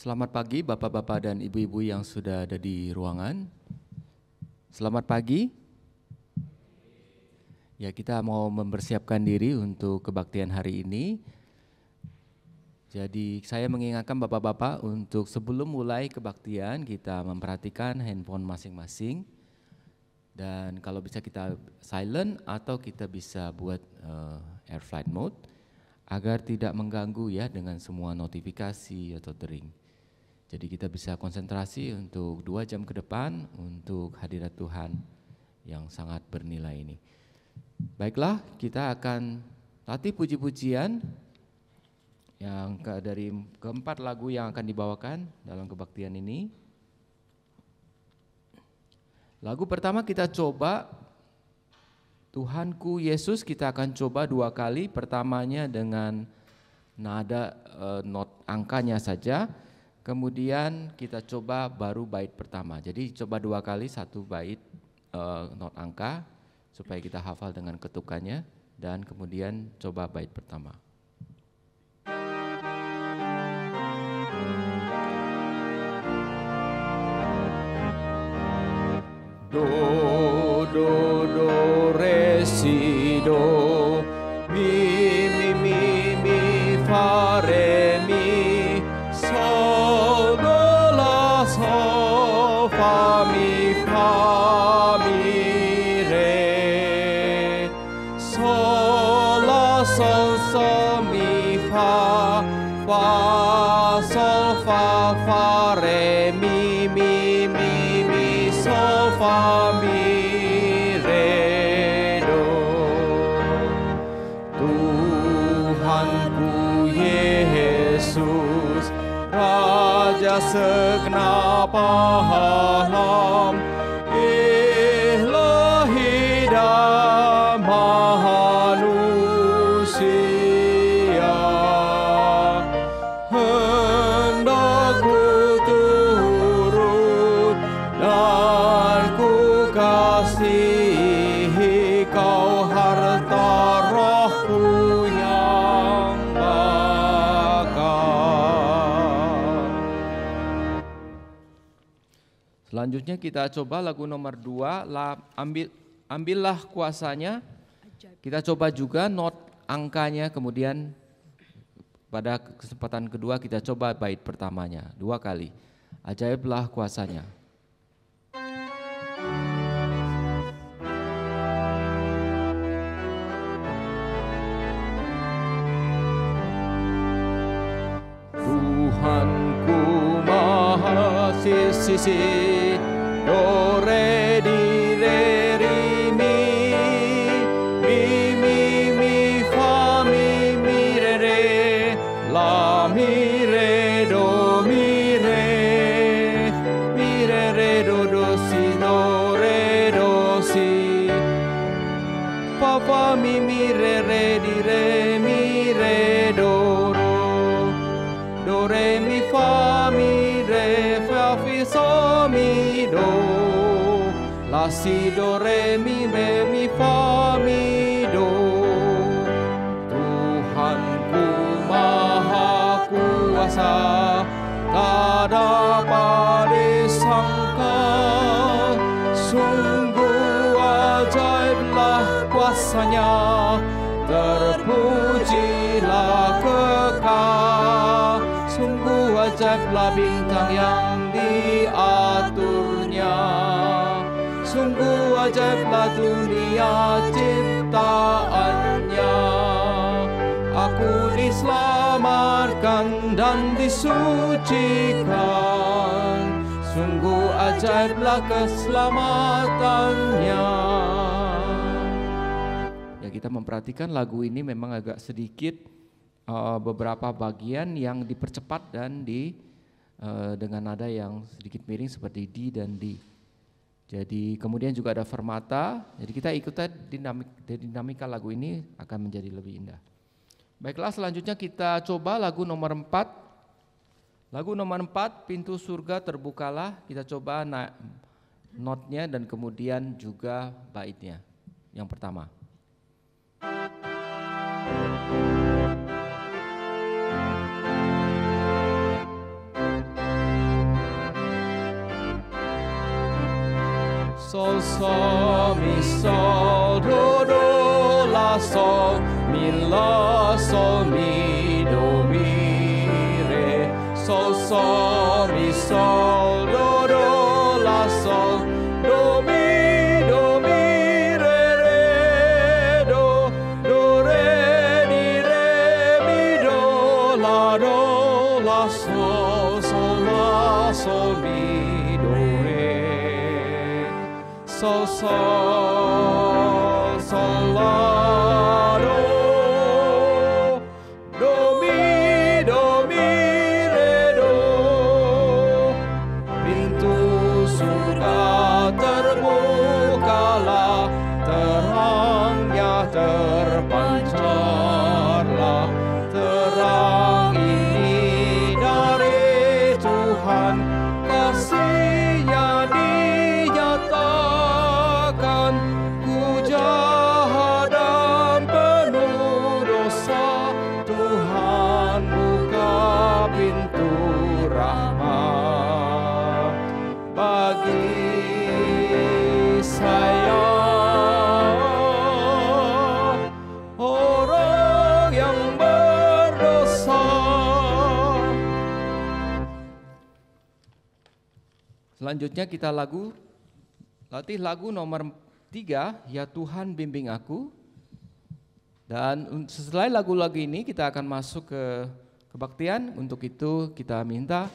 Selamat pagi Bapak-bapak dan Ibu-ibu yang sudah ada di ruangan. Selamat pagi. Ya, kita mau mempersiapkan diri untuk kebaktian hari ini. Jadi, saya mengingatkan Bapak-bapak untuk sebelum mulai kebaktian kita memperhatikan handphone masing-masing. Dan kalau bisa kita silent atau kita bisa buat uh, air flight mode agar tidak mengganggu ya dengan semua notifikasi atau tering. Jadi kita bisa konsentrasi untuk dua jam ke depan untuk hadirat Tuhan yang sangat bernilai ini. Baiklah, kita akan latih puji-pujian yang ke, dari keempat lagu yang akan dibawakan dalam kebaktian ini. Lagu pertama kita coba Tuhanku Yesus kita akan coba dua kali. Pertamanya dengan nada eh, not angkanya saja Kemudian kita coba baru bait pertama. Jadi coba dua kali satu bait uh, not angka supaya kita hafal dengan ketukannya dan kemudian coba bait pertama. Do do do re si do segenap alam Selanjutnya kita coba lagu nomor dua, la, ambil, ambillah kuasanya. Kita coba juga not angkanya, kemudian pada kesempatan kedua kita coba bait pertamanya, dua kali. Ajaiblah kuasanya. si si si do re di si do re mi re mi fa mi do Tuhanku maha kuasa tak dapat Sangka sungguh ajaiblah kuasanya terpujilah kekal sungguh ajaiblah bintang yang diaturnya sungguh ajaiblah dunia ciptaannya Aku diselamatkan dan disucikan Sungguh ajaiblah keselamatannya Ya kita memperhatikan lagu ini memang agak sedikit uh, beberapa bagian yang dipercepat dan di uh, dengan nada yang sedikit miring seperti di dan di jadi kemudian juga ada fermata. Jadi kita ikutan dinamik, dinamika lagu ini akan menjadi lebih indah. Baiklah selanjutnya kita coba lagu nomor 4. Lagu nomor 4 pintu surga terbukalah. Kita coba naik notnya dan kemudian juga baitnya. Yang pertama. Thank you. Sol, sol, mi, sol, do, do, la, sol, mi, la, sol, mi, do, mi, re, sol, sol, mi, sol, Selanjutnya kita lagu latih lagu nomor tiga Ya Tuhan bimbing aku. Dan setelah lagu-lagu ini kita akan masuk ke kebaktian. Untuk itu kita minta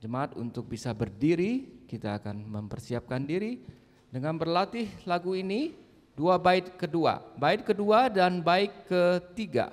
jemaat untuk bisa berdiri, kita akan mempersiapkan diri dengan berlatih lagu ini dua bait kedua, bait kedua dan bait ketiga.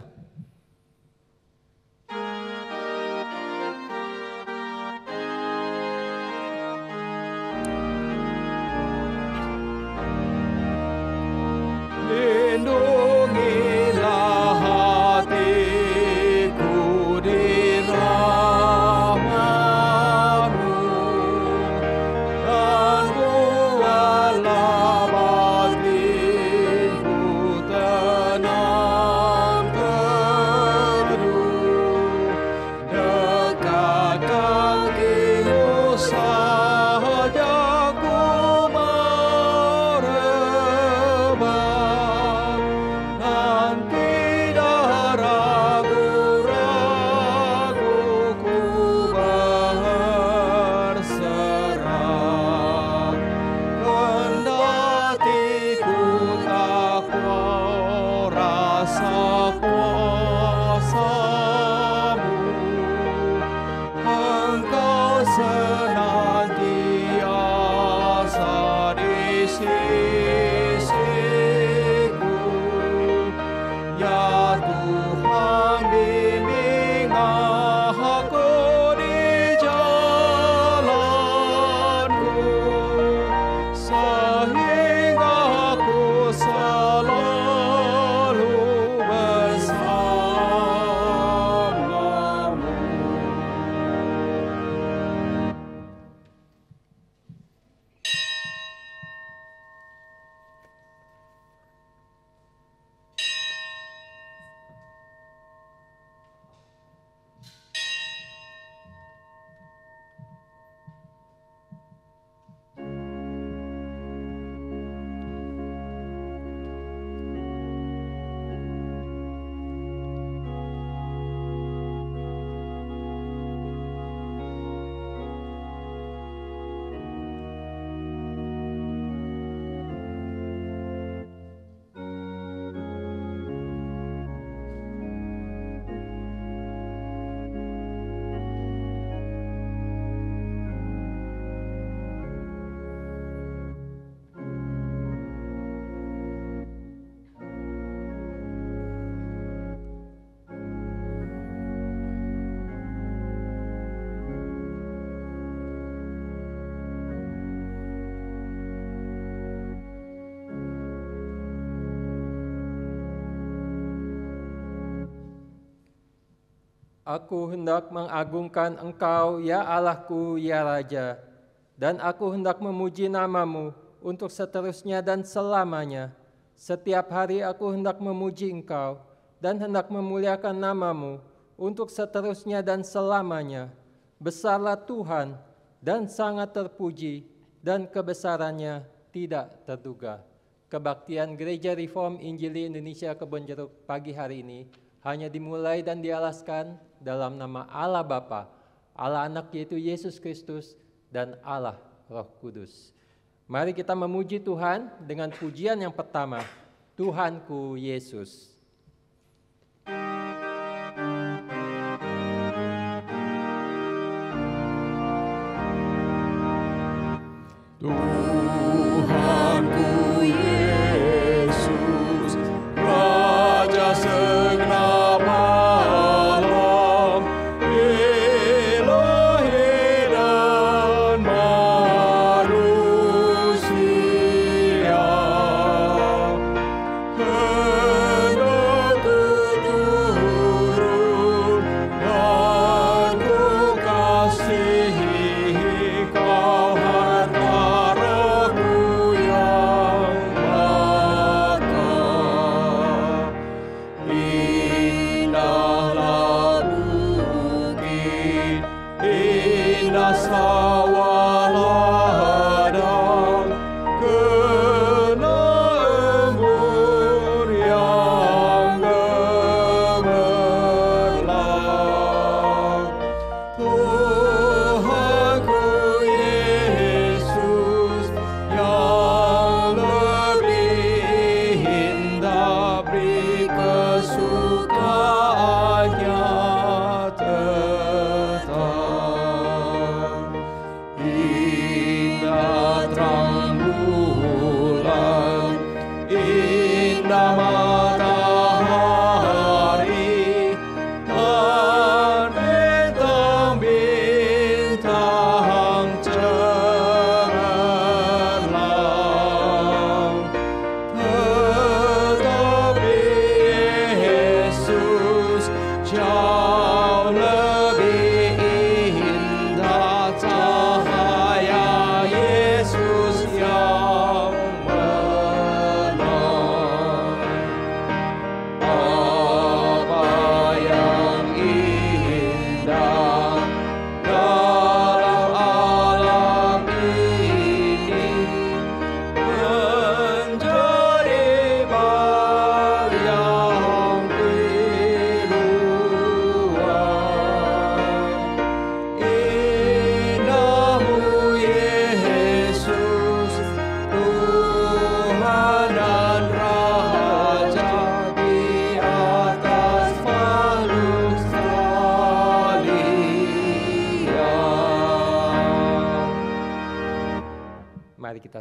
Aku hendak mengagungkan Engkau, ya Allahku, ya Raja, dan aku hendak memuji namamu untuk seterusnya dan selamanya. Setiap hari aku hendak memuji Engkau dan hendak memuliakan namamu untuk seterusnya dan selamanya. Besarlah Tuhan dan sangat terpuji dan kebesarannya tidak terduga. Kebaktian Gereja Reform Injili Indonesia Kebonjeruk pagi hari ini hanya dimulai dan dialaskan dalam nama Allah Bapa, Allah Anak yaitu Yesus Kristus, dan Allah Roh Kudus. Mari kita memuji Tuhan dengan pujian yang pertama, Tuhanku Yesus. Tuhan.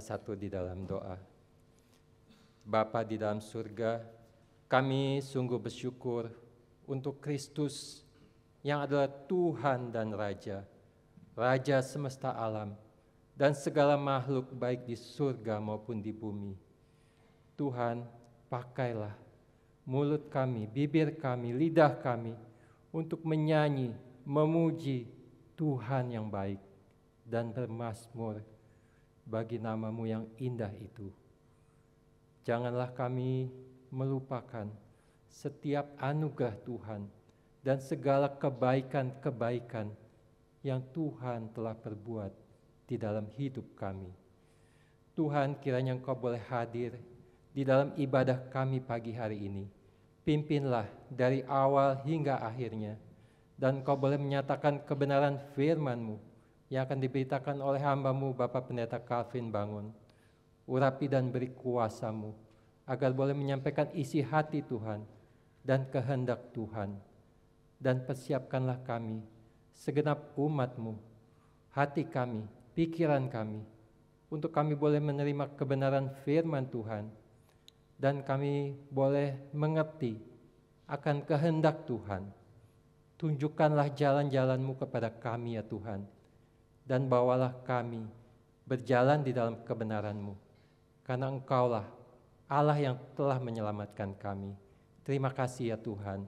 satu di dalam doa. Bapa di dalam surga, kami sungguh bersyukur untuk Kristus yang adalah Tuhan dan Raja, Raja semesta alam, dan segala makhluk baik di surga maupun di bumi. Tuhan, pakailah mulut kami, bibir kami, lidah kami untuk menyanyi, memuji Tuhan yang baik dan bermasmur bagi namamu yang indah itu. Janganlah kami melupakan setiap anugerah Tuhan dan segala kebaikan-kebaikan yang Tuhan telah perbuat di dalam hidup kami. Tuhan kiranya Engkau boleh hadir di dalam ibadah kami pagi hari ini. Pimpinlah dari awal hingga akhirnya dan Engkau boleh menyatakan kebenaran firman-Mu yang akan diberitakan oleh hambamu Bapak Pendeta Calvin Bangun. Urapi dan beri kuasamu, agar boleh menyampaikan isi hati Tuhan dan kehendak Tuhan. Dan persiapkanlah kami, segenap umatmu, hati kami, pikiran kami, untuk kami boleh menerima kebenaran firman Tuhan, dan kami boleh mengerti akan kehendak Tuhan. Tunjukkanlah jalan-jalanmu kepada kami ya Tuhan dan bawalah kami berjalan di dalam kebenaran-Mu. Karena Engkaulah Allah yang telah menyelamatkan kami. Terima kasih ya Tuhan.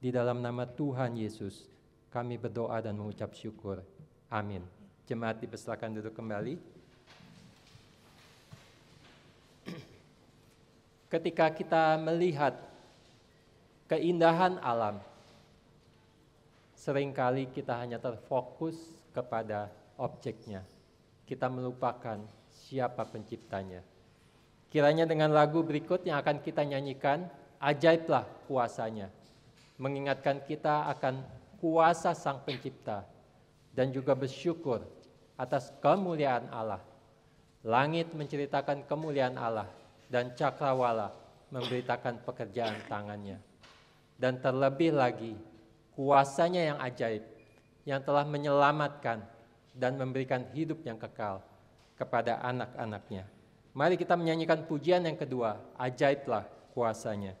Di dalam nama Tuhan Yesus, kami berdoa dan mengucap syukur. Amin. Jemaat dipersilakan duduk kembali. Ketika kita melihat keindahan alam, seringkali kita hanya terfokus kepada objeknya. Kita melupakan siapa penciptanya. Kiranya dengan lagu berikut yang akan kita nyanyikan, ajaiblah kuasanya. Mengingatkan kita akan kuasa sang pencipta dan juga bersyukur atas kemuliaan Allah. Langit menceritakan kemuliaan Allah dan cakrawala memberitakan pekerjaan tangannya. Dan terlebih lagi, kuasanya yang ajaib yang telah menyelamatkan dan memberikan hidup yang kekal kepada anak-anaknya. Mari kita menyanyikan pujian yang kedua, ajaiblah kuasanya.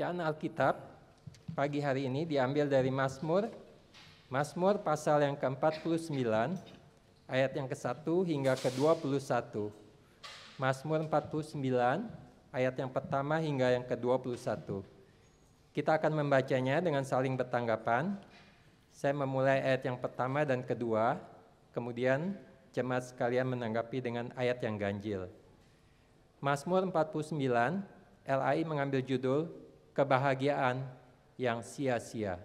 bacaan Alkitab pagi hari ini diambil dari Mazmur Mazmur pasal yang ke-49 ayat yang ke-1 hingga ke-21. Mazmur 49 ayat yang pertama hingga yang ke-21. Kita akan membacanya dengan saling bertanggapan. Saya memulai ayat yang pertama dan kedua, kemudian jemaat sekalian menanggapi dengan ayat yang ganjil. Mazmur 49 LAI mengambil judul kebahagiaan yang sia-sia.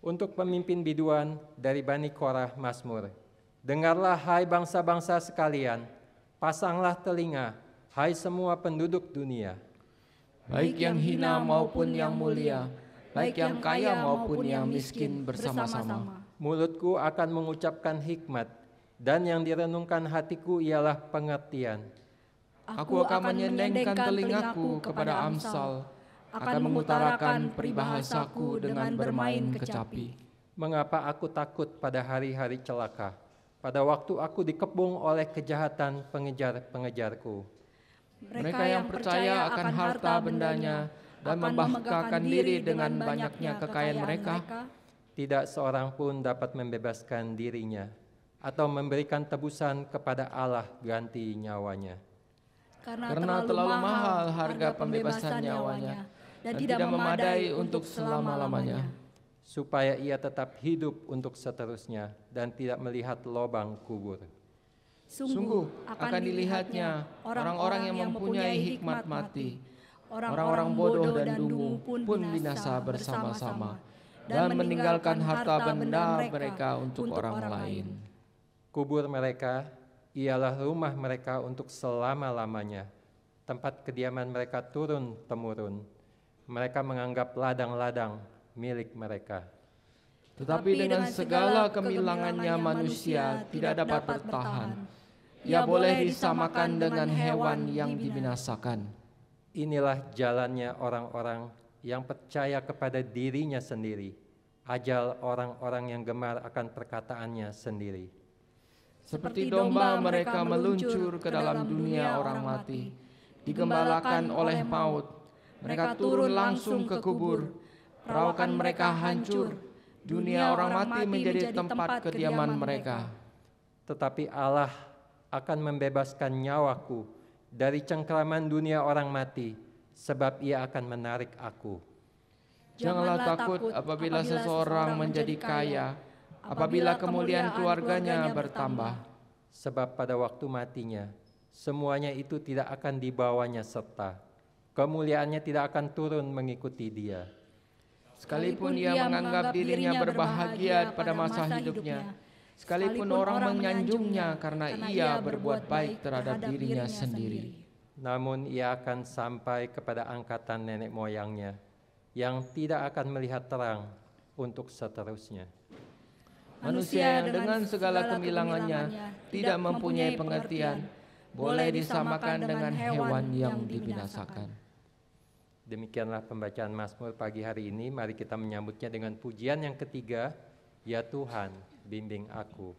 Untuk pemimpin biduan dari Bani Korah Masmur, Dengarlah hai bangsa-bangsa sekalian, pasanglah telinga, hai semua penduduk dunia. Baik yang hina maupun yang mulia, baik yang kaya maupun yang miskin bersama-sama. Mulutku akan mengucapkan hikmat, dan yang direnungkan hatiku ialah pengertian. Aku akan menyendengkan telingaku kepada Amsal, akan mengutarakan peribahasaku dengan bermain kecapi. Mengapa aku takut pada hari-hari celaka? Pada waktu aku dikepung oleh kejahatan pengejar-pengejarku. Mereka yang percaya akan harta bendanya dan membahagakan diri dengan banyaknya kekayaan mereka, tidak seorang pun dapat membebaskan dirinya atau memberikan tebusan kepada Allah ganti nyawanya. Karena, Karena terlalu mahal harga pembebasan nyawanya dan, tidak memadai untuk selama-lamanya, supaya ia tetap hidup untuk seterusnya dan tidak melihat lobang kubur. Sungguh, akan dilihatnya orang-orang yang mempunyai hikmat mati, orang-orang bodoh dan dungu pun binasa bersama-sama dan meninggalkan harta benda mereka untuk orang lain. Kubur mereka ialah rumah mereka untuk selama-lamanya, tempat kediaman mereka turun-temurun, mereka menganggap ladang-ladang milik mereka. Tetapi dengan segala kemilangannya manusia tidak dapat bertahan. Ia boleh disamakan dengan hewan yang dibinasakan. Inilah jalannya orang-orang yang percaya kepada dirinya sendiri, ajal orang-orang yang gemar akan perkataannya sendiri. Seperti domba mereka meluncur ke dalam dunia orang mati, digembalakan oleh maut, mereka turun langsung ke kubur. Perawakan mereka hancur. Dunia orang mati menjadi tempat kediaman mereka. Tetapi Allah akan membebaskan nyawaku dari cengkraman dunia orang mati, sebab ia akan menarik aku. Janganlah takut apabila seseorang menjadi kaya, apabila kemuliaan keluarganya bertambah, sebab pada waktu matinya semuanya itu tidak akan dibawanya serta kemuliaannya tidak akan turun mengikuti dia. Sekalipun, ia menganggap dirinya berbahagia pada masa hidupnya, sekalipun orang menyanjungnya karena ia berbuat baik terhadap dirinya sendiri. Namun ia akan sampai kepada angkatan nenek moyangnya yang tidak akan melihat terang untuk seterusnya. Manusia dengan segala kemilangannya tidak mempunyai pengertian, boleh disamakan dengan hewan yang dibinasakan. Demikianlah pembacaan Mazmur pagi hari ini. Mari kita menyambutnya dengan pujian yang ketiga, Ya Tuhan, bimbing aku.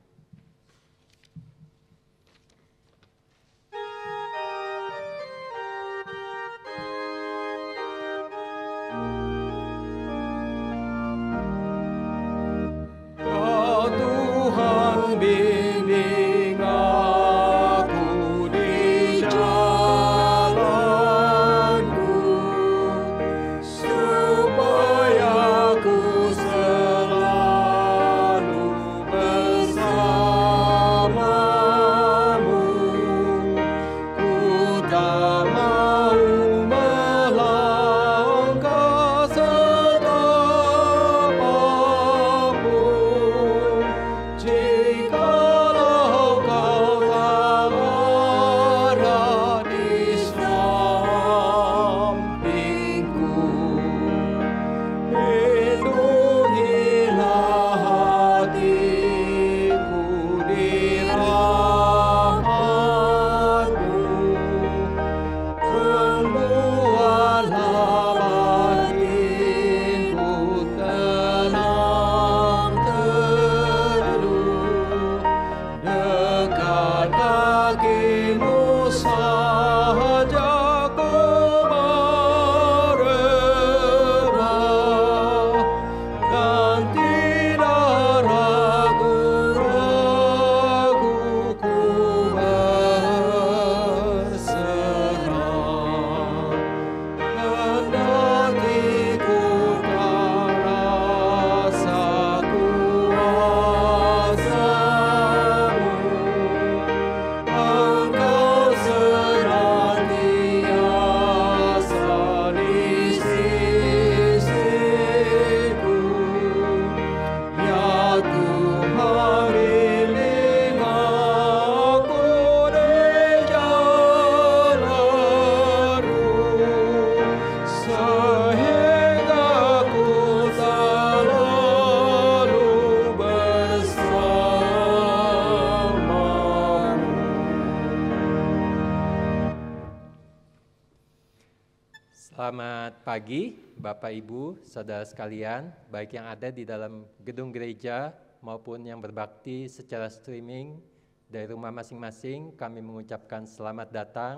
pagi, Bapak Ibu, saudara sekalian, baik yang ada di dalam gedung gereja maupun yang berbakti secara streaming dari rumah masing-masing, kami mengucapkan selamat datang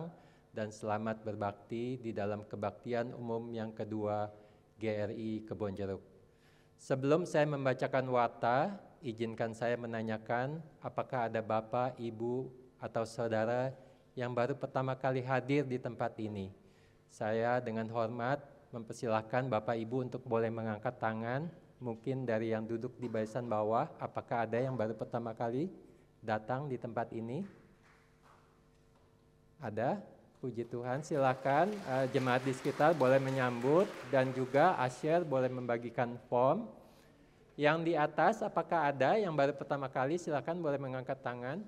dan selamat berbakti di dalam kebaktian umum yang kedua GRI Kebon Jeruk. Sebelum saya membacakan wata, izinkan saya menanyakan apakah ada Bapak, Ibu, atau Saudara yang baru pertama kali hadir di tempat ini. Saya dengan hormat mempersilahkan Bapak Ibu untuk boleh mengangkat tangan, mungkin dari yang duduk di barisan bawah, apakah ada yang baru pertama kali datang di tempat ini? Ada? Puji Tuhan, silakan uh, jemaat di sekitar boleh menyambut dan juga Asyir boleh membagikan form. Yang di atas apakah ada yang baru pertama kali silakan boleh mengangkat tangan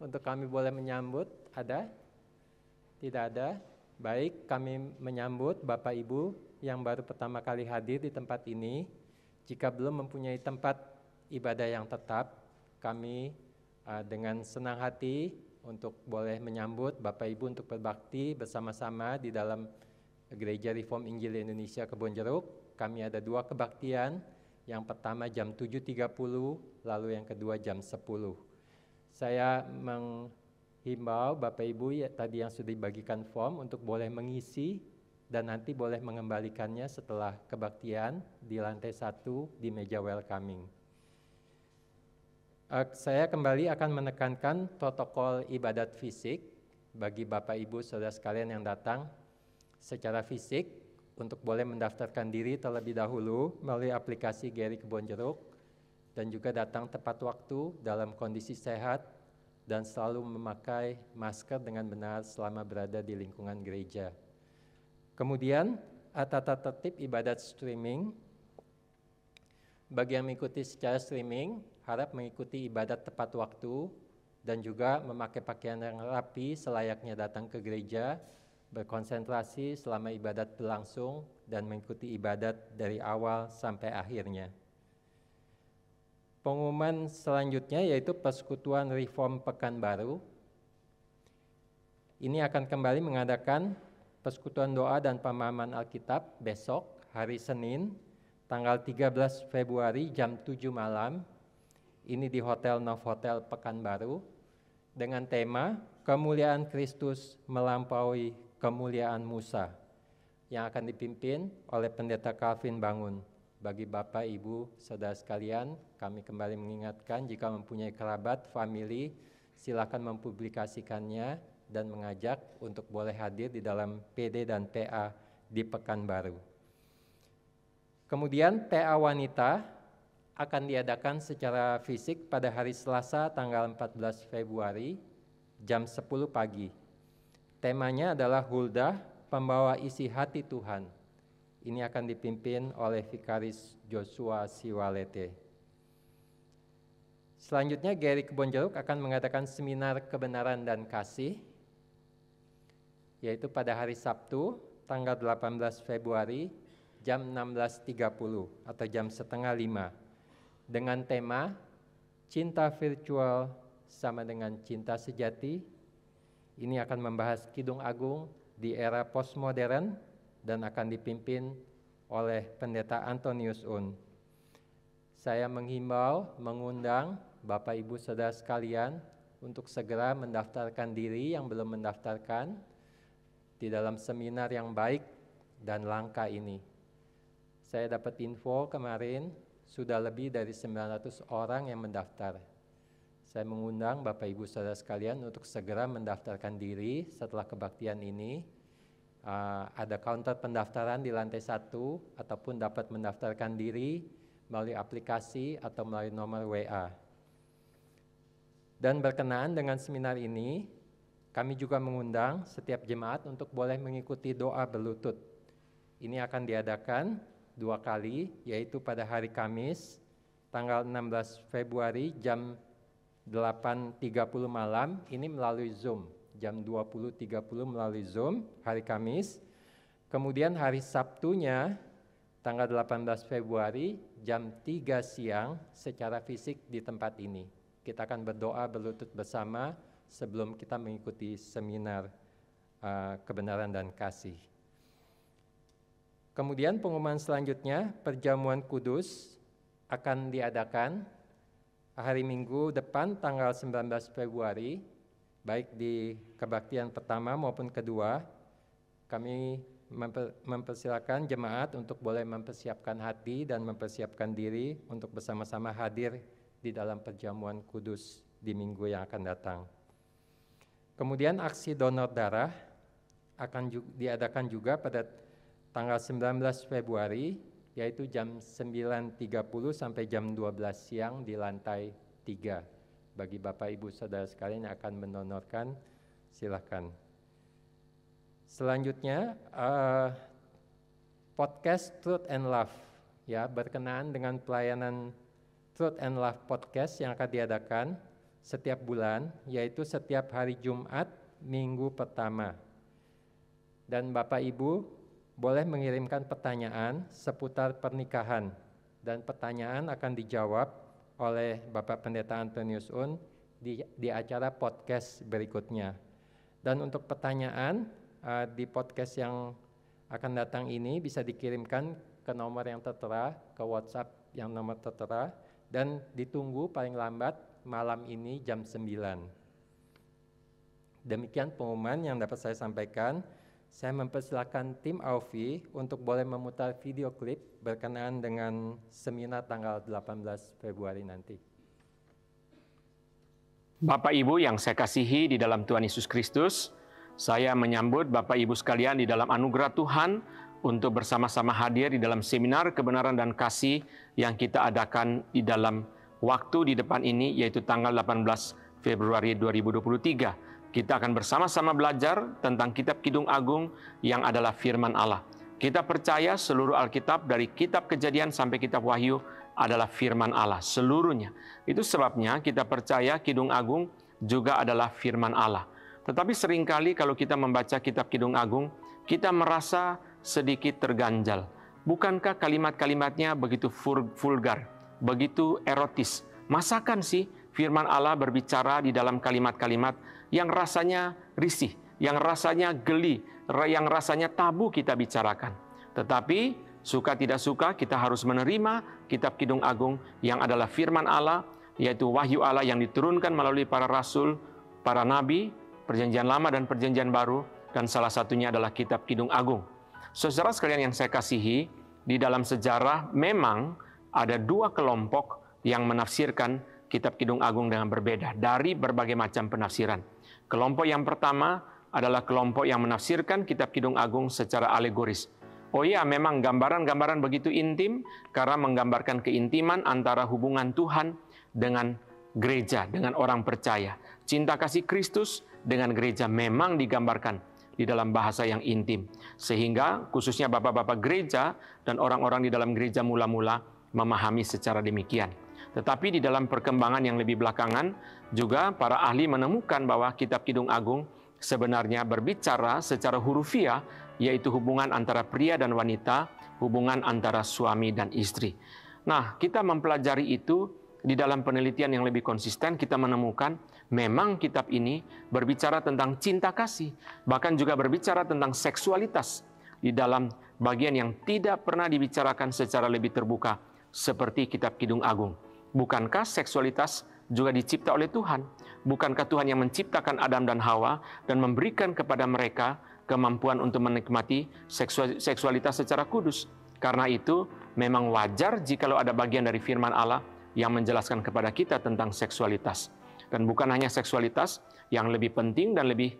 untuk kami boleh menyambut. Ada? Tidak ada? Baik, kami menyambut Bapak Ibu yang baru pertama kali hadir di tempat ini. Jika belum mempunyai tempat ibadah yang tetap, kami uh, dengan senang hati untuk boleh menyambut Bapak Ibu untuk berbakti bersama-sama di dalam Gereja Reform Injil Indonesia Jeruk. Kami ada dua kebaktian, yang pertama jam 7.30, lalu yang kedua jam 10. Saya meng himbau Bapak Ibu ya, tadi yang sudah dibagikan form untuk boleh mengisi dan nanti boleh mengembalikannya setelah kebaktian di lantai satu di meja welcoming. Uh, saya kembali akan menekankan protokol ibadat fisik bagi Bapak Ibu Saudara sekalian yang datang secara fisik untuk boleh mendaftarkan diri terlebih dahulu melalui aplikasi Gary Kebonjeruk dan juga datang tepat waktu dalam kondisi sehat dan selalu memakai masker dengan benar selama berada di lingkungan gereja. Kemudian, ah, tata tertib ibadat streaming. Bagi yang mengikuti secara streaming, harap mengikuti ibadat tepat waktu dan juga memakai pakaian yang rapi selayaknya datang ke gereja, berkonsentrasi selama ibadat berlangsung dan mengikuti ibadat dari awal sampai akhirnya. Pengumuman selanjutnya yaitu Persekutuan Reform Pekanbaru. Ini akan kembali mengadakan Persekutuan Doa dan Pemahaman Alkitab besok hari Senin tanggal 13 Februari jam 7 malam. Ini di Hotel Nov Hotel Pekanbaru dengan tema Kemuliaan Kristus melampaui kemuliaan Musa yang akan dipimpin oleh Pendeta Calvin Bangun. Bagi Bapak, Ibu, Saudara sekalian, kami kembali mengingatkan jika mempunyai kerabat, family, silakan mempublikasikannya dan mengajak untuk boleh hadir di dalam PD dan PA di Pekanbaru. Kemudian PA wanita akan diadakan secara fisik pada hari Selasa tanggal 14 Februari jam 10 pagi. Temanya adalah Huldah, pembawa isi hati Tuhan. Ini akan dipimpin oleh Vikaris Joshua Siwalete. Selanjutnya Gary Kebonjeruk akan mengadakan seminar kebenaran dan kasih yaitu pada hari Sabtu tanggal 18 Februari jam 16.30 atau jam setengah lima dengan tema Cinta Virtual sama dengan Cinta Sejati. Ini akan membahas Kidung Agung di era postmodern dan akan dipimpin oleh Pendeta Antonius Un. Saya menghimbau, mengundang Bapak Ibu Saudara sekalian untuk segera mendaftarkan diri yang belum mendaftarkan di dalam seminar yang baik dan langka ini. Saya dapat info kemarin sudah lebih dari 900 orang yang mendaftar. Saya mengundang Bapak Ibu Saudara sekalian untuk segera mendaftarkan diri setelah kebaktian ini uh, ada counter pendaftaran di lantai satu ataupun dapat mendaftarkan diri melalui aplikasi atau melalui nomor WA. Dan berkenaan dengan seminar ini, kami juga mengundang setiap jemaat untuk boleh mengikuti doa berlutut. Ini akan diadakan dua kali, yaitu pada hari Kamis, tanggal 16 Februari jam 8.30 malam, ini melalui Zoom, jam 20.30 melalui Zoom, hari Kamis. Kemudian hari Sabtunya, tanggal 18 Februari, jam 3 siang secara fisik di tempat ini kita akan berdoa berlutut bersama sebelum kita mengikuti seminar uh, kebenaran dan kasih. Kemudian pengumuman selanjutnya, perjamuan kudus akan diadakan hari Minggu depan tanggal 19 Februari, baik di kebaktian pertama maupun kedua. Kami mempersilakan jemaat untuk boleh mempersiapkan hati dan mempersiapkan diri untuk bersama-sama hadir di dalam perjamuan kudus di minggu yang akan datang. Kemudian aksi donor darah akan diadakan juga pada tanggal 19 Februari yaitu jam 9.30 sampai jam 12 siang di lantai 3. Bagi Bapak Ibu Saudara sekalian yang akan mendonorkan silahkan. Selanjutnya uh, podcast Truth and Love ya berkenaan dengan pelayanan Truth and Love Podcast yang akan diadakan setiap bulan, yaitu setiap hari Jumat minggu pertama. Dan Bapak Ibu boleh mengirimkan pertanyaan seputar pernikahan dan pertanyaan akan dijawab oleh Bapak Pendeta Antonius Un di, di acara podcast berikutnya. Dan untuk pertanyaan uh, di podcast yang akan datang ini bisa dikirimkan ke nomor yang tertera, ke WhatsApp yang nomor tertera dan ditunggu paling lambat malam ini jam 9. Demikian pengumuman yang dapat saya sampaikan. Saya mempersilahkan tim Aufi untuk boleh memutar video klip berkenaan dengan seminar tanggal 18 Februari nanti. Bapak Ibu yang saya kasihi di dalam Tuhan Yesus Kristus, saya menyambut Bapak Ibu sekalian di dalam anugerah Tuhan untuk bersama-sama hadir di dalam seminar kebenaran dan kasih yang kita adakan di dalam waktu di depan ini yaitu tanggal 18 Februari 2023. Kita akan bersama-sama belajar tentang kitab Kidung Agung yang adalah firman Allah. Kita percaya seluruh Alkitab dari kitab Kejadian sampai kitab Wahyu adalah firman Allah seluruhnya. Itu sebabnya kita percaya Kidung Agung juga adalah firman Allah. Tetapi seringkali kalau kita membaca kitab Kidung Agung, kita merasa sedikit terganjal. Bukankah kalimat-kalimatnya begitu vulgar, begitu erotis? Masakan sih firman Allah berbicara di dalam kalimat-kalimat yang rasanya risih, yang rasanya geli, yang rasanya tabu kita bicarakan. Tetapi suka tidak suka kita harus menerima kitab Kidung Agung yang adalah firman Allah, yaitu wahyu Allah yang diturunkan melalui para rasul, para nabi, perjanjian lama dan perjanjian baru, dan salah satunya adalah kitab Kidung Agung. Saudara sekalian yang saya kasihi, di dalam sejarah memang ada dua kelompok yang menafsirkan Kitab Kidung Agung dengan berbeda dari berbagai macam penafsiran. Kelompok yang pertama adalah kelompok yang menafsirkan Kitab Kidung Agung secara alegoris. Oh iya, memang gambaran-gambaran begitu intim karena menggambarkan keintiman antara hubungan Tuhan dengan gereja, dengan orang percaya. Cinta kasih Kristus dengan gereja memang digambarkan di dalam bahasa yang intim. Sehingga khususnya bapak-bapak gereja dan orang-orang di dalam gereja mula-mula memahami secara demikian. Tetapi di dalam perkembangan yang lebih belakangan juga para ahli menemukan bahwa kitab Kidung Agung sebenarnya berbicara secara hurufiah yaitu hubungan antara pria dan wanita, hubungan antara suami dan istri. Nah, kita mempelajari itu di dalam penelitian yang lebih konsisten kita menemukan Memang kitab ini berbicara tentang cinta kasih, bahkan juga berbicara tentang seksualitas di dalam bagian yang tidak pernah dibicarakan secara lebih terbuka seperti kitab Kidung Agung. Bukankah seksualitas juga dicipta oleh Tuhan? Bukankah Tuhan yang menciptakan Adam dan Hawa dan memberikan kepada mereka kemampuan untuk menikmati seksualitas secara kudus? Karena itu memang wajar jika ada bagian dari firman Allah yang menjelaskan kepada kita tentang seksualitas dan bukan hanya seksualitas, yang lebih penting dan lebih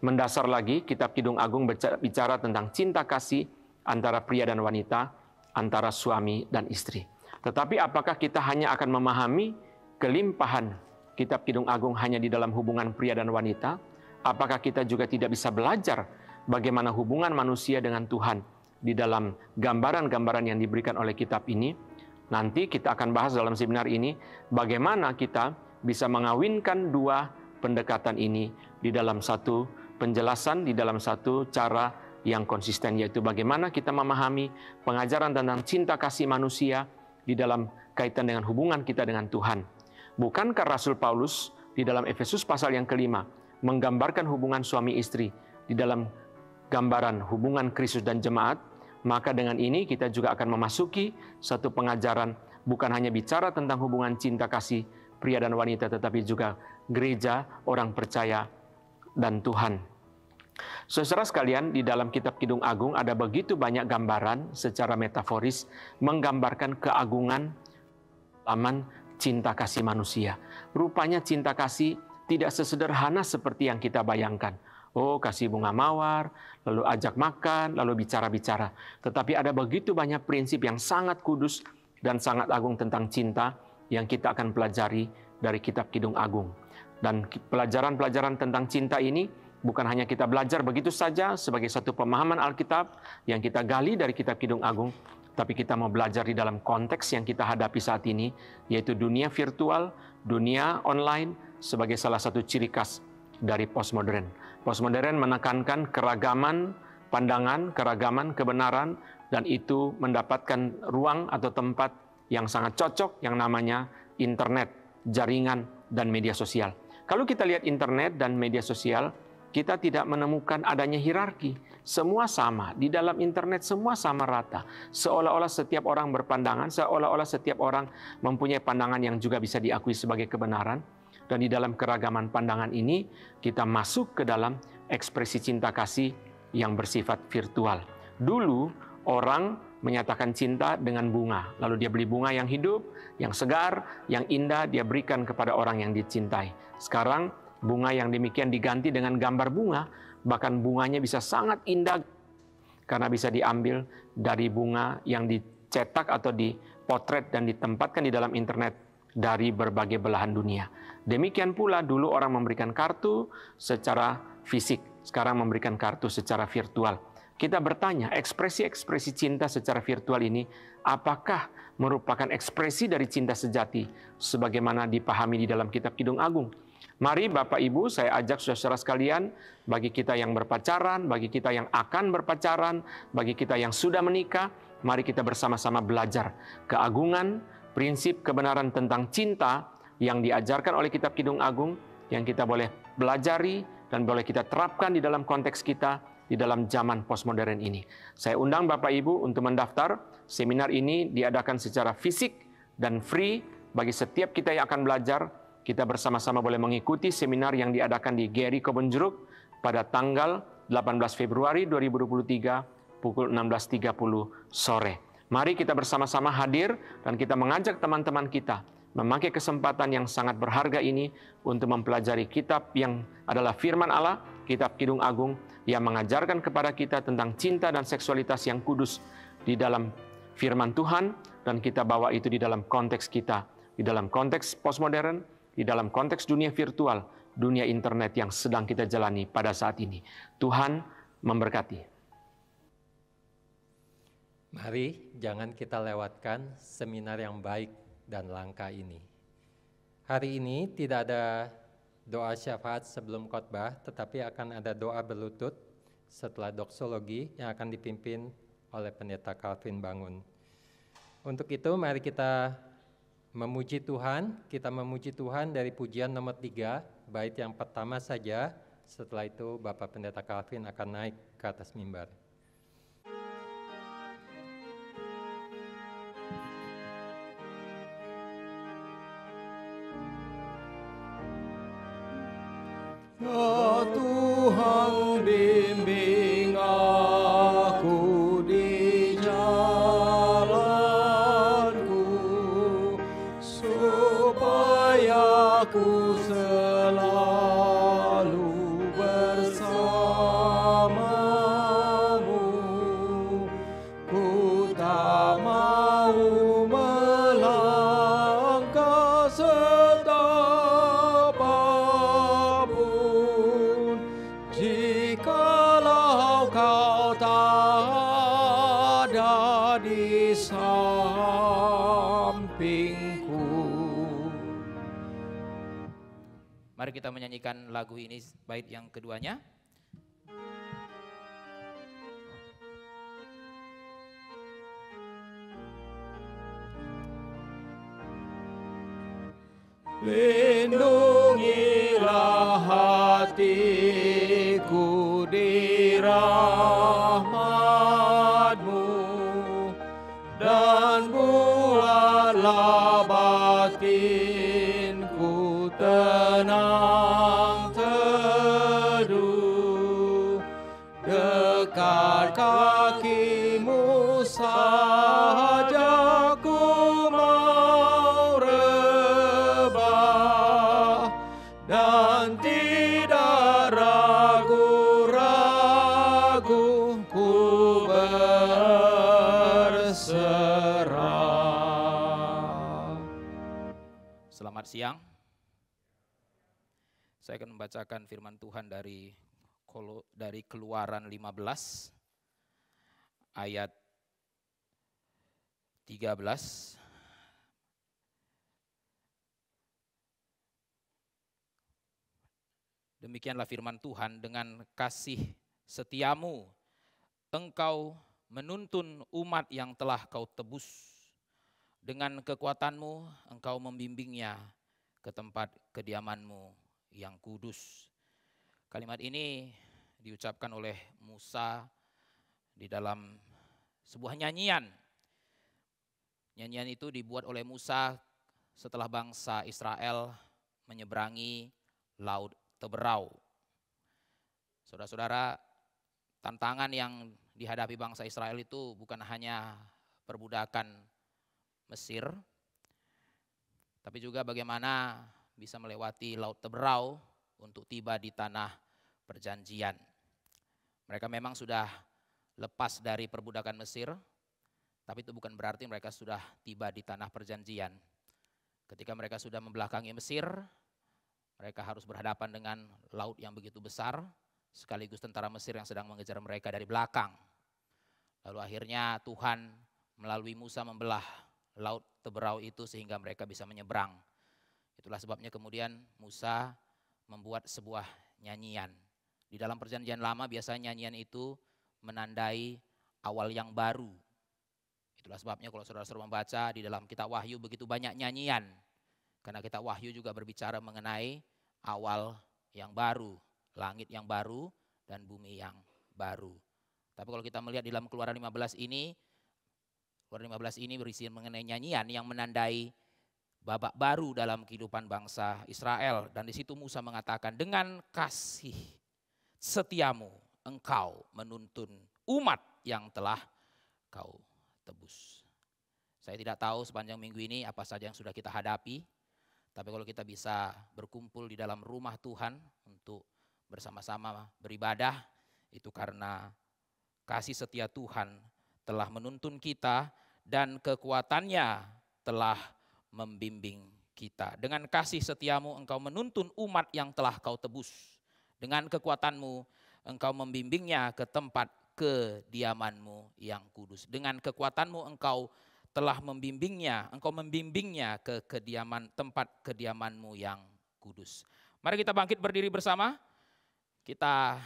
mendasar lagi Kitab Kidung Agung bicara tentang cinta kasih antara pria dan wanita, antara suami dan istri. Tetapi apakah kita hanya akan memahami kelimpahan Kitab Kidung Agung hanya di dalam hubungan pria dan wanita? Apakah kita juga tidak bisa belajar bagaimana hubungan manusia dengan Tuhan di dalam gambaran-gambaran yang diberikan oleh kitab ini? Nanti kita akan bahas dalam seminar ini bagaimana kita bisa mengawinkan dua pendekatan ini di dalam satu penjelasan, di dalam satu cara yang konsisten, yaitu bagaimana kita memahami pengajaran tentang cinta kasih manusia di dalam kaitan dengan hubungan kita dengan Tuhan. Bukankah Rasul Paulus di dalam Efesus pasal yang kelima menggambarkan hubungan suami istri di dalam gambaran hubungan Kristus dan jemaat, maka dengan ini kita juga akan memasuki satu pengajaran bukan hanya bicara tentang hubungan cinta kasih pria dan wanita, tetapi juga gereja, orang percaya, dan Tuhan. Saudara sekalian, di dalam kitab Kidung Agung ada begitu banyak gambaran secara metaforis menggambarkan keagungan aman cinta kasih manusia. Rupanya cinta kasih tidak sesederhana seperti yang kita bayangkan. Oh, kasih bunga mawar, lalu ajak makan, lalu bicara-bicara. Tetapi ada begitu banyak prinsip yang sangat kudus dan sangat agung tentang cinta yang kita akan pelajari dari Kitab Kidung Agung. Dan pelajaran-pelajaran tentang cinta ini bukan hanya kita belajar begitu saja sebagai satu pemahaman Alkitab yang kita gali dari Kitab Kidung Agung, tapi kita mau belajar di dalam konteks yang kita hadapi saat ini, yaitu dunia virtual, dunia online, sebagai salah satu ciri khas dari postmodern. Postmodern menekankan keragaman pandangan, keragaman kebenaran, dan itu mendapatkan ruang atau tempat yang sangat cocok yang namanya internet, jaringan, dan media sosial. Kalau kita lihat internet dan media sosial, kita tidak menemukan adanya hierarki. Semua sama, di dalam internet semua sama rata. Seolah-olah setiap orang berpandangan, seolah-olah setiap orang mempunyai pandangan yang juga bisa diakui sebagai kebenaran. Dan di dalam keragaman pandangan ini, kita masuk ke dalam ekspresi cinta kasih yang bersifat virtual. Dulu, orang menyatakan cinta dengan bunga. Lalu dia beli bunga yang hidup, yang segar, yang indah, dia berikan kepada orang yang dicintai. Sekarang bunga yang demikian diganti dengan gambar bunga, bahkan bunganya bisa sangat indah karena bisa diambil dari bunga yang dicetak atau dipotret dan ditempatkan di dalam internet dari berbagai belahan dunia. Demikian pula dulu orang memberikan kartu secara fisik, sekarang memberikan kartu secara virtual kita bertanya, ekspresi-ekspresi cinta secara virtual ini apakah merupakan ekspresi dari cinta sejati sebagaimana dipahami di dalam kitab Kidung Agung? Mari Bapak Ibu, saya ajak saudara saudara sekalian, bagi kita yang berpacaran, bagi kita yang akan berpacaran, bagi kita yang sudah menikah, mari kita bersama-sama belajar keagungan, prinsip kebenaran tentang cinta yang diajarkan oleh kitab Kidung Agung yang kita boleh pelajari dan boleh kita terapkan di dalam konteks kita di dalam zaman postmodern ini. Saya undang Bapak Ibu untuk mendaftar. Seminar ini diadakan secara fisik dan free bagi setiap kita yang akan belajar. Kita bersama-sama boleh mengikuti seminar yang diadakan di Gary Kebon Jeruk pada tanggal 18 Februari 2023 pukul 16.30 sore. Mari kita bersama-sama hadir dan kita mengajak teman-teman kita memakai kesempatan yang sangat berharga ini untuk mempelajari kitab yang adalah firman Allah, kitab Kidung Agung ia mengajarkan kepada kita tentang cinta dan seksualitas yang kudus di dalam firman Tuhan dan kita bawa itu di dalam konteks kita, di dalam konteks postmodern, di dalam konteks dunia virtual, dunia internet yang sedang kita jalani pada saat ini. Tuhan memberkati. Mari jangan kita lewatkan seminar yang baik dan langka ini. Hari ini tidak ada doa syafaat sebelum khotbah, tetapi akan ada doa berlutut setelah doksologi yang akan dipimpin oleh pendeta Calvin Bangun. Untuk itu mari kita memuji Tuhan, kita memuji Tuhan dari pujian nomor tiga, bait yang pertama saja, setelah itu Bapak Pendeta Calvin akan naik ke atas mimbar. Ya Tuhan di lagu ini bait yang keduanya. Lindungilah hatiku di rahmatmu dan bumi. bacakan firman Tuhan dari dari Keluaran 15 ayat 13 Demikianlah firman Tuhan dengan kasih setiamu engkau menuntun umat yang telah kau tebus dengan kekuatanmu engkau membimbingnya ke tempat kediamanmu yang kudus. Kalimat ini diucapkan oleh Musa di dalam sebuah nyanyian. Nyanyian itu dibuat oleh Musa setelah bangsa Israel menyeberangi Laut Teberau. Saudara-saudara, tantangan yang dihadapi bangsa Israel itu bukan hanya perbudakan Mesir, tapi juga bagaimana bisa melewati Laut Teberau untuk tiba di tanah perjanjian. Mereka memang sudah lepas dari perbudakan Mesir, tapi itu bukan berarti mereka sudah tiba di tanah perjanjian. Ketika mereka sudah membelakangi Mesir, mereka harus berhadapan dengan laut yang begitu besar, sekaligus tentara Mesir yang sedang mengejar mereka dari belakang. Lalu akhirnya Tuhan melalui Musa membelah laut Teberau itu sehingga mereka bisa menyeberang. Itulah sebabnya kemudian Musa membuat sebuah nyanyian. Di dalam perjanjian lama biasanya nyanyian itu menandai awal yang baru. Itulah sebabnya kalau saudara-saudara membaca di dalam kitab Wahyu begitu banyak nyanyian. Karena kitab Wahyu juga berbicara mengenai awal yang baru, langit yang baru dan bumi yang baru. Tapi kalau kita melihat di dalam Keluaran 15 ini, Keluaran 15 ini berisi mengenai nyanyian yang menandai babak baru dalam kehidupan bangsa Israel dan di situ Musa mengatakan dengan kasih setiamu engkau menuntun umat yang telah kau tebus. Saya tidak tahu sepanjang minggu ini apa saja yang sudah kita hadapi, tapi kalau kita bisa berkumpul di dalam rumah Tuhan untuk bersama-sama beribadah, itu karena kasih setia Tuhan telah menuntun kita dan kekuatannya telah membimbing kita. Dengan kasih setiamu engkau menuntun umat yang telah kau tebus. Dengan kekuatanmu engkau membimbingnya ke tempat kediamanmu yang kudus. Dengan kekuatanmu engkau telah membimbingnya, engkau membimbingnya ke kediaman tempat kediamanmu yang kudus. Mari kita bangkit berdiri bersama. Kita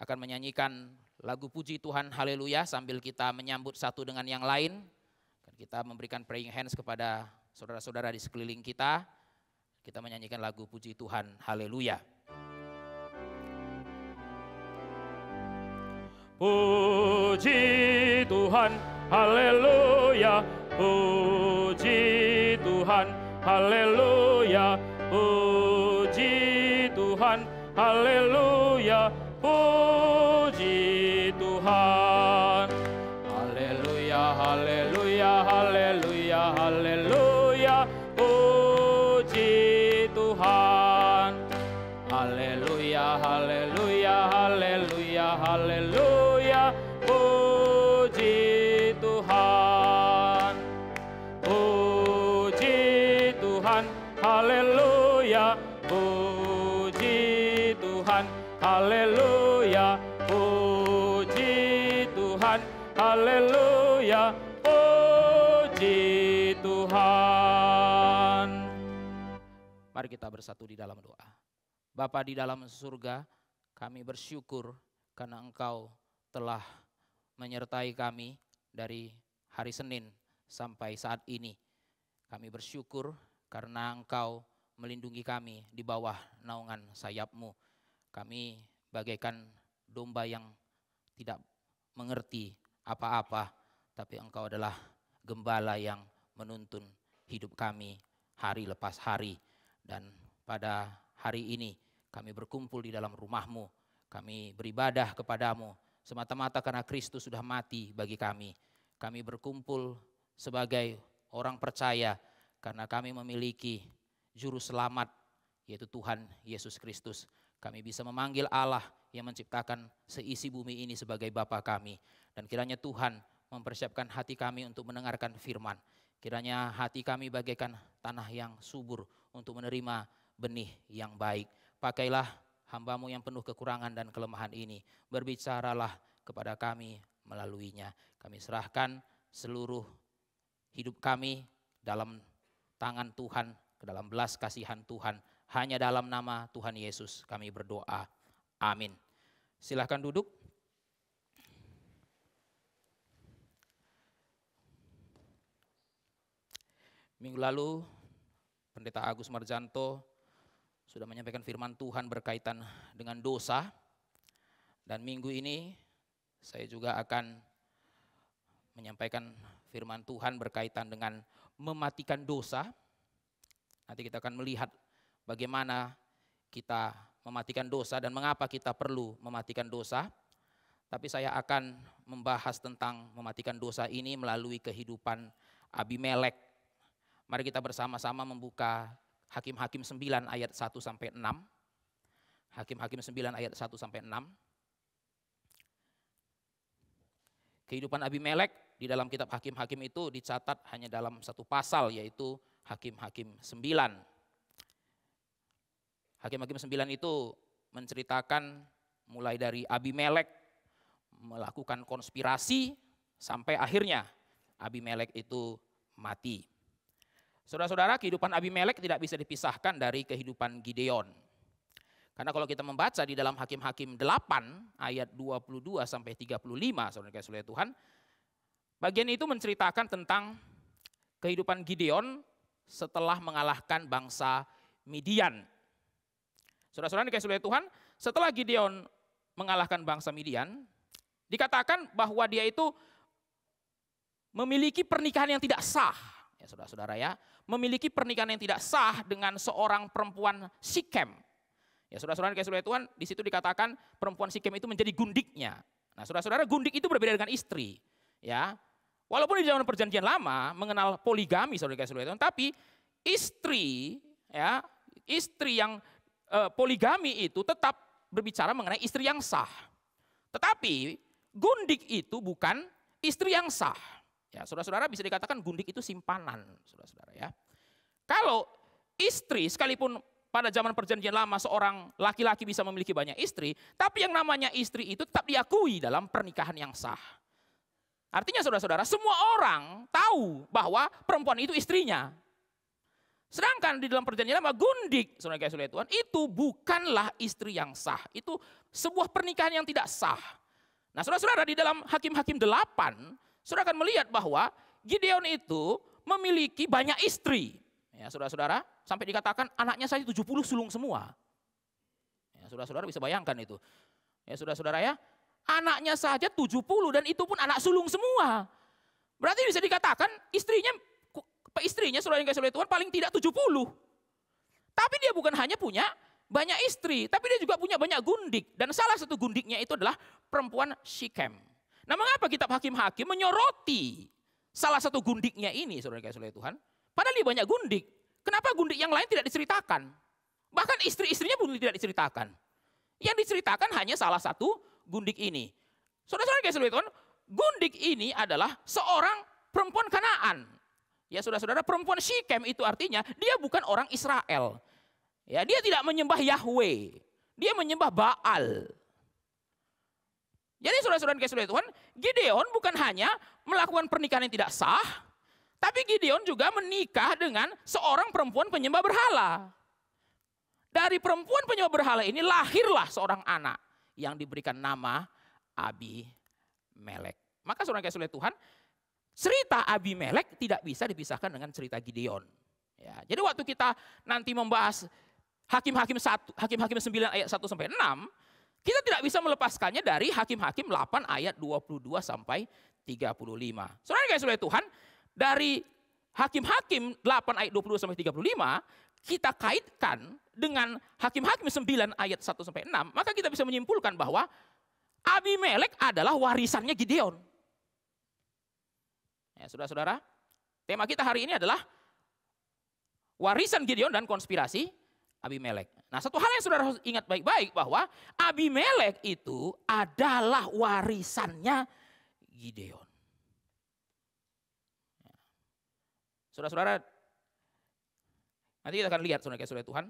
akan menyanyikan lagu puji Tuhan haleluya sambil kita menyambut satu dengan yang lain. Kita memberikan praying hands kepada saudara-saudara di sekeliling kita. Kita menyanyikan lagu puji Tuhan, haleluya. Puji Tuhan, haleluya. Puji Tuhan, haleluya. Puji Tuhan, haleluya. Puji Tuhan. haleluya puji Tuhan haleluya haleluya haleluya haleluya puji Tuhan puji Tuhan haleluya puji Tuhan haleluya puji Tuhan haleluya kita bersatu di dalam doa. Bapa di dalam surga, kami bersyukur karena Engkau telah menyertai kami dari hari Senin sampai saat ini. Kami bersyukur karena Engkau melindungi kami di bawah naungan sayapmu. Kami bagaikan domba yang tidak mengerti apa-apa, tapi Engkau adalah gembala yang menuntun hidup kami hari lepas hari. Dan pada hari ini kami berkumpul di dalam rumahmu, kami beribadah kepadamu semata-mata karena Kristus sudah mati bagi kami. Kami berkumpul sebagai orang percaya karena kami memiliki juru selamat yaitu Tuhan Yesus Kristus. Kami bisa memanggil Allah yang menciptakan seisi bumi ini sebagai Bapa kami. Dan kiranya Tuhan mempersiapkan hati kami untuk mendengarkan firman. Kiranya hati kami bagaikan tanah yang subur untuk menerima benih yang baik. Pakailah hambamu yang penuh kekurangan dan kelemahan ini. Berbicaralah kepada kami melaluinya. Kami serahkan seluruh hidup kami dalam tangan Tuhan, ke dalam belas kasihan Tuhan. Hanya dalam nama Tuhan Yesus kami berdoa. Amin. Silahkan duduk. Minggu lalu Pendeta Agus Marjanto sudah menyampaikan firman Tuhan berkaitan dengan dosa. Dan minggu ini saya juga akan menyampaikan firman Tuhan berkaitan dengan mematikan dosa. Nanti kita akan melihat bagaimana kita mematikan dosa dan mengapa kita perlu mematikan dosa. Tapi saya akan membahas tentang mematikan dosa ini melalui kehidupan Abimelek Mari kita bersama-sama membuka Hakim-Hakim 9 ayat 1 sampai 6. Hakim-Hakim 9 ayat 1 sampai 6. Kehidupan Abimelek di dalam kitab Hakim-Hakim itu dicatat hanya dalam satu pasal yaitu Hakim-Hakim 9. Hakim-Hakim 9 itu menceritakan mulai dari Abimelek melakukan konspirasi sampai akhirnya Abimelek itu mati. Saudara-saudara, kehidupan Abimelek tidak bisa dipisahkan dari kehidupan Gideon. Karena kalau kita membaca di dalam Hakim-Hakim 8 ayat 22 sampai 35, saudara-saudara Tuhan, bagian itu menceritakan tentang kehidupan Gideon setelah mengalahkan bangsa Midian. Saudara-saudara dikasih oleh Tuhan, setelah Gideon mengalahkan bangsa Midian, dikatakan bahwa dia itu memiliki pernikahan yang tidak sah ya saudara-saudara ya, memiliki pernikahan yang tidak sah dengan seorang perempuan sikem. Ya saudara-saudara kayak saudara Tuhan, di situ dikatakan perempuan sikem itu menjadi gundiknya. Nah saudara-saudara gundik itu berbeda dengan istri. ya. Walaupun di zaman perjanjian lama mengenal poligami saudara kayak saudara Tuhan, tapi istri ya istri yang e, poligami itu tetap berbicara mengenai istri yang sah. Tetapi gundik itu bukan istri yang sah. Ya, saudara-saudara bisa dikatakan gundik itu simpanan, saudara-saudara ya. Kalau istri sekalipun pada zaman perjanjian lama seorang laki-laki bisa memiliki banyak istri, tapi yang namanya istri itu tetap diakui dalam pernikahan yang sah. Artinya saudara-saudara, semua orang tahu bahwa perempuan itu istrinya. Sedangkan di dalam perjanjian lama gundik, saudara saudara Tuhan, itu bukanlah istri yang sah. Itu sebuah pernikahan yang tidak sah. Nah saudara-saudara, di dalam Hakim-Hakim delapan sudah akan melihat bahwa Gideon itu memiliki banyak istri. Ya, saudara-saudara, sampai dikatakan anaknya saja 70 sulung semua. Ya, saudara-saudara bisa bayangkan itu. Ya, saudara-saudara ya, anaknya saja 70 dan itu pun anak sulung semua. Berarti bisa dikatakan istrinya istrinya saudara yang kasih oleh Tuhan paling tidak 70. Tapi dia bukan hanya punya banyak istri, tapi dia juga punya banyak gundik. Dan salah satu gundiknya itu adalah perempuan Shikem. Nah mengapa kitab hakim-hakim menyoroti salah satu gundiknya ini saudara kaya saudara Tuhan? Padahal dia banyak gundik. Kenapa gundik yang lain tidak diceritakan? Bahkan istri-istrinya pun tidak diceritakan. Yang diceritakan hanya salah satu gundik ini. Saudara-saudara kaya saudara Tuhan, gundik ini adalah seorang perempuan kanaan. Ya saudara-saudara, perempuan Shikem itu artinya dia bukan orang Israel. Ya, dia tidak menyembah Yahweh. Dia menyembah Baal. Jadi saudara-saudara yang kasih Tuhan, Gideon bukan hanya melakukan pernikahan yang tidak sah, tapi Gideon juga menikah dengan seorang perempuan penyembah berhala. Dari perempuan penyembah berhala ini lahirlah seorang anak yang diberikan nama Abi Melek. Maka saudara kasih Tuhan, cerita Abi Melek tidak bisa dipisahkan dengan cerita Gideon. Ya, jadi waktu kita nanti membahas hakim-hakim satu, hakim-hakim 9 ayat 1 sampai 6, kita tidak bisa melepaskannya dari Hakim-Hakim 8 ayat 22 sampai 35. Saudara guys, oleh Tuhan, dari Hakim-Hakim 8 ayat 22 sampai 35, kita kaitkan dengan Hakim-Hakim 9 ayat 1 sampai 6, maka kita bisa menyimpulkan bahwa Abimelek adalah warisannya Gideon. Ya, saudara-saudara, tema kita hari ini adalah warisan Gideon dan konspirasi Abimelek. Nah, satu hal yang saudara harus ingat baik-baik bahwa Abimelek itu adalah warisannya Gideon. Ya. Saudara-saudara, nanti kita akan lihat saudara-saudara Tuhan,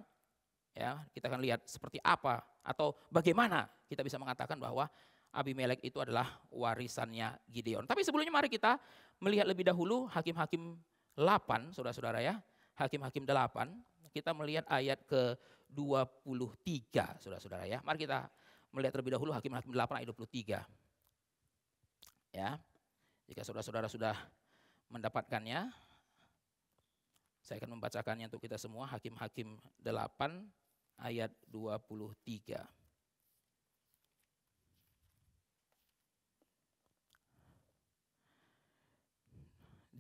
ya kita akan lihat seperti apa atau bagaimana kita bisa mengatakan bahwa Abimelek itu adalah warisannya Gideon. Tapi sebelumnya mari kita melihat lebih dahulu hakim-hakim 8, saudara-saudara ya, hakim-hakim 8 kita melihat ayat ke-23, saudara-saudara ya. Mari kita melihat terlebih dahulu Hakim-Hakim 8 ayat 23. Ya, jika saudara-saudara sudah mendapatkannya, saya akan membacakannya untuk kita semua, Hakim-Hakim 8 ayat 23.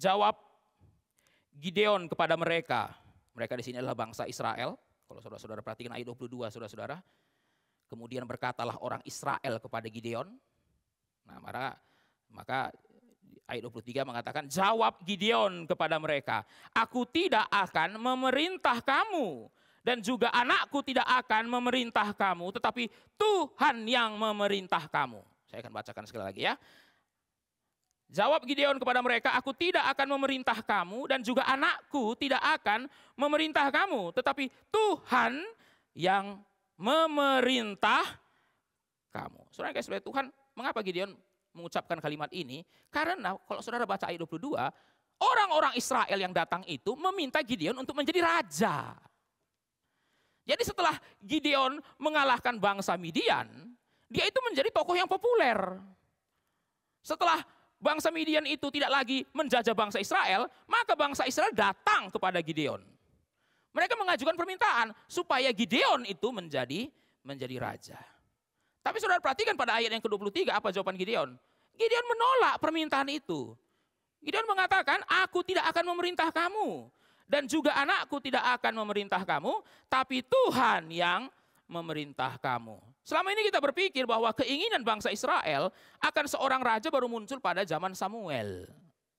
Jawab Gideon kepada mereka, mereka di sini adalah bangsa Israel. Kalau saudara-saudara perhatikan ayat 22, saudara-saudara. Kemudian berkatalah orang Israel kepada Gideon. Nah, maka, maka ayat 23 mengatakan, jawab Gideon kepada mereka, aku tidak akan memerintah kamu dan juga anakku tidak akan memerintah kamu, tetapi Tuhan yang memerintah kamu. Saya akan bacakan sekali lagi ya. Jawab Gideon kepada mereka, aku tidak akan memerintah kamu dan juga anakku tidak akan memerintah kamu. Tetapi Tuhan yang memerintah kamu. Saudara guys, sebagai Tuhan, mengapa Gideon mengucapkan kalimat ini? Karena kalau saudara baca ayat 22, orang-orang Israel yang datang itu meminta Gideon untuk menjadi raja. Jadi setelah Gideon mengalahkan bangsa Midian, dia itu menjadi tokoh yang populer. Setelah bangsa Midian itu tidak lagi menjajah bangsa Israel, maka bangsa Israel datang kepada Gideon. Mereka mengajukan permintaan supaya Gideon itu menjadi menjadi raja. Tapi saudara perhatikan pada ayat yang ke-23 apa jawaban Gideon. Gideon menolak permintaan itu. Gideon mengatakan, aku tidak akan memerintah kamu. Dan juga anakku tidak akan memerintah kamu, tapi Tuhan yang memerintah kamu. Selama ini kita berpikir bahwa keinginan bangsa Israel akan seorang raja baru muncul pada zaman Samuel.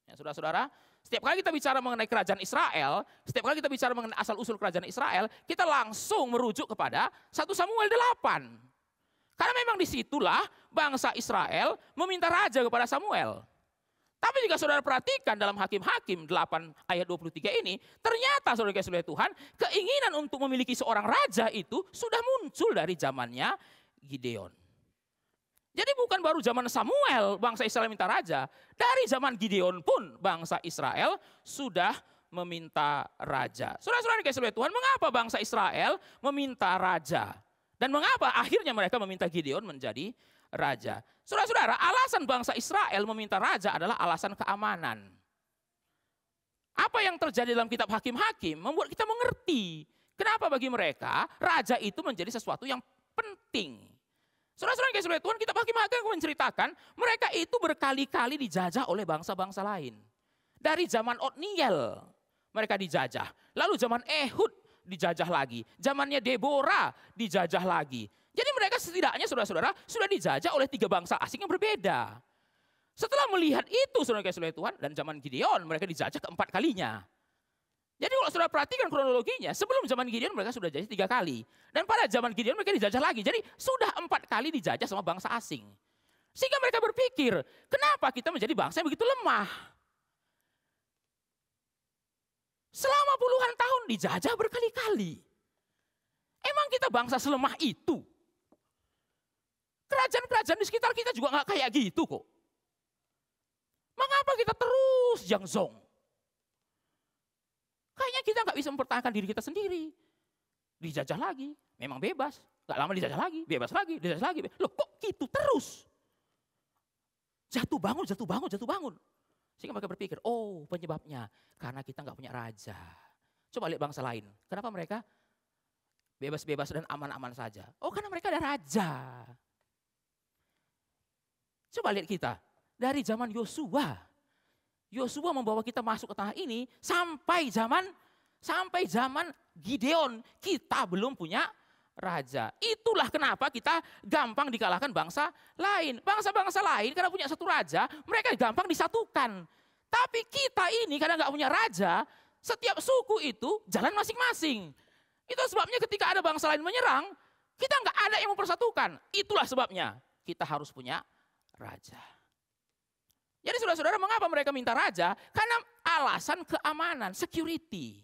Ya, saudara-saudara, setiap kali kita bicara mengenai kerajaan Israel, setiap kali kita bicara mengenai asal-usul kerajaan Israel, kita langsung merujuk kepada 1 Samuel 8. Karena memang disitulah bangsa Israel meminta raja kepada Samuel. Tapi jika saudara perhatikan dalam Hakim-Hakim 8 ayat 23 ini, ternyata saudara kasih Tuhan, keinginan untuk memiliki seorang raja itu sudah muncul dari zamannya Gideon. Jadi bukan baru zaman Samuel bangsa Israel minta raja, dari zaman Gideon pun bangsa Israel sudah meminta raja. Saudara-saudara -saudara, Tuhan, mengapa bangsa Israel meminta raja? Dan mengapa akhirnya mereka meminta Gideon menjadi raja? Saudara-saudara, alasan bangsa Israel meminta raja adalah alasan keamanan. Apa yang terjadi dalam kitab hakim-hakim membuat kita mengerti kenapa bagi mereka raja itu menjadi sesuatu yang penting. Saudara-saudara yang Tuhan, kitab hakim-hakim menceritakan mereka itu berkali-kali dijajah oleh bangsa-bangsa lain. Dari zaman Otniel mereka dijajah. Lalu zaman Ehud dijajah lagi. Zamannya Deborah dijajah lagi. Jadi mereka setidaknya saudara-saudara sudah dijajah oleh tiga bangsa asing yang berbeda. Setelah melihat itu saudara saudara Tuhan dan zaman Gideon mereka dijajah keempat kalinya. Jadi kalau sudah perhatikan kronologinya, sebelum zaman Gideon mereka sudah jajah tiga kali. Dan pada zaman Gideon mereka dijajah lagi. Jadi sudah empat kali dijajah sama bangsa asing. Sehingga mereka berpikir, kenapa kita menjadi bangsa yang begitu lemah? Selama puluhan tahun dijajah berkali-kali. Emang kita bangsa selemah itu? Kerajaan-kerajaan di sekitar kita juga nggak kayak gitu kok. Mengapa kita terus jangzong? Kayaknya kita nggak bisa mempertahankan diri kita sendiri. Dijajah lagi, memang bebas. Gak lama dijajah lagi, bebas lagi, dijajah lagi. Loh kok gitu terus? Jatuh bangun, jatuh bangun, jatuh bangun. Sehingga mereka berpikir, oh penyebabnya karena kita nggak punya raja. Coba lihat bangsa lain. Kenapa mereka bebas-bebas dan aman-aman saja? Oh karena mereka ada raja. Coba lihat kita, dari zaman Yosua. Yosua membawa kita masuk ke tanah ini sampai zaman sampai zaman Gideon kita belum punya raja. Itulah kenapa kita gampang dikalahkan bangsa lain. Bangsa-bangsa lain karena punya satu raja, mereka gampang disatukan. Tapi kita ini karena nggak punya raja, setiap suku itu jalan masing-masing. Itu sebabnya ketika ada bangsa lain menyerang, kita nggak ada yang mempersatukan. Itulah sebabnya kita harus punya raja. Jadi saudara-saudara mengapa mereka minta raja? Karena alasan keamanan, security.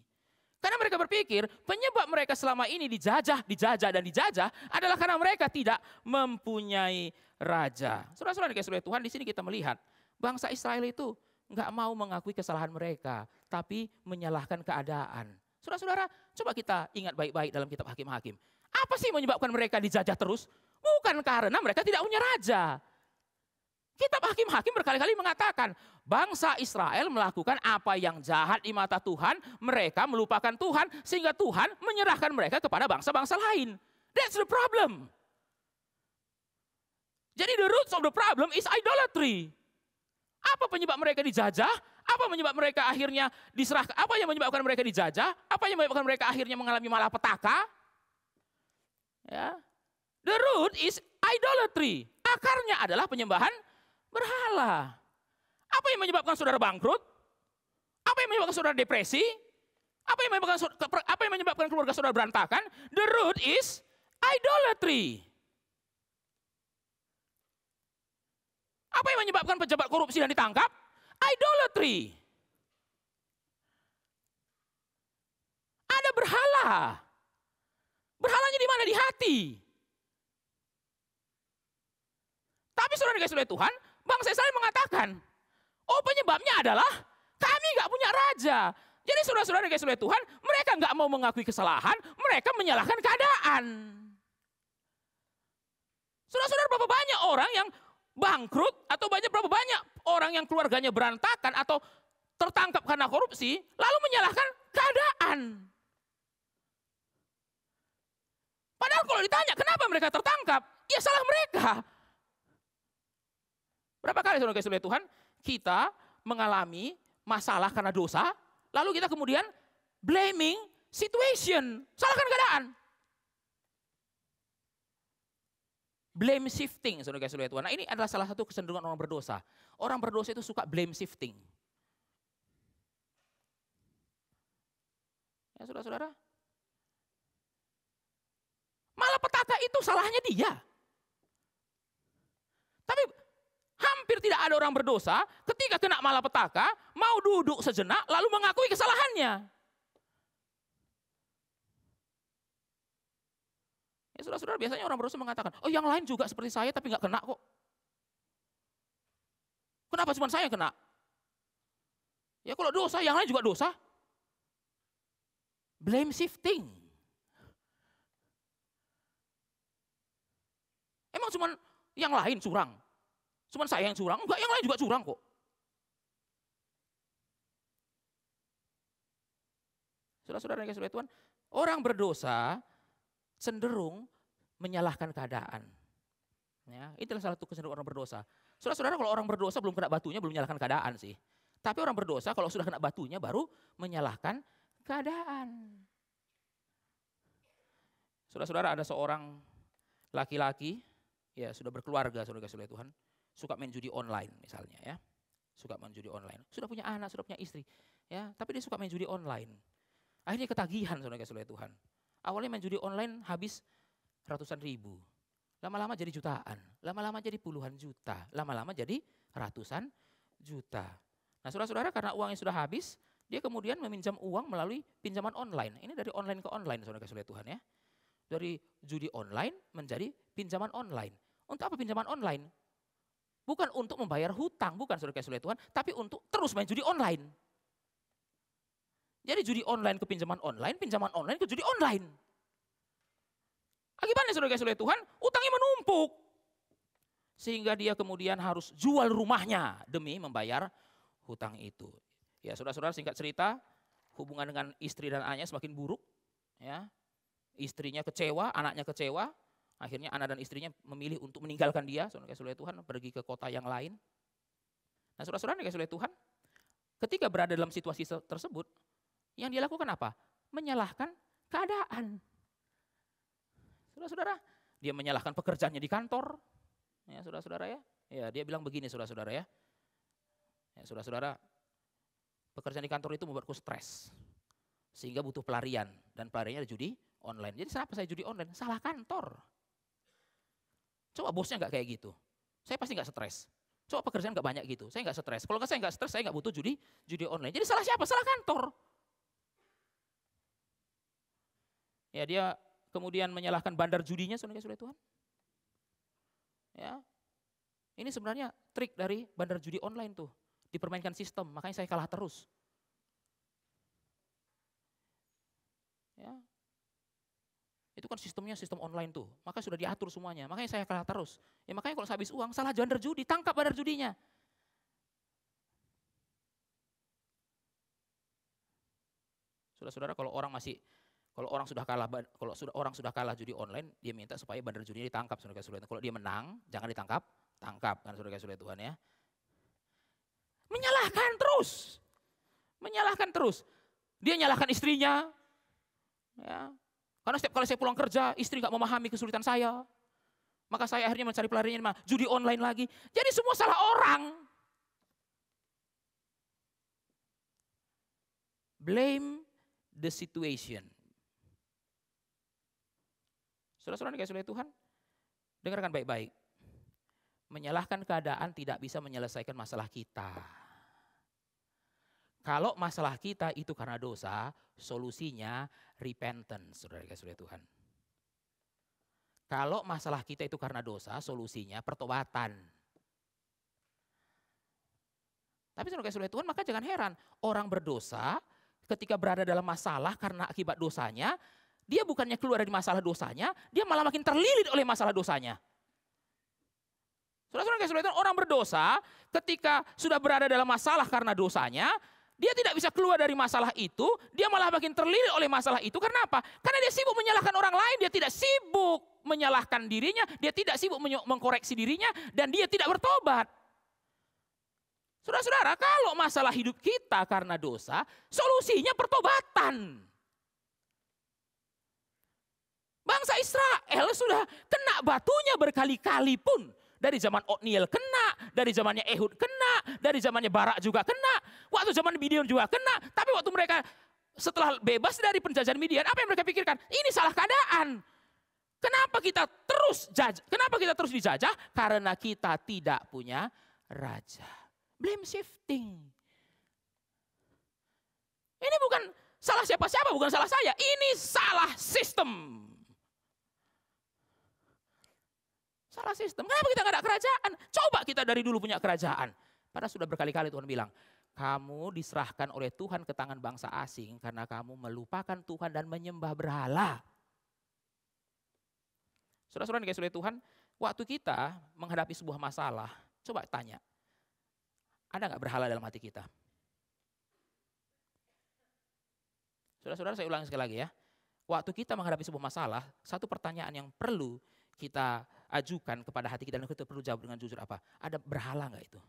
Karena mereka berpikir penyebab mereka selama ini dijajah, dijajah, dan dijajah adalah karena mereka tidak mempunyai raja. Saudara-saudara dikasih oleh Tuhan, di sini kita melihat bangsa Israel itu nggak mau mengakui kesalahan mereka, tapi menyalahkan keadaan. Saudara-saudara, coba kita ingat baik-baik dalam kitab Hakim-Hakim. Apa sih menyebabkan mereka dijajah terus? Bukan karena mereka tidak punya raja. Kitab Hakim-Hakim berkali-kali mengatakan, bangsa Israel melakukan apa yang jahat di mata Tuhan, mereka melupakan Tuhan, sehingga Tuhan menyerahkan mereka kepada bangsa-bangsa lain. That's the problem. Jadi the roots of the problem is idolatry. Apa penyebab mereka dijajah? Apa menyebab mereka akhirnya diserahkan? Apa yang menyebabkan mereka dijajah? Apa yang menyebabkan mereka akhirnya mengalami malapetaka? Ya. The root is idolatry. Akarnya adalah penyembahan Berhala. Apa yang menyebabkan saudara bangkrut? Apa yang menyebabkan saudara depresi? Apa yang menyebabkan apa yang menyebabkan keluarga saudara berantakan? The root is idolatry. Apa yang menyebabkan pejabat korupsi dan ditangkap? Idolatry. Ada berhala. Berhalanya di mana? Di hati. Tapi saudara dikasih oleh Tuhan, Bang selalu mengatakan, oh penyebabnya adalah kami nggak punya raja. Jadi saudara-saudara dikasih oleh Tuhan, mereka nggak mau mengakui kesalahan, mereka menyalahkan keadaan. Saudara-saudara berapa banyak orang yang bangkrut atau banyak berapa banyak orang yang keluarganya berantakan atau tertangkap karena korupsi, lalu menyalahkan keadaan. Padahal kalau ditanya kenapa mereka tertangkap, ya salah mereka. Berapa kali saudara kasih oleh Tuhan, kita mengalami masalah karena dosa, lalu kita kemudian blaming situation, salahkan keadaan. Blame shifting, saudara kasih oleh Tuhan. Nah ini adalah salah satu kesendungan orang berdosa. Orang berdosa itu suka blame shifting. Ya saudara-saudara. Malah petaka itu salahnya dia. Tapi hampir tidak ada orang berdosa ketika kena malapetaka mau duduk sejenak lalu mengakui kesalahannya. Ya saudara-saudara biasanya orang berdosa mengatakan, oh yang lain juga seperti saya tapi nggak kena kok. Kenapa cuma saya yang kena? Ya kalau dosa, yang lain juga dosa. Blame shifting. Emang cuma yang lain curang? Cuma saya yang curang, enggak yang lain juga curang kok. Saudara-saudara yang kasih Tuhan, orang berdosa cenderung menyalahkan keadaan. Ya, itu salah satu kecenderungan orang berdosa. Saudara-saudara kalau orang berdosa belum kena batunya belum menyalahkan keadaan sih. Tapi orang berdosa kalau sudah kena batunya baru menyalahkan keadaan. Saudara-saudara ada seorang laki-laki ya sudah berkeluarga saudara kasih Tuhan suka main judi online misalnya ya. Suka main judi online. Sudah punya anak, sudah punya istri. ya Tapi dia suka main judi online. Akhirnya ketagihan saudara-saudara Tuhan. Awalnya main judi online habis ratusan ribu. Lama-lama jadi jutaan. Lama-lama jadi puluhan juta. Lama-lama jadi ratusan juta. Nah saudara-saudara karena uangnya sudah habis, dia kemudian meminjam uang melalui pinjaman online. Ini dari online ke online saudara-saudara Tuhan ya. Dari judi online menjadi pinjaman online. Untuk apa pinjaman online? Bukan untuk membayar hutang, bukan saudara kasih Tuhan, tapi untuk terus main judi online. Jadi judi online ke pinjaman online, pinjaman online ke judi online. Akibatnya saudara kasih Tuhan, utangnya menumpuk. Sehingga dia kemudian harus jual rumahnya demi membayar hutang itu. Ya saudara-saudara singkat cerita, hubungan dengan istri dan anaknya semakin buruk. Ya, Istrinya kecewa, anaknya kecewa, Akhirnya anak dan istrinya memilih untuk meninggalkan dia, saudara kasih Tuhan, pergi ke kota yang lain. Nah saudara-saudara kasih Tuhan, ketika berada dalam situasi tersebut, yang dia lakukan apa? Menyalahkan keadaan. Saudara-saudara, dia menyalahkan pekerjaannya di kantor. Ya, saudara-saudara ya. Ya, dia bilang begini saudara-saudara ya. Ya, saudara-saudara, pekerjaan di kantor itu membuatku stres. Sehingga butuh pelarian dan pelariannya ada judi online. Jadi kenapa saya judi online? Salah kantor. Coba bosnya nggak kayak gitu. Saya pasti nggak stres. Coba pekerjaan nggak banyak gitu. Saya nggak stres. Kalau saya nggak stres, saya nggak butuh judi judi online. Jadi salah siapa? Salah kantor. Ya dia kemudian menyalahkan bandar judinya sebenarnya sudah Tuhan. Ya. Ini sebenarnya trik dari bandar judi online tuh. Dipermainkan sistem, makanya saya kalah terus. Itu kan sistemnya sistem online tuh. Maka sudah diatur semuanya. Makanya saya kalah terus. Ya makanya kalau saya habis uang, salah bandar judi, tangkap bandar judinya. Saudara-saudara kalau orang masih kalau orang sudah kalah kalau sudah orang sudah kalah judi online, dia minta supaya bandar judinya ditangkap saudara-saudara. Kalau dia menang, jangan ditangkap, tangkap kan saudara-saudara Tuhan ya. Menyalahkan terus. Menyalahkan terus. Dia nyalahkan istrinya. Ya, karena setiap kali saya pulang kerja, istri nggak memahami kesulitan saya. Maka saya akhirnya mencari pelarian mah judi online lagi. Jadi semua salah orang. Blame the situation. Saudara-saudara yang oleh Tuhan, dengarkan baik-baik. Menyalahkan keadaan tidak bisa menyelesaikan masalah kita. Kalau masalah kita itu karena dosa, solusinya repentance, saudara-saudara Tuhan. Kalau masalah kita itu karena dosa, solusinya pertobatan. Tapi saudara-saudara Tuhan, maka jangan heran. Orang berdosa ketika berada dalam masalah karena akibat dosanya, dia bukannya keluar dari masalah dosanya, dia malah makin terlilit oleh masalah dosanya. Saudara-saudara, orang berdosa ketika sudah berada dalam masalah karena dosanya, dia tidak bisa keluar dari masalah itu, dia malah makin terlilit oleh masalah itu. Karena apa? Karena dia sibuk menyalahkan orang lain, dia tidak sibuk menyalahkan dirinya, dia tidak sibuk mengkoreksi dirinya, dan dia tidak bertobat. Saudara-saudara, kalau masalah hidup kita karena dosa, solusinya pertobatan. Bangsa Israel sudah kena batunya berkali-kali pun dari zaman Otniel kena, dari zamannya Ehud kena, dari zamannya Barak juga kena, waktu zaman Midian juga kena. Tapi waktu mereka setelah bebas dari penjajahan Midian, apa yang mereka pikirkan? Ini salah keadaan. Kenapa kita terus jajah? Kenapa kita terus dijajah? Karena kita tidak punya raja. Blame shifting. Ini bukan salah siapa-siapa, bukan salah saya. Ini salah sistem. Salah sistem. Kenapa kita nggak ada kerajaan? Coba kita dari dulu punya kerajaan. Padahal sudah berkali-kali Tuhan bilang, kamu diserahkan oleh Tuhan ke tangan bangsa asing karena kamu melupakan Tuhan dan menyembah berhala. Saudara-saudara dikasih oleh Tuhan, waktu kita menghadapi sebuah masalah, coba tanya, ada nggak berhala dalam hati kita? Saudara-saudara saya ulangi sekali lagi ya, waktu kita menghadapi sebuah masalah, satu pertanyaan yang perlu kita ajukan kepada hati kita dan kita perlu jawab dengan jujur apa? Ada berhala nggak itu?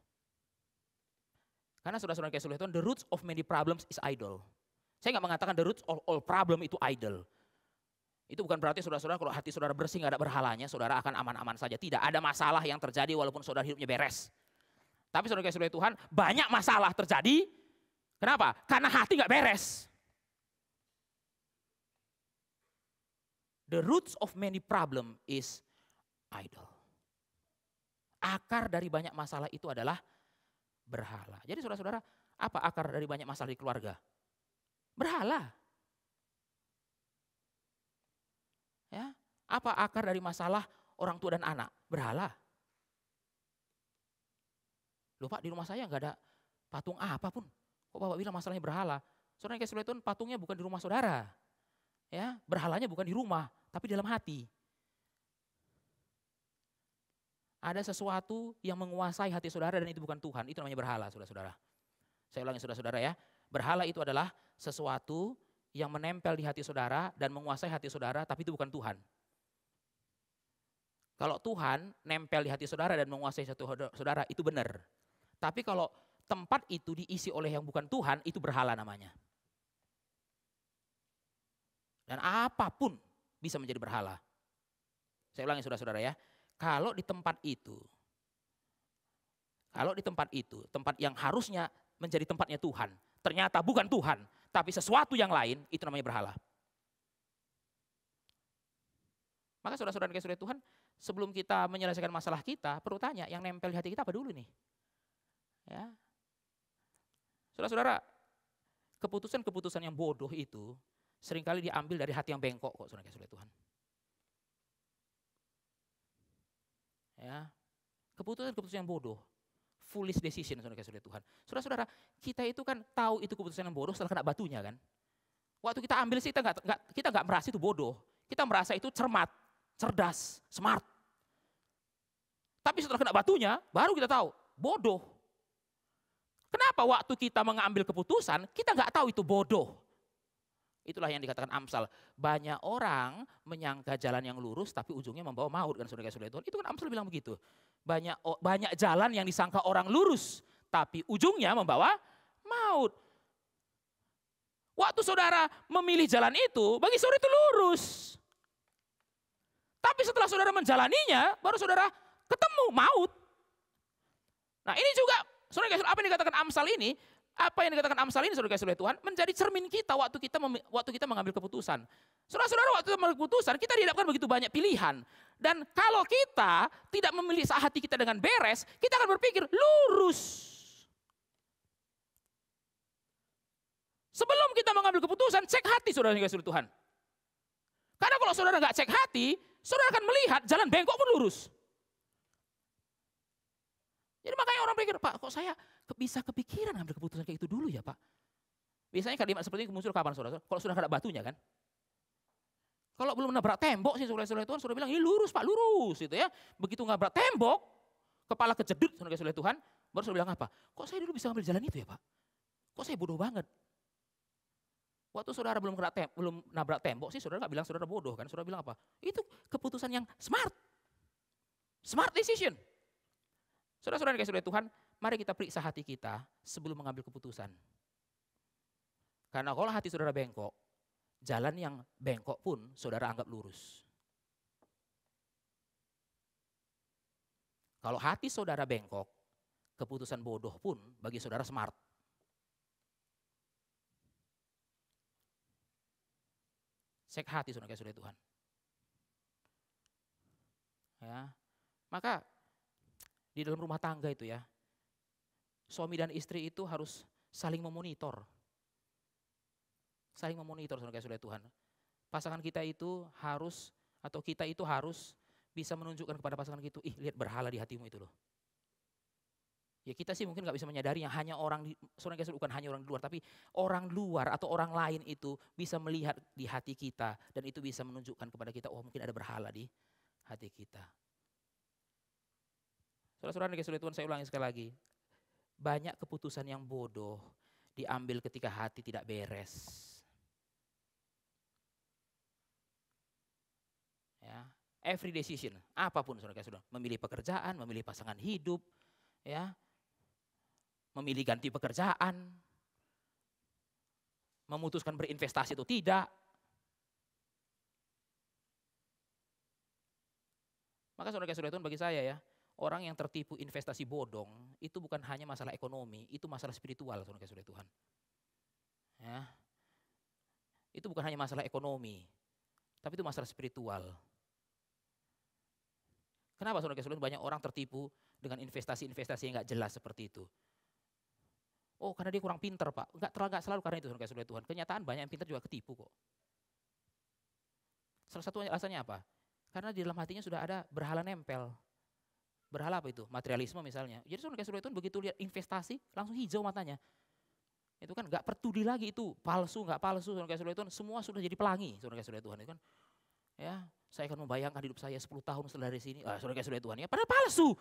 Karena saudara-saudara kayak Tuhan, the roots of many problems is idol. Saya nggak mengatakan the roots of all problem itu idol. Itu bukan berarti saudara-saudara kalau hati saudara bersih nggak ada berhalanya, saudara akan aman-aman saja. Tidak ada masalah yang terjadi walaupun saudara hidupnya beres. Tapi saudara kasih Tuhan, banyak masalah terjadi. Kenapa? Karena hati nggak beres. The roots of many problem is idol. Akar dari banyak masalah itu adalah berhala. Jadi saudara-saudara, apa akar dari banyak masalah di keluarga? Berhala. Ya, apa akar dari masalah orang tua dan anak? Berhala. Lupa di rumah saya nggak ada patung apapun. Kok bapak bilang masalahnya berhala? Soalnya yang itu kan patungnya bukan di rumah saudara. Ya, berhalanya bukan di rumah, tapi dalam hati. Ada sesuatu yang menguasai hati saudara dan itu bukan Tuhan, itu namanya berhala saudara-saudara. Saya ulangi saudara-saudara ya, berhala itu adalah sesuatu yang menempel di hati saudara dan menguasai hati saudara tapi itu bukan Tuhan. Kalau Tuhan nempel di hati saudara dan menguasai satu saudara itu benar. Tapi kalau tempat itu diisi oleh yang bukan Tuhan itu berhala namanya. Dan apapun bisa menjadi berhala. Saya ulangi saudara-saudara ya. Kalau di tempat itu, kalau di tempat itu, tempat yang harusnya menjadi tempatnya Tuhan, ternyata bukan Tuhan, tapi sesuatu yang lain, itu namanya berhala. Maka saudara-saudara dan sudah Tuhan, sebelum kita menyelesaikan masalah kita, perlu tanya yang nempel di hati kita apa dulu nih? Ya. Saudara-saudara, keputusan-keputusan yang bodoh itu seringkali diambil dari hati yang bengkok kok saudara saudara Tuhan. Ya. Keputusan-keputusan yang bodoh. Foolish decision saudara-saudara Tuhan. Saudara-saudara, kita itu kan tahu itu keputusan yang bodoh setelah kena batunya kan. Waktu kita ambil sih kita nggak kita nggak merasa itu bodoh. Kita merasa itu cermat, cerdas, smart. Tapi setelah kena batunya, baru kita tahu bodoh. Kenapa waktu kita mengambil keputusan, kita nggak tahu itu bodoh. Itulah yang dikatakan Amsal. Banyak orang menyangka jalan yang lurus tapi ujungnya membawa maut kan saudara-saudara Tuhan. Itu kan Amsal bilang begitu. Banyak banyak jalan yang disangka orang lurus tapi ujungnya membawa maut. Waktu saudara memilih jalan itu, bagi saudara itu lurus. Tapi setelah saudara menjalaninya, baru saudara ketemu maut. Nah ini juga, saudara apa yang dikatakan Amsal ini, apa yang dikatakan Amsal ini saudara oleh Tuhan menjadi cermin kita waktu kita waktu kita mengambil keputusan. Saudara-saudara waktu kita mengambil keputusan kita dihadapkan begitu banyak pilihan. Dan kalau kita tidak memilih saat hati kita dengan beres, kita akan berpikir lurus. Sebelum kita mengambil keputusan, cek hati saudara saudara Tuhan. Karena kalau saudara nggak cek hati, saudara akan melihat jalan bengkok pun lurus. Jadi makanya orang pikir, Pak kok saya bisa kepikiran ambil keputusan kayak itu dulu ya Pak? Biasanya kalimat seperti ini muncul kapan saudara? Kalau sudah ada batunya kan? Kalau belum nabrak tembok sih saudara-saudara Tuhan, saudara bilang, ini lurus Pak, lurus gitu ya. Begitu nabrak tembok, kepala kejedut saudara-saudara Tuhan, baru saudara bilang apa? Kok saya dulu bisa ambil jalan itu ya Pak? Kok saya bodoh banget? Waktu saudara belum kena tem belum nabrak tembok sih saudara nggak bilang saudara bodoh kan? Saudara bilang apa? Itu keputusan yang smart. Smart decision. Saudara-saudara kasih oleh Tuhan, mari kita periksa hati kita sebelum mengambil keputusan. Karena kalau hati saudara bengkok, jalan yang bengkok pun saudara anggap lurus. Kalau hati saudara bengkok, keputusan bodoh pun bagi saudara smart. Cek hati saudara saudara Tuhan. Ya. Maka di dalam rumah tangga itu ya, suami dan istri itu harus saling memonitor. Saling memonitor saudara kasih Tuhan. Pasangan kita itu harus atau kita itu harus bisa menunjukkan kepada pasangan kita, ih lihat berhala di hatimu itu loh. Ya kita sih mungkin nggak bisa menyadari yang hanya orang saudara kasih bukan hanya orang luar, tapi orang luar atau orang lain itu bisa melihat di hati kita dan itu bisa menunjukkan kepada kita, oh mungkin ada berhala di hati kita. Saudara-saudara yang Tuhan, saya ulangi sekali lagi. Banyak keputusan yang bodoh diambil ketika hati tidak beres. Ya, every decision, apapun saudara sudah memilih pekerjaan, memilih pasangan hidup, ya, memilih ganti pekerjaan, memutuskan berinvestasi atau tidak. Maka saudara saudara Tuhan bagi saya ya, orang yang tertipu investasi bodong itu bukan hanya masalah ekonomi, itu masalah spiritual kasih Tuhan. Ya. Itu bukan hanya masalah ekonomi, tapi itu masalah spiritual. Kenapa saudara Tuhan banyak orang tertipu dengan investasi-investasi yang nggak jelas seperti itu? Oh karena dia kurang pinter pak, nggak terlalu nggak selalu karena itu saudara Tuhan. Kenyataan banyak yang pinter juga ketipu kok. Salah satu alasannya apa? Karena di dalam hatinya sudah ada berhala nempel. Berhala apa itu? Materialisme misalnya. Jadi surga surga itu begitu lihat investasi langsung hijau matanya. Itu kan nggak peduli lagi itu palsu nggak palsu surga surga itu semua sudah jadi pelangi surga surga Tuhan itu kan. Ya, saya akan membayangkan hidup saya 10 tahun setelah dari sini. Ah, surga surga Tuhan ya, padahal palsu.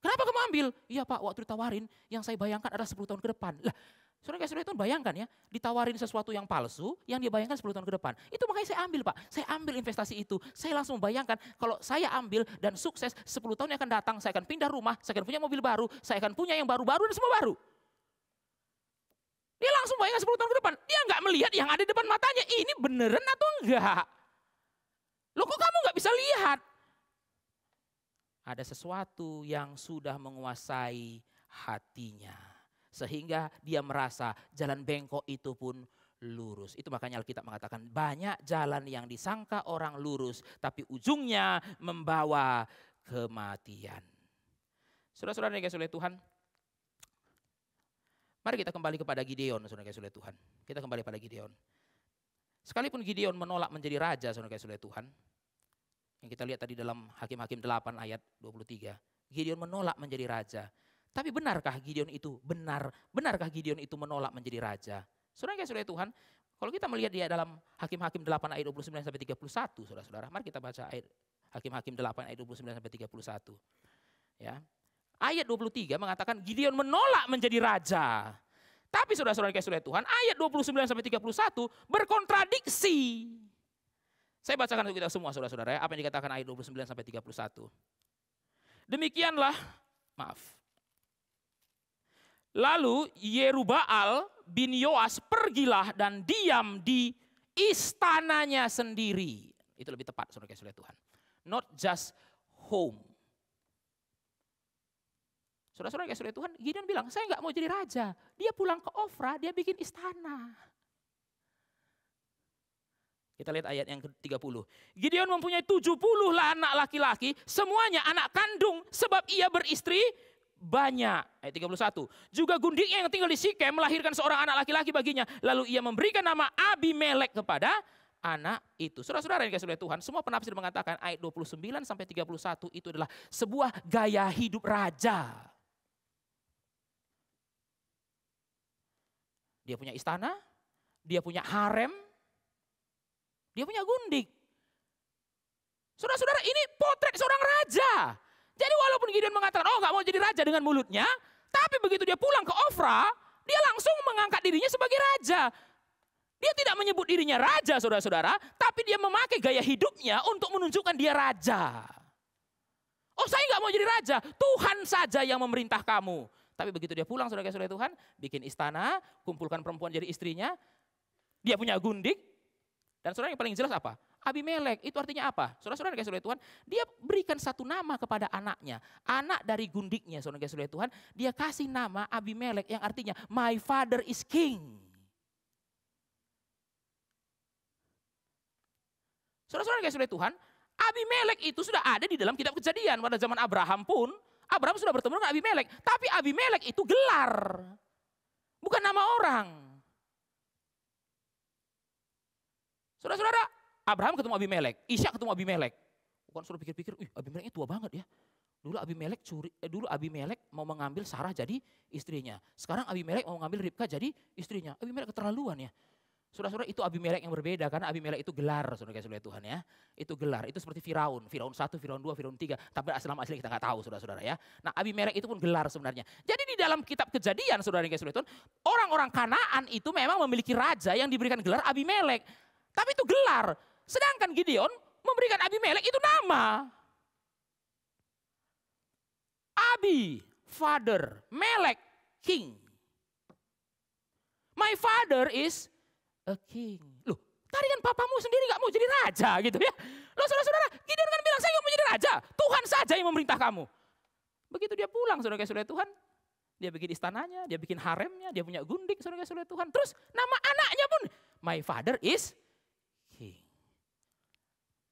Kenapa kamu ambil? Iya Pak, waktu ditawarin yang saya bayangkan ada 10 tahun ke depan. Lah, Saudara kasih itu bayangkan ya, ditawarin sesuatu yang palsu yang dia bayangkan 10 tahun ke depan. Itu makanya saya ambil Pak, saya ambil investasi itu. Saya langsung bayangkan kalau saya ambil dan sukses 10 tahun yang akan datang, saya akan pindah rumah, saya akan punya mobil baru, saya akan punya yang baru-baru dan semua baru. Dia langsung bayangkan 10 tahun ke depan. Dia nggak melihat yang ada di depan matanya. Ini beneran atau enggak? Loh kok kamu nggak bisa lihat? Ada sesuatu yang sudah menguasai hatinya. Sehingga dia merasa jalan bengkok itu pun lurus. Itu makanya Alkitab mengatakan banyak jalan yang disangka orang lurus tapi ujungnya membawa kematian. Saudara-saudara yang oleh Tuhan, mari kita kembali kepada Gideon, saudara saudara oleh Tuhan. Kita kembali pada Gideon. Sekalipun Gideon menolak menjadi raja, saudara saudara oleh Tuhan, yang kita lihat tadi dalam Hakim-Hakim 8 ayat 23, Gideon menolak menjadi raja. Tapi benarkah Gideon itu benar? Benarkah Gideon itu menolak menjadi raja? Saudara saudara Tuhan, kalau kita melihat dia dalam Hakim-Hakim 8 ayat 29 sampai 31, saudara-saudara, mari kita baca ayat Hakim-Hakim 8 ayat 29 sampai 31. Ya. Ayat 23 mengatakan Gideon menolak menjadi raja. Tapi saudara-saudara kasih Tuhan, ayat 29 sampai 31 berkontradiksi. Saya bacakan untuk kita semua saudara-saudara ya, apa yang dikatakan ayat 29 sampai 31. Demikianlah, maaf, Lalu Yerubaal bin Yoas pergilah dan diam di istananya sendiri. Itu lebih tepat saudara kasih Tuhan. Not just home. Saudara-saudara kasih Tuhan, Gideon bilang, saya nggak mau jadi raja. Dia pulang ke Ofra, dia bikin istana. Kita lihat ayat yang ke-30. Gideon mempunyai 70 lah anak laki-laki, semuanya anak kandung sebab ia beristri banyak. Ayat 31. Juga gundik yang tinggal di Sikem melahirkan seorang anak laki-laki baginya. Lalu ia memberikan nama Abimelek kepada anak itu. Saudara-saudara yang dikasih oleh Tuhan, semua penafsir mengatakan ayat 29 sampai 31 itu adalah sebuah gaya hidup raja. Dia punya istana, dia punya harem, dia punya gundik. Saudara-saudara ini potret seorang raja. Jadi walaupun Gideon mengatakan, oh gak mau jadi raja dengan mulutnya, tapi begitu dia pulang ke Ofra, dia langsung mengangkat dirinya sebagai raja. Dia tidak menyebut dirinya raja, saudara-saudara, tapi dia memakai gaya hidupnya untuk menunjukkan dia raja. Oh saya gak mau jadi raja, Tuhan saja yang memerintah kamu. Tapi begitu dia pulang, saudara-saudara Tuhan, bikin istana, kumpulkan perempuan jadi istrinya, dia punya gundik, dan saudara yang paling jelas apa? Abimelek. Itu artinya apa? Saudara-saudara yang oleh Tuhan, dia berikan satu nama kepada anaknya. Anak dari gundiknya, saudara saudara oleh Tuhan, dia kasih nama Abimelek yang artinya my father is king. Saudara-saudara yang oleh Tuhan, Abimelek itu sudah ada di dalam kitab kejadian pada zaman Abraham pun. Abraham sudah bertemu dengan Abimelek, tapi Abimelek itu gelar. Bukan nama orang. Saudara-saudara, Abraham ketemu Abimelek, Ishak ketemu Abimelek. Bukan suruh pikir-pikir, ih Abimeleknya tua banget ya. Dulu Abimelek curi, eh, dulu Abimelek mau mengambil Sarah jadi istrinya. Sekarang Abimelek mau mengambil Ribka jadi istrinya. Abimelek keterlaluan ya. Saudara-saudara itu Abimelek yang berbeda karena Abimelek itu gelar saudara-saudara Tuhan ya. Itu gelar, itu seperti Firaun, Firaun satu, Firaun dua, Firaun tiga. Tapi asal asli kita nggak tahu saudara-saudara ya. Nah Abimelek itu pun gelar sebenarnya. Jadi di dalam kitab kejadian saudara-saudara Tuhan, orang-orang Kanaan itu memang memiliki raja yang diberikan gelar Abimelek. Tapi itu gelar, Sedangkan Gideon memberikan Abimelek itu nama. Abi, father, Melek, king. My father is a king. Loh, tadi kan papamu sendiri nggak mau jadi raja gitu ya. Loh saudara-saudara, Gideon kan bilang saya nggak mau jadi raja. Tuhan saja yang memerintah kamu. Begitu dia pulang saudara-saudara Tuhan, dia bikin istananya, dia bikin haremnya, dia punya gundik saudara-saudara Tuhan. Terus nama anaknya pun, my father is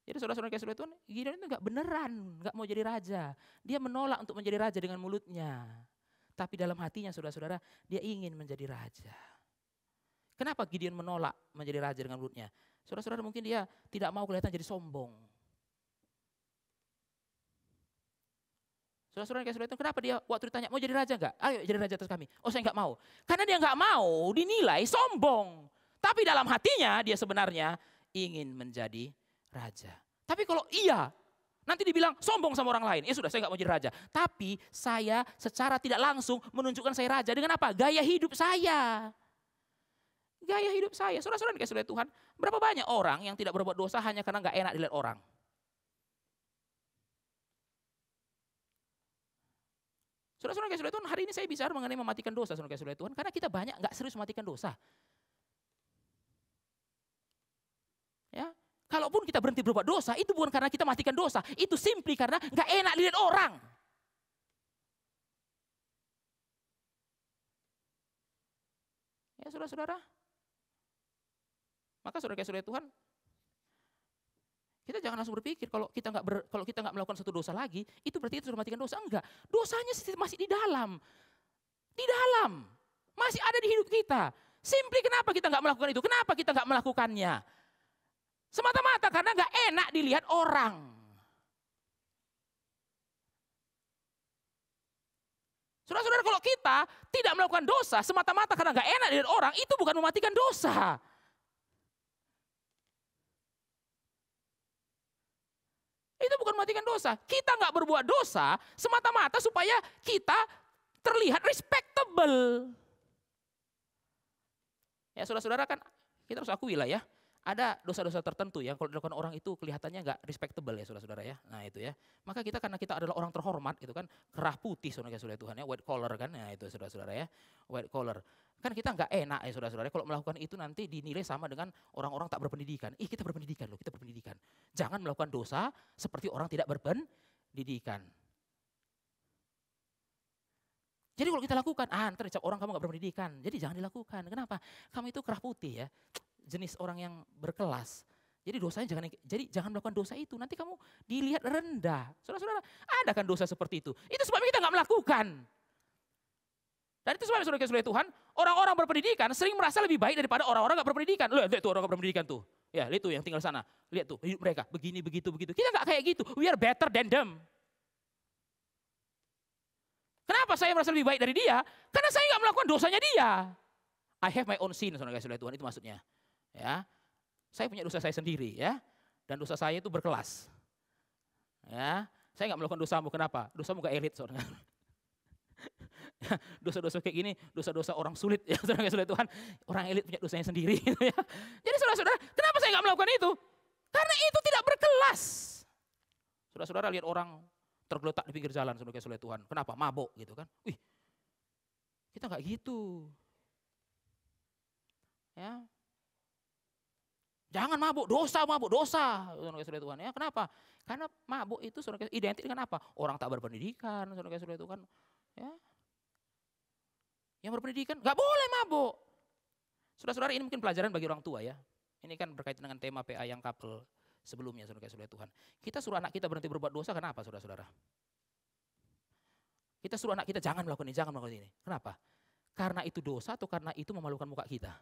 jadi saudara-saudara Kaiser Tuhan, Gideon itu nggak beneran, nggak mau jadi raja. Dia menolak untuk menjadi raja dengan mulutnya. Tapi dalam hatinya saudara-saudara, dia ingin menjadi raja. Kenapa Gideon menolak menjadi raja dengan mulutnya? Saudara-saudara mungkin dia tidak mau kelihatan jadi sombong. Saudara-saudara Kaiser Tuhan, kenapa dia waktu ditanya, mau jadi raja nggak? Ayo jadi raja atas kami. Oh saya nggak mau. Karena dia nggak mau dinilai sombong. Tapi dalam hatinya dia sebenarnya ingin menjadi raja. Tapi kalau iya, nanti dibilang sombong sama orang lain. Ya sudah, saya nggak mau jadi raja. Tapi saya secara tidak langsung menunjukkan saya raja dengan apa? Gaya hidup saya. Gaya hidup saya. Saudara-saudara dikasih oleh Tuhan, berapa banyak orang yang tidak berbuat dosa hanya karena nggak enak dilihat orang? Saudara-saudara oleh Tuhan, hari ini saya bisa mengenai mematikan dosa, saudara saudara Tuhan, karena kita banyak nggak serius mematikan dosa. kalaupun kita berhenti berbuat dosa, itu bukan karena kita matikan dosa. Itu simply karena nggak enak dilihat orang. Ya saudara-saudara. Maka saudara-saudara Tuhan, kita jangan langsung berpikir kalau kita nggak kalau kita nggak melakukan satu dosa lagi, itu berarti itu sudah matikan dosa. Enggak, dosanya masih di dalam, di dalam, masih ada di hidup kita. Simply kenapa kita nggak melakukan itu? Kenapa kita nggak melakukannya? Semata-mata karena nggak enak dilihat orang. Saudara-saudara kalau kita tidak melakukan dosa semata-mata karena nggak enak dilihat orang, itu bukan mematikan dosa. Itu bukan mematikan dosa. Kita nggak berbuat dosa semata-mata supaya kita terlihat respectable. Ya saudara-saudara kan kita harus akui lah ya ada dosa-dosa tertentu yang kalau dilakukan orang itu kelihatannya nggak respectable ya saudara-saudara ya. Nah itu ya. Maka kita karena kita adalah orang terhormat itu kan kerah putih saudara-saudara Tuhan ya, white collar kan. Nah itu saudara-saudara ya, white collar. Kan kita nggak enak ya saudara-saudara kalau melakukan itu nanti dinilai sama dengan orang-orang tak berpendidikan. Ih kita berpendidikan loh, kita berpendidikan. Jangan melakukan dosa seperti orang tidak berpendidikan. Jadi kalau kita lakukan, ah ntar orang kamu gak berpendidikan. Jadi jangan dilakukan. Kenapa? Kamu itu kerah putih ya jenis orang yang berkelas. Jadi dosanya jangan jadi jangan melakukan dosa itu. Nanti kamu dilihat rendah. Saudara-saudara, ada kan dosa seperti itu. Itu sebabnya kita nggak melakukan. Dan itu sebabnya saudara-saudara Tuhan, orang-orang berpendidikan sering merasa lebih baik daripada orang-orang nggak berpendidikan. Lihat, tuh orang nggak berpendidikan tuh. Ya, lihat tuh yang tinggal sana. Lihat tuh hidup mereka begini begitu begitu. Kita nggak kayak gitu. We are better than them. Kenapa saya merasa lebih baik dari dia? Karena saya nggak melakukan dosanya dia. I have my own sin, saudara-saudara Tuhan itu maksudnya. Ya. Saya punya dosa saya sendiri ya. Dan dosa saya itu berkelas. Ya. Saya nggak melakukan dosamu, kenapa? Dosamu gak elit, soalnya dosa-dosa kayak gini, dosa-dosa orang sulit ya, saudara sulit Tuhan. Orang elit punya dosanya sendiri gitu ya. Jadi saudara-saudara, kenapa saya nggak melakukan itu? Karena itu tidak berkelas. Saudara-saudara lihat orang tergeletak di pinggir jalan sebagai sulit Tuhan. Kenapa? Mabok gitu kan. Wih, kita nggak gitu. Ya, Jangan mabuk, dosa mabuk, dosa. Saudara Tuhan. Ya, kenapa? Karena mabuk itu saudara identik dengan apa? Orang tak berpendidikan, saudara saudara Tuhan. Ya. Yang berpendidikan nggak boleh mabuk. Saudara-saudara ini mungkin pelajaran bagi orang tua ya. Ini kan berkaitan dengan tema PA yang couple sebelumnya saudara-saudara Tuhan. Kita suruh anak kita berhenti berbuat dosa kenapa saudara-saudara? Kita suruh anak kita jangan melakukan ini, jangan melakukan ini. Kenapa? Karena itu dosa atau karena itu memalukan muka kita?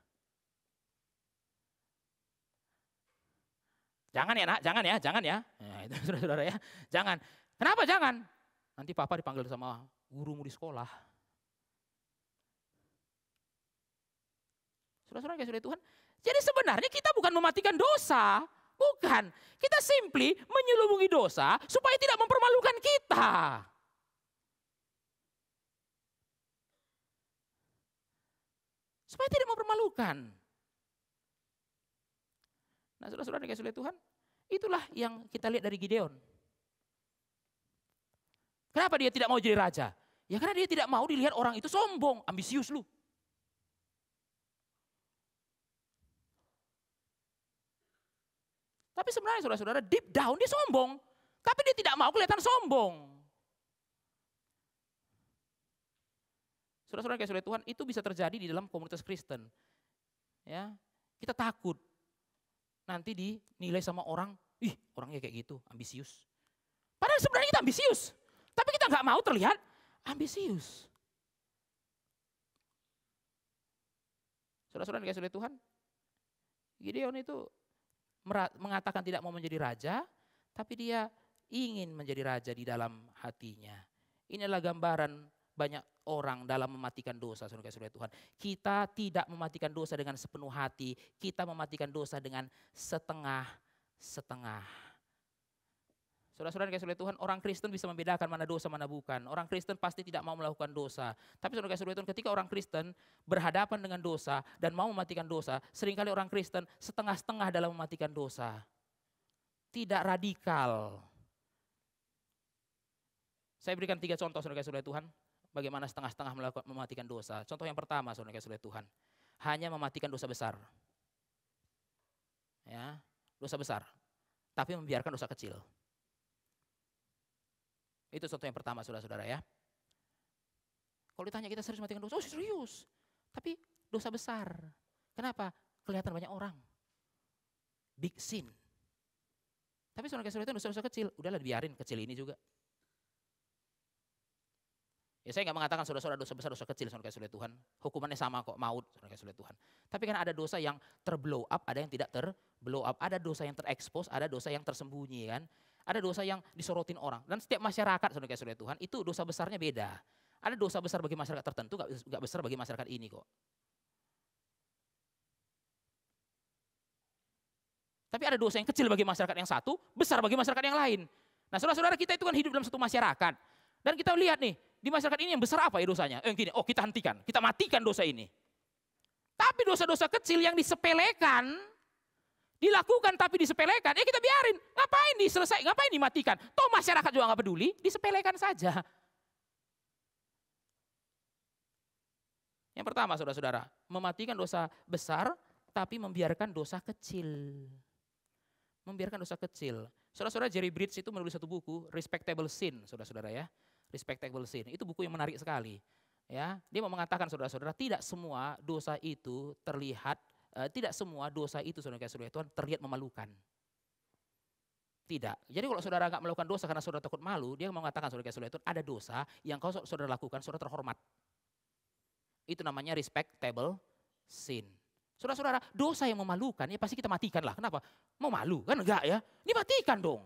Jangan ya nak, jangan ya, jangan ya. Nah, itu saudara-saudara ya, jangan. Kenapa jangan? Nanti papa dipanggil sama gurumu di sekolah. Saudara-saudara kasih Tuhan. Jadi sebenarnya kita bukan mematikan dosa. Bukan. Kita simply menyelubungi dosa supaya tidak mempermalukan kita. Supaya tidak mempermalukan. Nah saudara-saudara kasih Tuhan. Itulah yang kita lihat dari Gideon. Kenapa dia tidak mau jadi raja? Ya karena dia tidak mau dilihat orang itu sombong, ambisius lu. Tapi sebenarnya saudara-saudara deep down dia sombong. Tapi dia tidak mau kelihatan sombong. Saudara-saudara kayak Tuhan itu bisa terjadi di dalam komunitas Kristen. Ya, kita takut nanti dinilai sama orang, ih orangnya kayak gitu, ambisius. Padahal sebenarnya kita ambisius, tapi kita nggak mau terlihat ambisius. Saudara-saudara dikasih oleh Tuhan, Gideon itu mengatakan tidak mau menjadi raja, tapi dia ingin menjadi raja di dalam hatinya. Inilah gambaran banyak orang dalam mematikan dosa saudara-saudara Tuhan. Kita tidak mematikan dosa dengan sepenuh hati, kita mematikan dosa dengan setengah-setengah. Saudara-saudara saudara Tuhan, orang Kristen bisa membedakan mana dosa mana bukan. Orang Kristen pasti tidak mau melakukan dosa. Tapi saudara saudara Tuhan, ketika orang Kristen berhadapan dengan dosa dan mau mematikan dosa, seringkali orang Kristen setengah-setengah dalam mematikan dosa. Tidak radikal. Saya berikan tiga contoh saudara saudara Tuhan bagaimana setengah-setengah melakukan mematikan dosa. Contoh yang pertama saudara saudara Tuhan, hanya mematikan dosa besar. Ya, dosa besar, tapi membiarkan dosa kecil. Itu contoh yang pertama saudara-saudara ya. Kalau ditanya kita serius matikan dosa, oh serius. Tapi dosa besar. Kenapa? Kelihatan banyak orang. Big sin. Tapi saudara saudara itu dosa-dosa kecil, udahlah biarin kecil ini juga. Ya saya nggak mengatakan saudara-saudara dosa besar, dosa kecil, saudara sulit Tuhan. Hukumannya sama kok, maut, saudara sulit Tuhan. Tapi kan ada dosa yang terblow up, ada yang tidak terblow up. Ada dosa yang terekspos, ada dosa yang tersembunyi kan. Ada dosa yang disorotin orang. Dan setiap masyarakat, saudara sulit Tuhan, itu dosa besarnya beda. Ada dosa besar bagi masyarakat tertentu, nggak besar bagi masyarakat ini kok. Tapi ada dosa yang kecil bagi masyarakat yang satu, besar bagi masyarakat yang lain. Nah saudara-saudara kita itu kan hidup dalam satu masyarakat. Dan kita lihat nih, di masyarakat ini yang besar apa ya dosanya? Eh, gini, oh kita hentikan, kita matikan dosa ini. Tapi dosa-dosa kecil yang disepelekan, dilakukan tapi disepelekan, ya kita biarin. Ngapain diselesai, ngapain dimatikan? Toh masyarakat juga nggak peduli, disepelekan saja. Yang pertama saudara-saudara, mematikan dosa besar tapi membiarkan dosa kecil. Membiarkan dosa kecil. Saudara-saudara Jerry Bridges itu menulis satu buku, Respectable Sin, saudara-saudara ya. Respectable Sin. Itu buku yang menarik sekali. Ya, dia mau mengatakan saudara-saudara, tidak semua dosa itu terlihat, eh, tidak semua dosa itu saudara-saudara Tuhan terlihat memalukan. Tidak. Jadi kalau saudara nggak melakukan dosa karena saudara takut malu, dia mau mengatakan saudara-saudara Tuhan ada dosa yang kalau saudara lakukan, saudara terhormat. Itu namanya respectable sin. Saudara-saudara, dosa yang memalukan ya pasti kita matikan lah. Kenapa? Mau malu kan enggak ya? Ini matikan dong.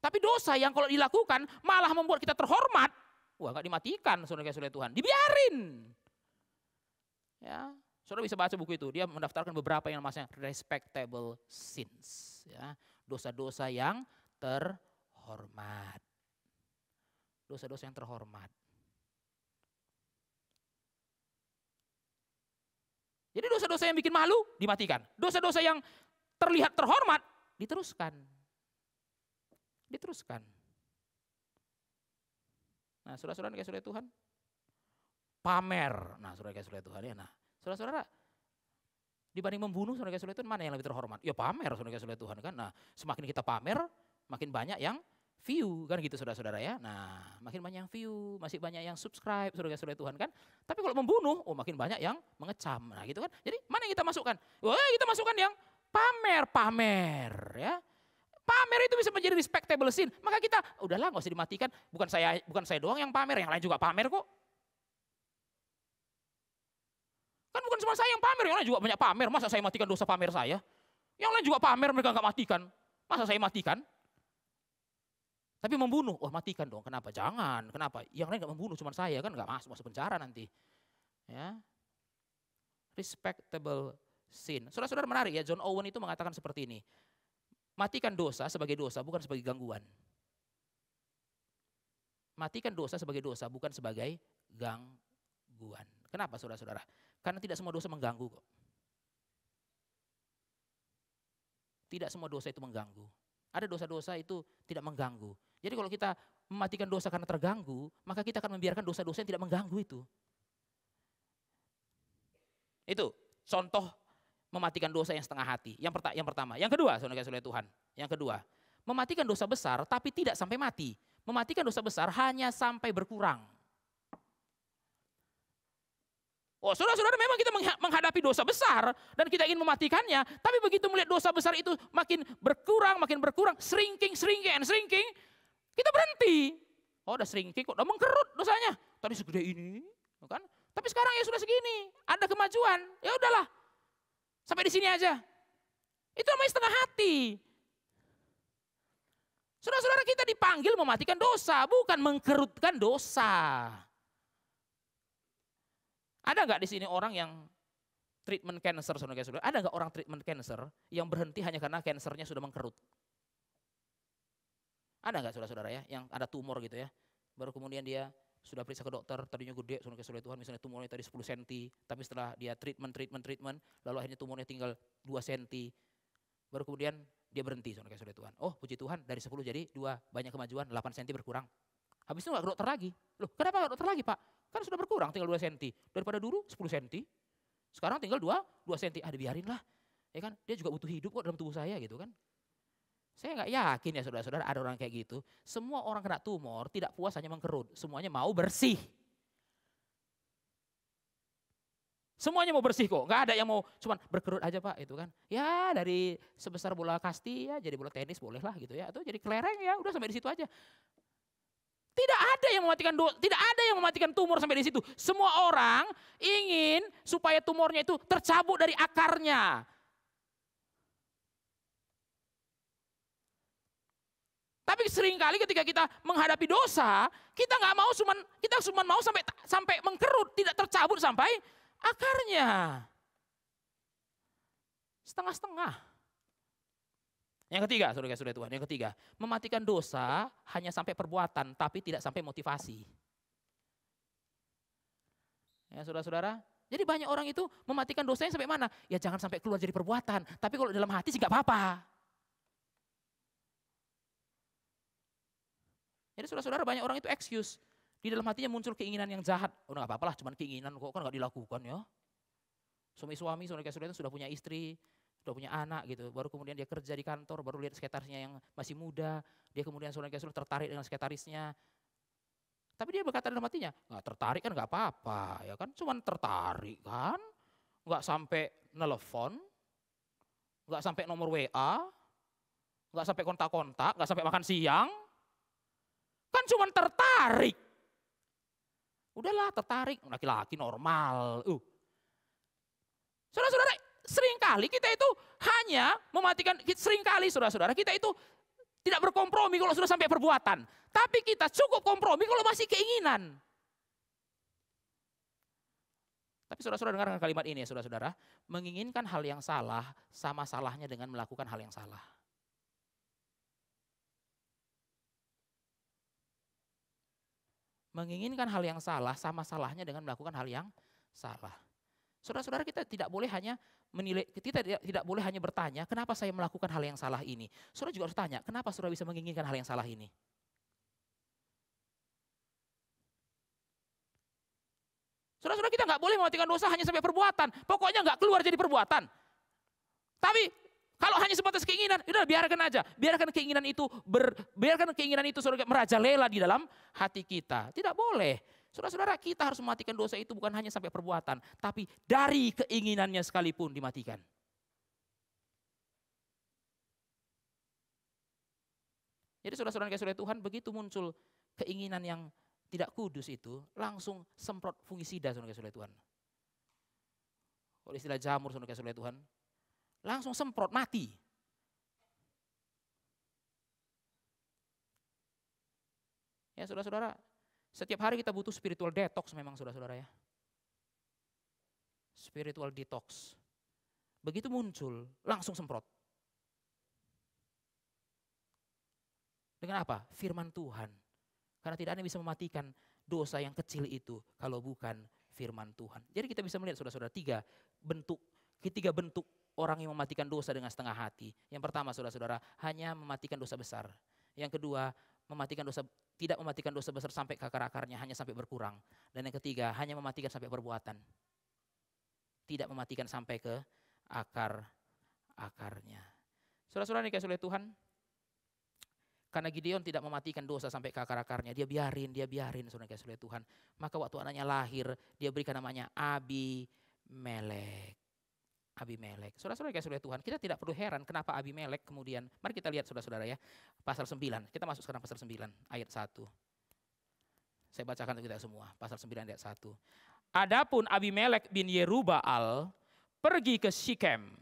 Tapi dosa yang kalau dilakukan malah membuat kita terhormat. Wah gak dimatikan saudara-saudara Tuhan. Dibiarin. Ya, Saudara bisa baca buku itu. Dia mendaftarkan beberapa yang namanya respectable sins, ya. Dosa-dosa yang terhormat. Dosa-dosa yang terhormat. Jadi dosa-dosa yang bikin malu dimatikan. Dosa-dosa yang terlihat terhormat diteruskan diteruskan. Nah, saudara-saudara kayak oleh Tuhan, pamer. Nah, saudara kayak oleh Tuhan ya. Nah, saudara-saudara dibanding membunuh saudara kayak oleh Tuhan mana yang lebih terhormat? Ya pamer saudara kayak oleh Tuhan kan. Nah, semakin kita pamer, makin banyak yang view kan gitu saudara-saudara ya. Nah, makin banyak yang view, masih banyak yang subscribe saudara saudara Tuhan kan. Tapi kalau membunuh, oh makin banyak yang mengecam. Nah, gitu kan. Jadi, mana yang kita masukkan? Wah, kita masukkan yang pamer-pamer ya. Pamer itu bisa menjadi respectable sin. Maka kita ah, udahlah nggak usah dimatikan. Bukan saya bukan saya doang yang pamer, yang lain juga pamer kok. Kan bukan cuma saya yang pamer, yang lain juga banyak pamer. Masa saya matikan dosa pamer saya? Yang lain juga pamer, mereka nggak matikan. Masa saya matikan? Tapi membunuh, wah oh, matikan dong. Kenapa? Jangan. Kenapa? Yang lain nggak membunuh, cuma saya kan nggak masuk masuk penjara nanti. Ya, respectable sin. Saudara-saudara menarik ya, John Owen itu mengatakan seperti ini. Matikan dosa sebagai dosa, bukan sebagai gangguan. Matikan dosa sebagai dosa, bukan sebagai gangguan. Kenapa saudara-saudara? Karena tidak semua dosa mengganggu kok. Tidak semua dosa itu mengganggu. Ada dosa-dosa itu tidak mengganggu. Jadi kalau kita mematikan dosa karena terganggu, maka kita akan membiarkan dosa-dosa yang tidak mengganggu itu. Itu contoh mematikan dosa yang setengah hati. Yang, perta yang pertama. Yang kedua, saudara-saudara Tuhan. Yang kedua, mematikan dosa besar tapi tidak sampai mati. Mematikan dosa besar hanya sampai berkurang. Oh, saudara-saudara memang kita menghadapi dosa besar dan kita ingin mematikannya, tapi begitu melihat dosa besar itu makin berkurang, makin berkurang, shrinking, shrinking, and shrinking, kita berhenti. Oh, udah shrinking kok, udah mengkerut dosanya. Tadi segede ini, kan? Tapi sekarang ya sudah segini, ada kemajuan, ya udahlah, Sampai di sini aja. Itu namanya setengah hati. Saudara-saudara kita dipanggil mematikan dosa, bukan mengkerutkan dosa. Ada nggak di sini orang yang treatment cancer, saudara-saudara? Ada nggak orang treatment cancer yang berhenti hanya karena cancernya sudah mengkerut? Ada nggak saudara-saudara ya, yang ada tumor gitu ya, baru kemudian dia sudah periksa ke dokter, tadinya gede, sudah oleh Tuhan, misalnya tumornya tadi 10 cm, tapi setelah dia treatment, treatment, treatment, lalu akhirnya tumornya tinggal 2 cm, baru kemudian dia berhenti sudah oleh Tuhan. Oh puji Tuhan, dari 10 jadi dua banyak kemajuan, 8 cm berkurang. Habis itu gak ke dokter lagi. Loh kenapa gak ke dokter lagi pak? Kan sudah berkurang tinggal 2 cm. Daripada dulu 10 cm, sekarang tinggal 2, 2 cm. Ah dibiarin lah. Ya kan, dia juga butuh hidup kok dalam tubuh saya gitu kan. Saya nggak yakin ya saudara-saudara ada orang kayak gitu. Semua orang kena tumor tidak puas hanya mengkerut, semuanya mau bersih. Semuanya mau bersih kok, nggak ada yang mau cuman berkerut aja pak itu kan. Ya dari sebesar bola kasti ya jadi bola tenis boleh lah gitu ya. Atau jadi kelereng ya udah sampai di situ aja. Tidak ada yang mematikan do, tidak ada yang mematikan tumor sampai di situ. Semua orang ingin supaya tumornya itu tercabut dari akarnya. Tapi seringkali ketika kita menghadapi dosa, kita nggak mau cuman kita cuma mau sampai sampai mengkerut, tidak tercabut sampai akarnya. Setengah-setengah. Yang ketiga, saudara-saudara Tuhan, yang ketiga, mematikan dosa hanya sampai perbuatan, tapi tidak sampai motivasi. Ya, saudara-saudara, jadi banyak orang itu mematikan dosanya sampai mana? Ya jangan sampai keluar jadi perbuatan, tapi kalau dalam hati sih nggak apa-apa. Jadi saudara-saudara banyak orang itu excuse. Di dalam hatinya muncul keinginan yang jahat. Oh nggak apa-apa lah, cuman keinginan kok kan nggak dilakukan ya. Suami-suami, saudara-saudara sudah punya istri, sudah punya anak gitu. Baru kemudian dia kerja di kantor, baru lihat sekretarisnya yang masih muda. Dia kemudian saudara-saudara tertarik dengan sekretarisnya. Tapi dia berkata dalam hatinya, nggak tertarik kan nggak apa-apa ya kan, cuman tertarik kan, nggak sampai nelfon, nggak sampai nomor WA, nggak sampai kontak-kontak, nggak sampai makan siang, Kan cuma tertarik. Udahlah tertarik, laki-laki normal. Uh. Saudara-saudara, seringkali kita itu hanya mematikan, seringkali saudara-saudara kita itu tidak berkompromi kalau sudah sampai perbuatan. Tapi kita cukup kompromi kalau masih keinginan. Tapi saudara-saudara dengarkan kalimat ini ya saudara-saudara. Menginginkan hal yang salah sama salahnya dengan melakukan hal yang salah. menginginkan hal yang salah sama salahnya dengan melakukan hal yang salah. Saudara-saudara kita tidak boleh hanya menilai kita tidak, tidak boleh hanya bertanya kenapa saya melakukan hal yang salah ini. Saudara juga harus tanya kenapa saudara bisa menginginkan hal yang salah ini. Saudara-saudara kita nggak boleh mematikan dosa hanya sampai perbuatan. Pokoknya nggak keluar jadi perbuatan. Tapi kalau hanya sebatas keinginan, udah biarkan aja. Biarkan keinginan itu ber, biarkan keinginan itu surga merajalela di dalam hati kita. Tidak boleh. Saudara-saudara, kita harus mematikan dosa itu bukan hanya sampai perbuatan, tapi dari keinginannya sekalipun dimatikan. Jadi saudara-saudara yang -saudara, Tuhan, begitu muncul keinginan yang tidak kudus itu, langsung semprot fungisida saudara-saudara Tuhan. Kalau istilah jamur saudara-saudara Tuhan, Langsung semprot, mati. Ya saudara-saudara, setiap hari kita butuh spiritual detox memang saudara-saudara ya. Spiritual detox. Begitu muncul, langsung semprot. Dengan apa? Firman Tuhan. Karena tidak ada yang bisa mematikan dosa yang kecil itu kalau bukan firman Tuhan. Jadi kita bisa melihat saudara-saudara tiga bentuk, ketiga bentuk orang yang mematikan dosa dengan setengah hati. Yang pertama saudara-saudara, hanya mematikan dosa besar. Yang kedua, mematikan dosa tidak mematikan dosa besar sampai ke akar-akarnya, hanya sampai berkurang. Dan yang ketiga, hanya mematikan sampai perbuatan. Tidak mematikan sampai ke akar-akarnya. Saudara-saudara dikasih oleh Tuhan, karena Gideon tidak mematikan dosa sampai ke akar-akarnya, dia biarin, dia biarin saudara dikasih oleh Tuhan. Maka waktu anaknya lahir, dia berikan namanya Abi Melek. Abimelek. Saudara-saudara yang saudara Tuhan, kita tidak perlu heran kenapa Abimelek kemudian, mari kita lihat saudara-saudara ya, pasal 9. Kita masuk sekarang pasal 9, ayat 1. Saya bacakan untuk kita semua, pasal 9 ayat 1. Adapun Abimelek bin Yerubaal pergi ke Sikem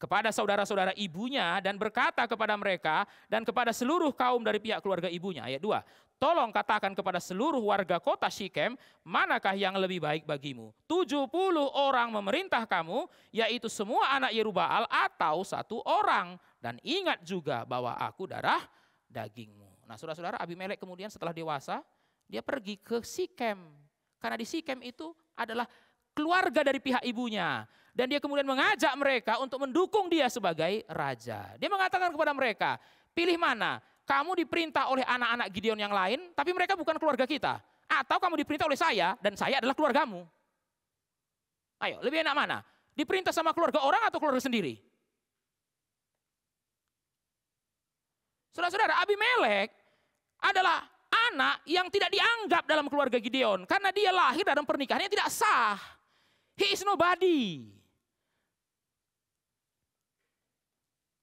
kepada saudara-saudara ibunya dan berkata kepada mereka dan kepada seluruh kaum dari pihak keluarga ibunya. Ayat 2. Tolong katakan kepada seluruh warga kota Shikem, manakah yang lebih baik bagimu? 70 orang memerintah kamu, yaitu semua anak Yerubal atau satu orang. Dan ingat juga bahwa aku darah dagingmu. Nah saudara-saudara Abimelek kemudian setelah dewasa, dia pergi ke Sikem. Karena di Sikem itu adalah keluarga dari pihak ibunya. Dan dia kemudian mengajak mereka untuk mendukung dia sebagai raja. Dia mengatakan kepada mereka, pilih mana? Kamu diperintah oleh anak-anak Gideon yang lain, tapi mereka bukan keluarga kita. Atau kamu diperintah oleh saya, dan saya adalah keluargamu. Ayo, lebih enak mana? Diperintah sama keluarga orang atau keluarga sendiri? Saudara-saudara, Abimelek adalah anak yang tidak dianggap dalam keluarga Gideon karena dia lahir dalam pernikahan yang tidak sah. He is nobody.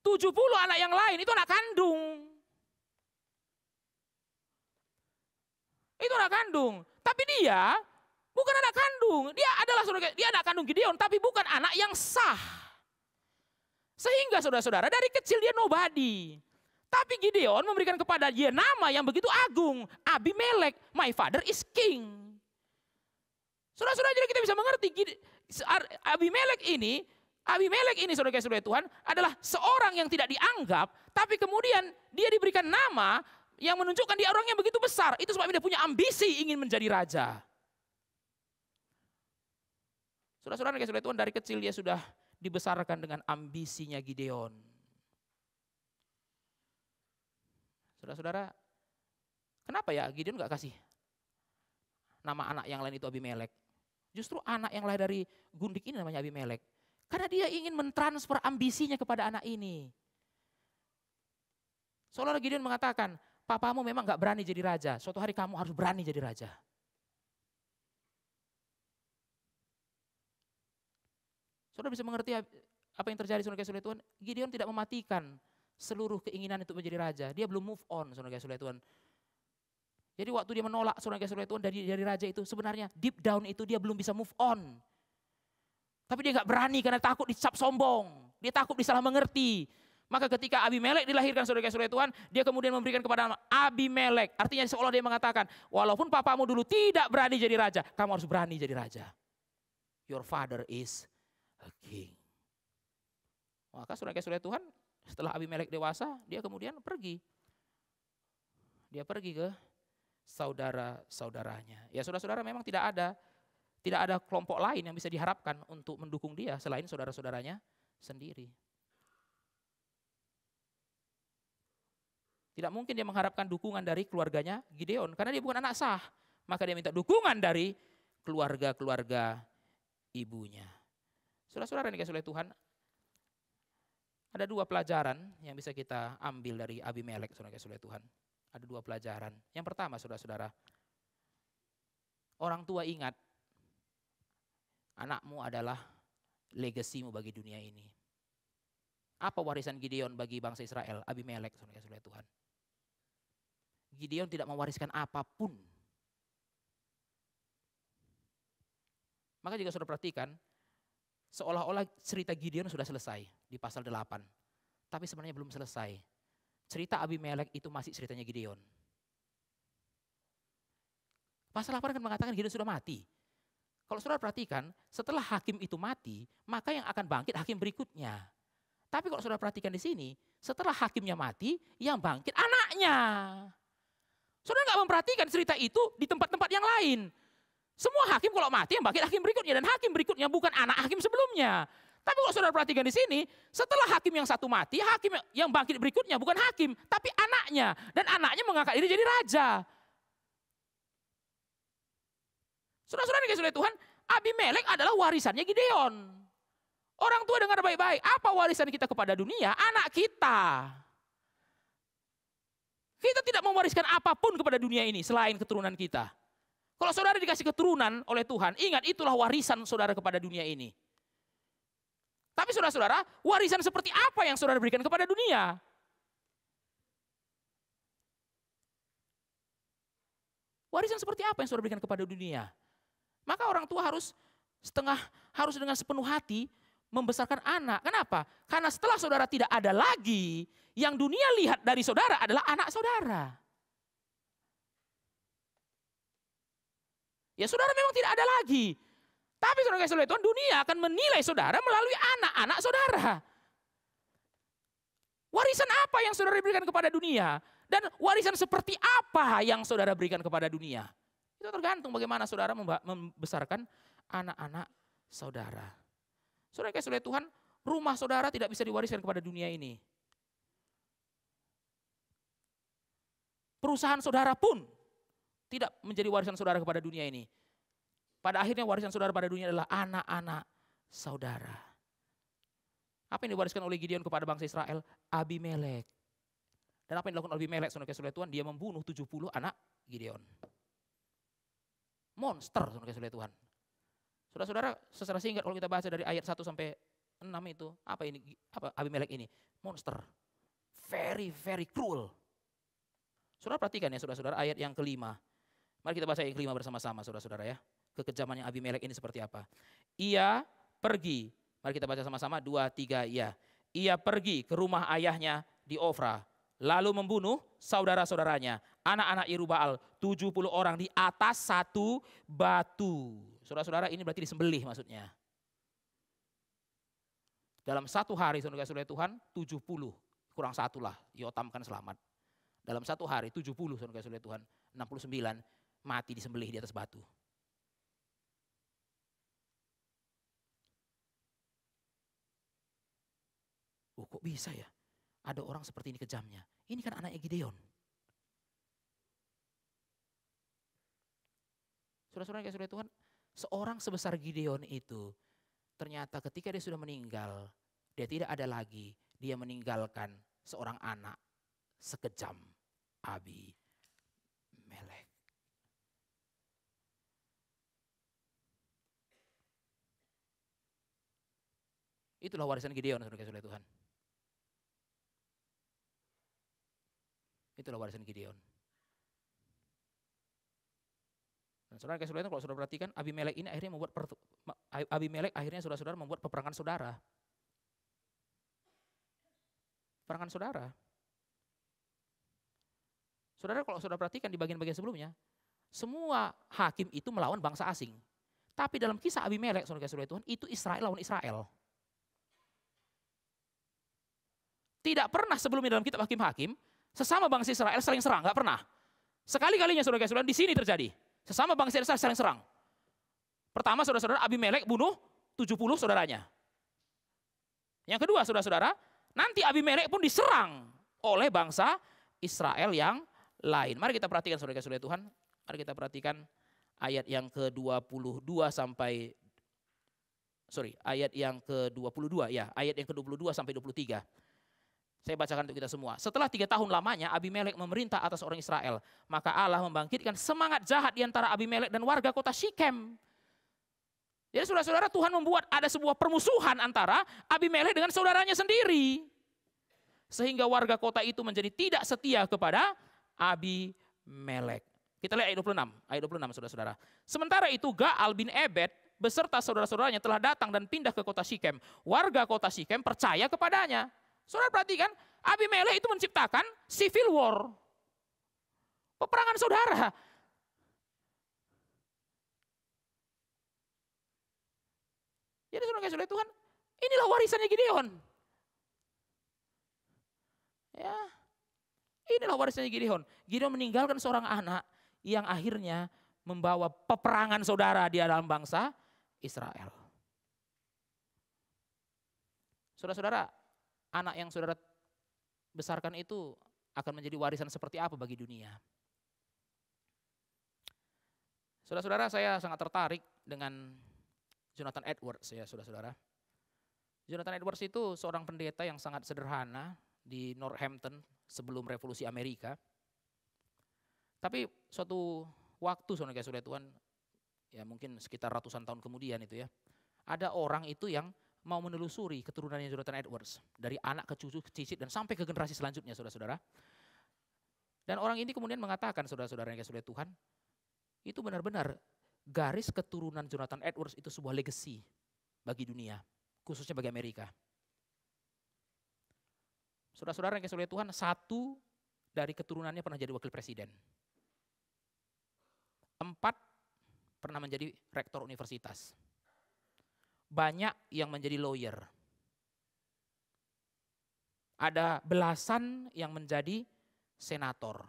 70 anak yang lain itu anak kandung. Itu anak kandung. Tapi dia bukan anak kandung. Dia adalah saudara dia anak kandung Gideon tapi bukan anak yang sah. Sehingga saudara-saudara dari kecil dia nobody. Tapi Gideon memberikan kepada dia nama yang begitu agung, Abimelek, my father is king. Saudara-saudara jadi kita bisa mengerti Abimelek ini, Abimelek ini saudara saudara Tuhan adalah seorang yang tidak dianggap, tapi kemudian dia diberikan nama yang menunjukkan dia orang yang begitu besar. Itu sebabnya dia punya ambisi ingin menjadi raja. Saudara-saudara saudara Tuhan dari kecil dia sudah dibesarkan dengan ambisinya Gideon. Saudara-saudara, kenapa ya Gideon nggak kasih nama anak yang lain itu Abimelek? Justru anak yang lahir dari gundik ini namanya Melek, Karena dia ingin mentransfer ambisinya kepada anak ini. Seolah-olah Gideon mengatakan, papamu memang nggak berani jadi raja. Suatu hari kamu harus berani jadi raja. Saudara bisa mengerti apa yang terjadi saudara kasih Tuhan? Gideon tidak mematikan seluruh keinginan untuk menjadi raja. Dia belum move on saudara kasih Tuhan. Jadi waktu dia menolak surga surga Tuhan dari, dari raja itu sebenarnya deep down itu dia belum bisa move on. Tapi dia nggak berani karena takut dicap sombong. Dia takut disalah mengerti. Maka ketika Abimelek dilahirkan surga surga Tuhan, dia kemudian memberikan kepada Abimelek. Artinya seolah dia mengatakan, walaupun papamu dulu tidak berani jadi raja, kamu harus berani jadi raja. Your father is a king. Maka surga surga Tuhan, setelah Abimelek dewasa, dia kemudian pergi. Dia pergi ke saudara-saudaranya. Ya saudara-saudara memang tidak ada tidak ada kelompok lain yang bisa diharapkan untuk mendukung dia selain saudara-saudaranya sendiri. Tidak mungkin dia mengharapkan dukungan dari keluarganya Gideon karena dia bukan anak sah. Maka dia minta dukungan dari keluarga-keluarga ibunya. Saudara-saudara yang oleh Tuhan, ada dua pelajaran yang bisa kita ambil dari Abimelek, saudara-saudara Tuhan ada dua pelajaran. Yang pertama saudara-saudara, orang tua ingat anakmu adalah legasimu bagi dunia ini. Apa warisan Gideon bagi bangsa Israel? Abimelek, saudara-saudara Tuhan. Gideon tidak mewariskan apapun. Maka jika sudah perhatikan, seolah-olah cerita Gideon sudah selesai di pasal 8. Tapi sebenarnya belum selesai cerita Abimelek itu masih ceritanya Gideon. Pasal 8 kan mengatakan Gideon sudah mati. Kalau saudara perhatikan, setelah hakim itu mati, maka yang akan bangkit hakim berikutnya. Tapi kalau saudara perhatikan di sini, setelah hakimnya mati, yang bangkit anaknya. Saudara nggak memperhatikan cerita itu di tempat-tempat yang lain. Semua hakim kalau mati yang bangkit hakim berikutnya dan hakim berikutnya bukan anak hakim sebelumnya. Tapi kalau saudara perhatikan di sini, setelah hakim yang satu mati, hakim yang bangkit berikutnya bukan hakim, tapi anaknya. Dan anaknya mengangkat diri jadi raja. Saudara-saudara yang oleh Tuhan, Abimelek adalah warisannya Gideon. Orang tua dengar baik-baik, apa warisan kita kepada dunia? Anak kita. Kita tidak mewariskan apapun kepada dunia ini selain keturunan kita. Kalau saudara dikasih keturunan oleh Tuhan, ingat itulah warisan saudara kepada dunia ini. Tapi saudara-saudara, warisan seperti apa yang saudara berikan kepada dunia? Warisan seperti apa yang saudara berikan kepada dunia? Maka orang tua harus setengah harus dengan sepenuh hati membesarkan anak. Kenapa? Karena setelah saudara tidak ada lagi, yang dunia lihat dari saudara adalah anak saudara. Ya saudara memang tidak ada lagi, tapi saudara kasih oleh Tuhan, dunia akan menilai saudara melalui anak-anak saudara. Warisan apa yang saudara berikan kepada dunia? Dan warisan seperti apa yang saudara berikan kepada dunia? Itu tergantung bagaimana saudara membesarkan anak-anak saudara. Saudara kasih oleh Tuhan, rumah saudara tidak bisa diwariskan kepada dunia ini. Perusahaan saudara pun tidak menjadi warisan saudara kepada dunia ini. Pada akhirnya warisan saudara pada dunia adalah anak-anak saudara. Apa yang diwariskan oleh Gideon kepada bangsa Israel? Abimelek. Dan apa yang dilakukan oleh Abimelek, saudara-saudara Tuhan? Dia membunuh 70 anak Gideon. Monster, saudara-saudara Tuhan. Saudara-saudara, secara singkat kalau kita baca dari ayat 1 sampai 6 itu, apa ini apa Abimelek ini? Monster. Very, very cruel. Saudara perhatikan ya saudara-saudara ayat yang kelima. Mari kita baca ayat yang kelima bersama-sama saudara-saudara ya kekejamannya Abimelek ini seperti apa. Ia pergi, mari kita baca sama-sama, dua, tiga, ia. Ia pergi ke rumah ayahnya di Ofra, lalu membunuh saudara-saudaranya, anak-anak Irubaal, 70 orang di atas satu batu. Saudara-saudara ini berarti disembelih maksudnya. Dalam satu hari saudara-saudara Tuhan 70, kurang satu lah, Yotam kan selamat. Dalam satu hari 70 saudara-saudara Tuhan, 69 mati disembelih di atas batu. bisa ya ada orang seperti ini kejamnya? Ini kan anaknya Gideon. Saudara-saudara yang sudah Tuhan, seorang sebesar Gideon itu ternyata ketika dia sudah meninggal, dia tidak ada lagi, dia meninggalkan seorang anak sekejam Abi Melek. Itulah warisan Gideon, saudara-saudara Tuhan. Itulah warisan Gideon. Nah, saudara kayak saudara kalau saudara perhatikan Abimelek ini akhirnya membuat Abi Abimelek akhirnya saudara-saudara membuat peperangan saudara. Peperangan saudara. Saudara kalau saudara perhatikan di bagian-bagian sebelumnya, semua hakim itu melawan bangsa asing. Tapi dalam kisah Abimelek, saudara saudara Tuhan, itu Israel lawan Israel. Tidak pernah sebelumnya dalam kitab hakim-hakim, Sesama bangsa Israel sering serang, nggak pernah. Sekali-kalinya saudara-saudara di sini terjadi. Sesama bangsa Israel sering serang. Pertama saudara-saudara Abimelek bunuh 70 saudaranya. Yang kedua saudara-saudara, nanti Abimelek pun diserang oleh bangsa Israel yang lain. Mari kita perhatikan saudara-saudara Tuhan. Mari kita perhatikan ayat yang ke-22 sampai sorry, ayat yang ke-22 ya, ayat yang ke-22 sampai 23. Saya bacakan untuk kita semua. Setelah tiga tahun lamanya Abimelek memerintah atas orang Israel. Maka Allah membangkitkan semangat jahat di antara Abimelek dan warga kota Shikem. Jadi saudara-saudara Tuhan membuat ada sebuah permusuhan antara Abimelek dengan saudaranya sendiri. Sehingga warga kota itu menjadi tidak setia kepada Abimelek. Kita lihat ayat 26, ayat 26 saudara-saudara. Sementara itu Gaal bin Ebed beserta saudara-saudaranya telah datang dan pindah ke kota Sikem. Warga kota Sikem percaya kepadanya. Saudara perhatikan, Abimelech itu menciptakan civil war. Peperangan saudara. Jadi saudara kasih Tuhan, inilah warisannya Gideon. Ya, inilah warisannya Gideon. Gideon meninggalkan seorang anak yang akhirnya membawa peperangan saudara di dalam bangsa Israel. Saudara-saudara, anak yang saudara besarkan itu akan menjadi warisan seperti apa bagi dunia. Saudara-saudara, saya sangat tertarik dengan Jonathan Edwards ya, saudara-saudara. Jonathan Edwards itu seorang pendeta yang sangat sederhana di Northampton sebelum revolusi Amerika. Tapi suatu waktu saudara-saudara Tuhan, ya mungkin sekitar ratusan tahun kemudian itu ya, ada orang itu yang mau menelusuri keturunannya Jonathan Edwards dari anak ke cucu, ke cicit dan sampai ke generasi selanjutnya saudara-saudara. Dan orang ini kemudian mengatakan saudara-saudara yang sudah Tuhan, itu benar-benar garis keturunan Jonathan Edwards itu sebuah legacy bagi dunia, khususnya bagi Amerika. Saudara-saudara yang sudah Tuhan, satu dari keturunannya pernah jadi wakil presiden. Empat pernah menjadi rektor universitas banyak yang menjadi lawyer. Ada belasan yang menjadi senator.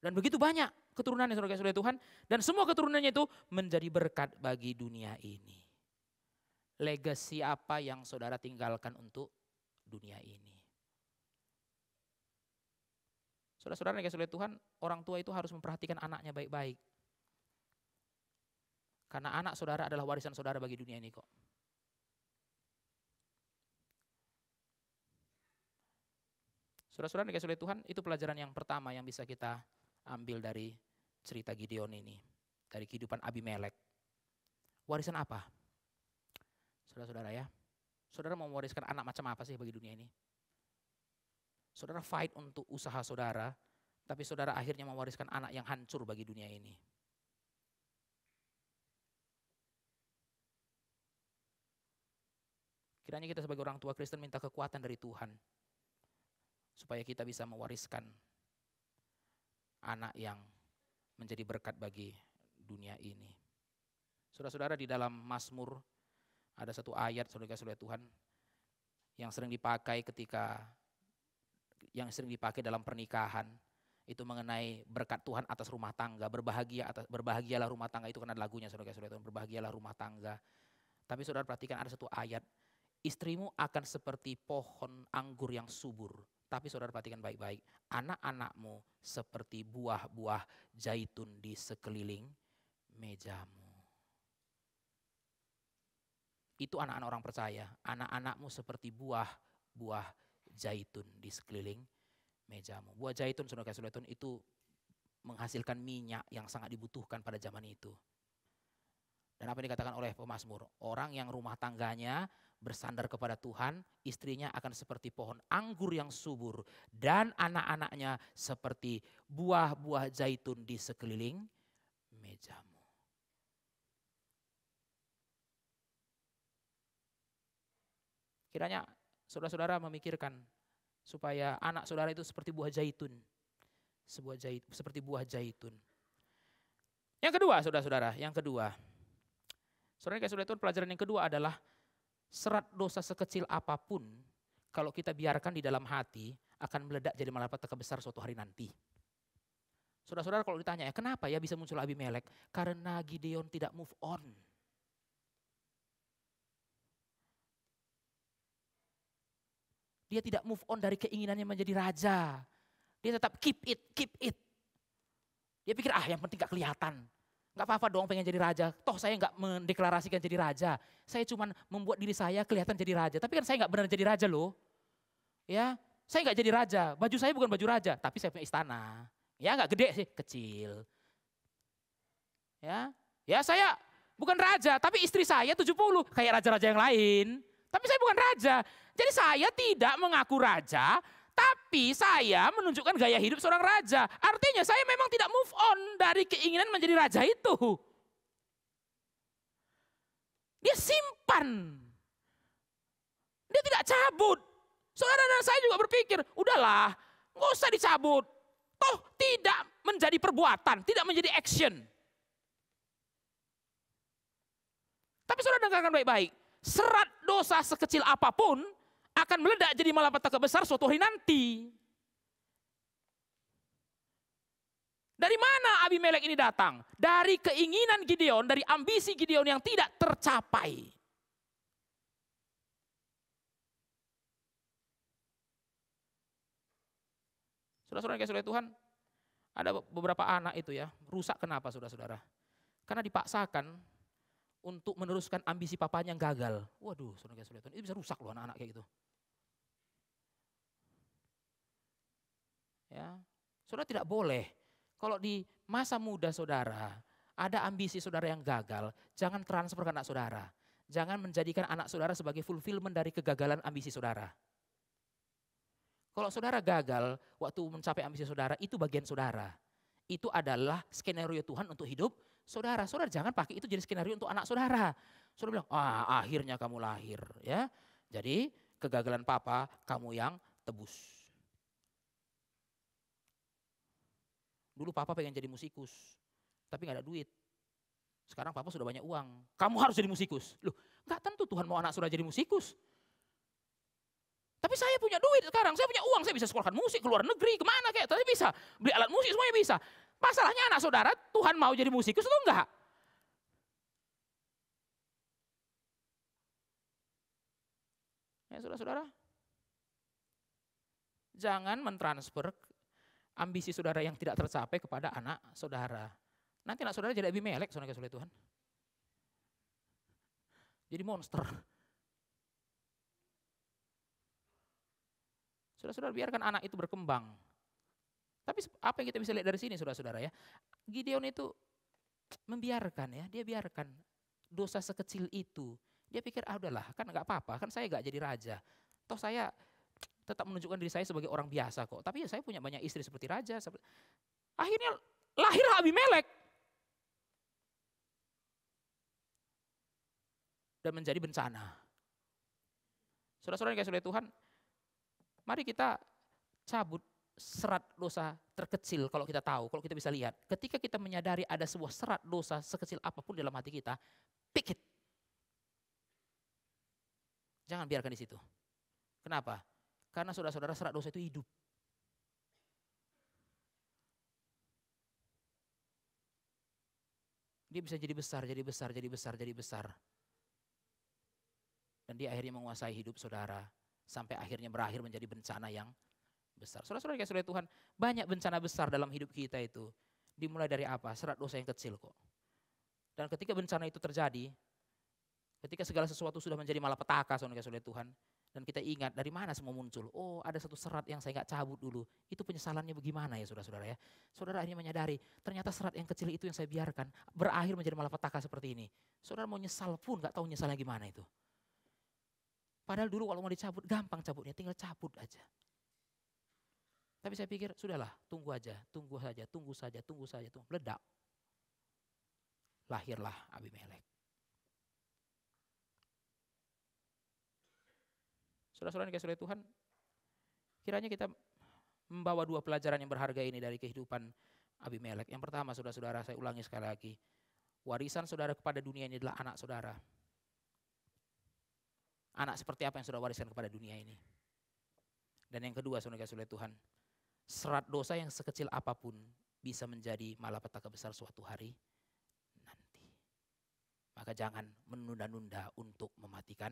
Dan begitu banyak keturunan yang surga Tuhan. Dan semua keturunannya itu menjadi berkat bagi dunia ini. Legasi apa yang saudara tinggalkan untuk dunia ini. Saudara-saudara yang -saudara, Tuhan, orang tua itu harus memperhatikan anaknya baik-baik. Karena anak saudara adalah warisan saudara bagi dunia ini kok. Saudara-saudara dikasih oleh Tuhan, itu pelajaran yang pertama yang bisa kita ambil dari cerita Gideon ini. Dari kehidupan Abimelek. Warisan apa? Saudara-saudara ya, saudara mau mewariskan anak macam apa sih bagi dunia ini? Saudara fight untuk usaha saudara, tapi saudara akhirnya mewariskan anak yang hancur bagi dunia ini. Kiranya kita sebagai orang tua Kristen minta kekuatan dari Tuhan supaya kita bisa mewariskan anak yang menjadi berkat bagi dunia ini. Saudara-saudara di dalam Mazmur ada satu ayat saudara-saudara Tuhan yang sering dipakai ketika yang sering dipakai dalam pernikahan itu mengenai berkat Tuhan atas rumah tangga, berbahagia atas berbahagialah rumah tangga itu karena lagunya saudara-saudara Tuhan, berbahagialah rumah tangga. Tapi saudara perhatikan ada satu ayat istrimu akan seperti pohon anggur yang subur. Tapi saudara perhatikan baik-baik, anak-anakmu seperti buah-buah zaitun di sekeliling mejamu. Itu anak-anak orang percaya, anak-anakmu seperti buah-buah zaitun di sekeliling mejamu. Buah zaitun, saudara-saudara, itu menghasilkan minyak yang sangat dibutuhkan pada zaman itu. Dan apa yang dikatakan oleh pemazmur? Orang yang rumah tangganya bersandar kepada Tuhan, istrinya akan seperti pohon anggur yang subur dan anak-anaknya seperti buah-buah zaitun di sekeliling mejamu. Kiranya saudara-saudara memikirkan supaya anak saudara itu seperti buah zaitun. Sebuah jahit, seperti buah zaitun. Yang kedua, saudara-saudara, yang kedua. Saudara, saudara itu pelajaran yang kedua adalah serat dosa sekecil apapun, kalau kita biarkan di dalam hati, akan meledak jadi malapetaka besar suatu hari nanti. Saudara-saudara kalau ditanya ya kenapa ya bisa muncul Abi Melek, Karena Gideon tidak move on. Dia tidak move on dari keinginannya menjadi raja. Dia tetap keep it, keep it. Dia pikir ah yang penting gak kelihatan. Gak apa-apa dong pengen jadi raja. Toh saya gak mendeklarasikan jadi raja. Saya cuma membuat diri saya kelihatan jadi raja. Tapi kan saya gak benar jadi raja loh. Ya, saya gak jadi raja. Baju saya bukan baju raja, tapi saya punya istana. Ya gak gede sih, kecil. Ya, ya saya bukan raja, tapi istri saya 70 kayak raja-raja yang lain. Tapi saya bukan raja. Jadi saya tidak mengaku raja, tapi saya menunjukkan gaya hidup seorang raja. Artinya saya memang tidak move on dari keinginan menjadi raja itu. Dia simpan. Dia tidak cabut. Saudara dan saya juga berpikir, udahlah, nggak usah dicabut. Toh tidak menjadi perbuatan, tidak menjadi action. Tapi saudara dengarkan baik-baik. Serat dosa sekecil apapun akan meledak jadi malapetaka besar suatu hari nanti. Dari mana Abimelek ini datang? Dari keinginan Gideon, dari ambisi Gideon yang tidak tercapai. Saudara-saudara yang Tuhan, ada beberapa anak itu ya, rusak kenapa saudara-saudara? Karena dipaksakan untuk meneruskan ambisi papanya yang gagal. Waduh, saudara saudara itu bisa rusak loh anak-anak kayak gitu. Ya, saudara tidak boleh. Kalau di masa muda saudara, ada ambisi saudara yang gagal, jangan transfer ke anak saudara. Jangan menjadikan anak saudara sebagai fulfillment dari kegagalan ambisi saudara. Kalau saudara gagal waktu mencapai ambisi saudara, itu bagian saudara. Itu adalah skenario Tuhan untuk hidup saudara. Saudara jangan pakai itu jadi skenario untuk anak saudara. Saudara bilang, ah akhirnya kamu lahir. ya. Jadi kegagalan papa kamu yang tebus. Dulu papa pengen jadi musikus, tapi nggak ada duit. Sekarang papa sudah banyak uang. Kamu harus jadi musikus. Loh, nggak tentu Tuhan mau anak saudara jadi musikus. Tapi saya punya duit sekarang, saya punya uang, saya bisa sekolahkan musik, keluar negeri, kemana kayak, tapi bisa. Beli alat musik semuanya bisa. Masalahnya anak saudara, Tuhan mau jadi musikus atau enggak? Ya saudara-saudara, jangan mentransfer ambisi saudara yang tidak tercapai kepada anak saudara. Nanti anak saudara jadi lebih melek, saudara oleh Tuhan. Jadi monster. Saudara-saudara biarkan anak itu berkembang. Tapi apa yang kita bisa lihat dari sini saudara-saudara ya. Gideon itu membiarkan ya, dia biarkan dosa sekecil itu. Dia pikir ah udahlah kan nggak apa-apa, kan saya nggak jadi raja. Toh saya tetap menunjukkan diri saya sebagai orang biasa kok. Tapi ya saya punya banyak istri seperti raja. Seperti... Akhirnya lahir Abimelek. Dan menjadi bencana. Saudara-saudara yang kasih oleh Tuhan, mari kita cabut serat dosa terkecil kalau kita tahu, kalau kita bisa lihat. Ketika kita menyadari ada sebuah serat dosa sekecil apapun dalam hati kita, pick it. Jangan biarkan di situ. Kenapa? Karena saudara-saudara serat dosa itu hidup. Dia bisa jadi besar, jadi besar, jadi besar, jadi besar. Dan dia akhirnya menguasai hidup saudara. Sampai akhirnya berakhir menjadi bencana yang besar. Saudara-saudara dikasih oleh Tuhan, banyak bencana besar dalam hidup kita itu. Dimulai dari apa? Serat dosa yang kecil kok. Dan ketika bencana itu terjadi, ketika segala sesuatu sudah menjadi malapetaka saudara saudara oleh Tuhan, dan kita ingat dari mana semua muncul. Oh ada satu serat yang saya nggak cabut dulu. Itu penyesalannya bagaimana ya saudara-saudara ya. Saudara akhirnya menyadari ternyata serat yang kecil itu yang saya biarkan berakhir menjadi malapetaka seperti ini. Saudara mau nyesal pun nggak tahu nyesalnya gimana itu. Padahal dulu kalau mau dicabut gampang cabutnya tinggal cabut aja. Tapi saya pikir sudahlah, tunggu aja, tunggu saja, tunggu saja, tunggu saja, tunggu meledak. Lahirlah Abimelek. Saudara-saudara yang oleh Tuhan, kiranya kita membawa dua pelajaran yang berharga ini dari kehidupan Abimelek. Yang pertama, saudara-saudara, saya ulangi sekali lagi. Warisan saudara kepada dunia ini adalah anak saudara. Anak seperti apa yang sudah wariskan kepada dunia ini. Dan yang kedua, saudara saudara Tuhan, serat dosa yang sekecil apapun bisa menjadi malapetaka besar suatu hari nanti. Maka jangan menunda-nunda untuk mematikan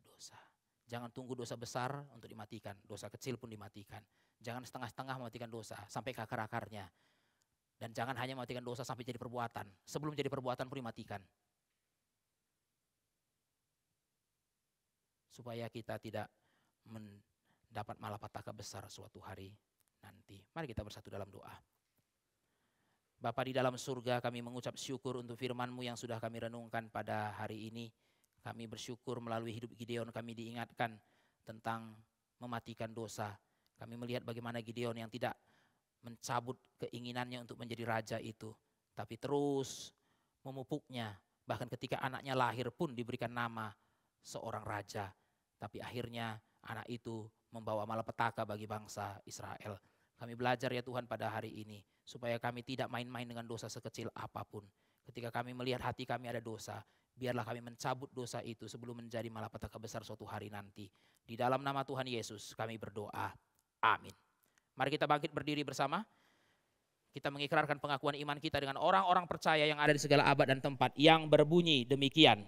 dosa. Jangan tunggu dosa besar untuk dimatikan, dosa kecil pun dimatikan. Jangan setengah-setengah mematikan dosa sampai ke akar-akarnya. Dan jangan hanya mematikan dosa sampai jadi perbuatan. Sebelum jadi perbuatan pun dimatikan. Supaya kita tidak mendapat malapetaka besar suatu hari nanti. Mari kita bersatu dalam doa. Bapa di dalam surga kami mengucap syukur untuk firmanmu yang sudah kami renungkan pada hari ini. Kami bersyukur melalui hidup Gideon kami diingatkan tentang mematikan dosa. Kami melihat bagaimana Gideon yang tidak mencabut keinginannya untuk menjadi raja itu. Tapi terus memupuknya. Bahkan ketika anaknya lahir pun diberikan nama seorang raja. Tapi akhirnya anak itu membawa malapetaka bagi bangsa Israel. Kami belajar ya Tuhan pada hari ini, supaya kami tidak main-main dengan dosa sekecil apapun. Ketika kami melihat hati kami ada dosa, biarlah kami mencabut dosa itu sebelum menjadi malapetaka besar suatu hari nanti. Di dalam nama Tuhan Yesus kami berdoa. Amin. Mari kita bangkit berdiri bersama. Kita mengikrarkan pengakuan iman kita dengan orang-orang percaya yang ada di segala abad dan tempat yang berbunyi demikian.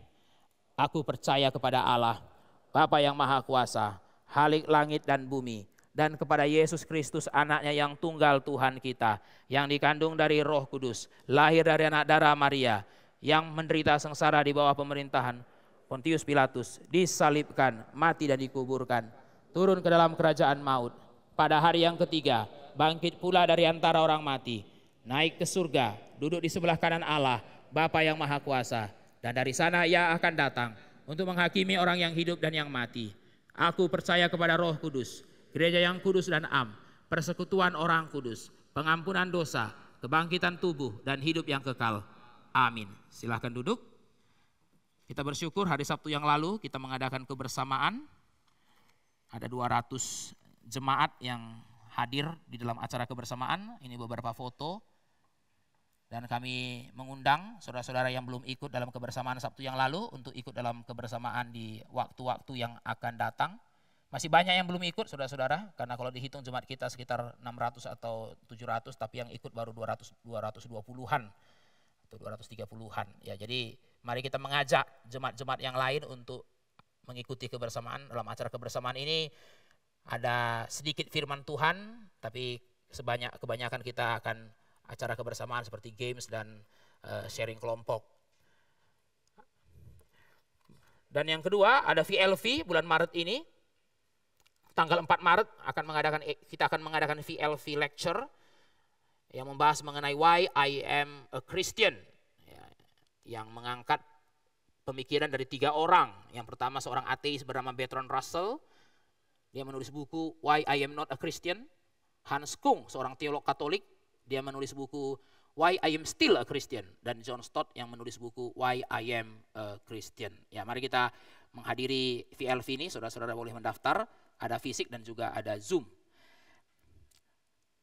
Aku percaya kepada Allah, Bapa yang Maha Kuasa, Halik langit dan bumi, dan kepada Yesus Kristus anaknya yang tunggal Tuhan kita, yang dikandung dari roh kudus, lahir dari anak darah Maria, yang menderita sengsara di bawah pemerintahan Pontius Pilatus, disalibkan, mati dan dikuburkan, turun ke dalam kerajaan maut. Pada hari yang ketiga, bangkit pula dari antara orang mati, naik ke surga, duduk di sebelah kanan Allah, Bapa yang Maha Kuasa, dan dari sana ia akan datang untuk menghakimi orang yang hidup dan yang mati. Aku percaya kepada roh kudus, gereja yang kudus dan am, persekutuan orang kudus, pengampunan dosa, kebangkitan tubuh, dan hidup yang kekal. Amin. Silahkan duduk. Kita bersyukur hari Sabtu yang lalu kita mengadakan kebersamaan. Ada 200 jemaat yang hadir di dalam acara kebersamaan. Ini beberapa foto. Dan kami mengundang saudara-saudara yang belum ikut dalam kebersamaan Sabtu yang lalu untuk ikut dalam kebersamaan di waktu-waktu yang akan datang. Masih banyak yang belum ikut saudara-saudara, karena kalau dihitung jemaat kita sekitar 600 atau 700, tapi yang ikut baru 200, 220-an atau 230-an. Ya, jadi mari kita mengajak jemaat-jemaat yang lain untuk mengikuti kebersamaan. Dalam acara kebersamaan ini ada sedikit firman Tuhan, tapi sebanyak kebanyakan kita akan acara kebersamaan seperti games dan uh, sharing kelompok. Dan yang kedua ada VLV bulan Maret ini tanggal 4 Maret akan mengadakan e, kita akan mengadakan VLV lecture yang membahas mengenai why I am a Christian ya, yang mengangkat pemikiran dari tiga orang. Yang pertama seorang ateis bernama Bertrand Russell. Dia menulis buku Why I Am Not a Christian. Hans Kung, seorang teolog Katolik, dia menulis buku Why I Am Still a Christian dan John Stott yang menulis buku Why I Am a Christian. Ya, mari kita menghadiri VLV ini, saudara-saudara boleh mendaftar ada fisik dan juga ada Zoom.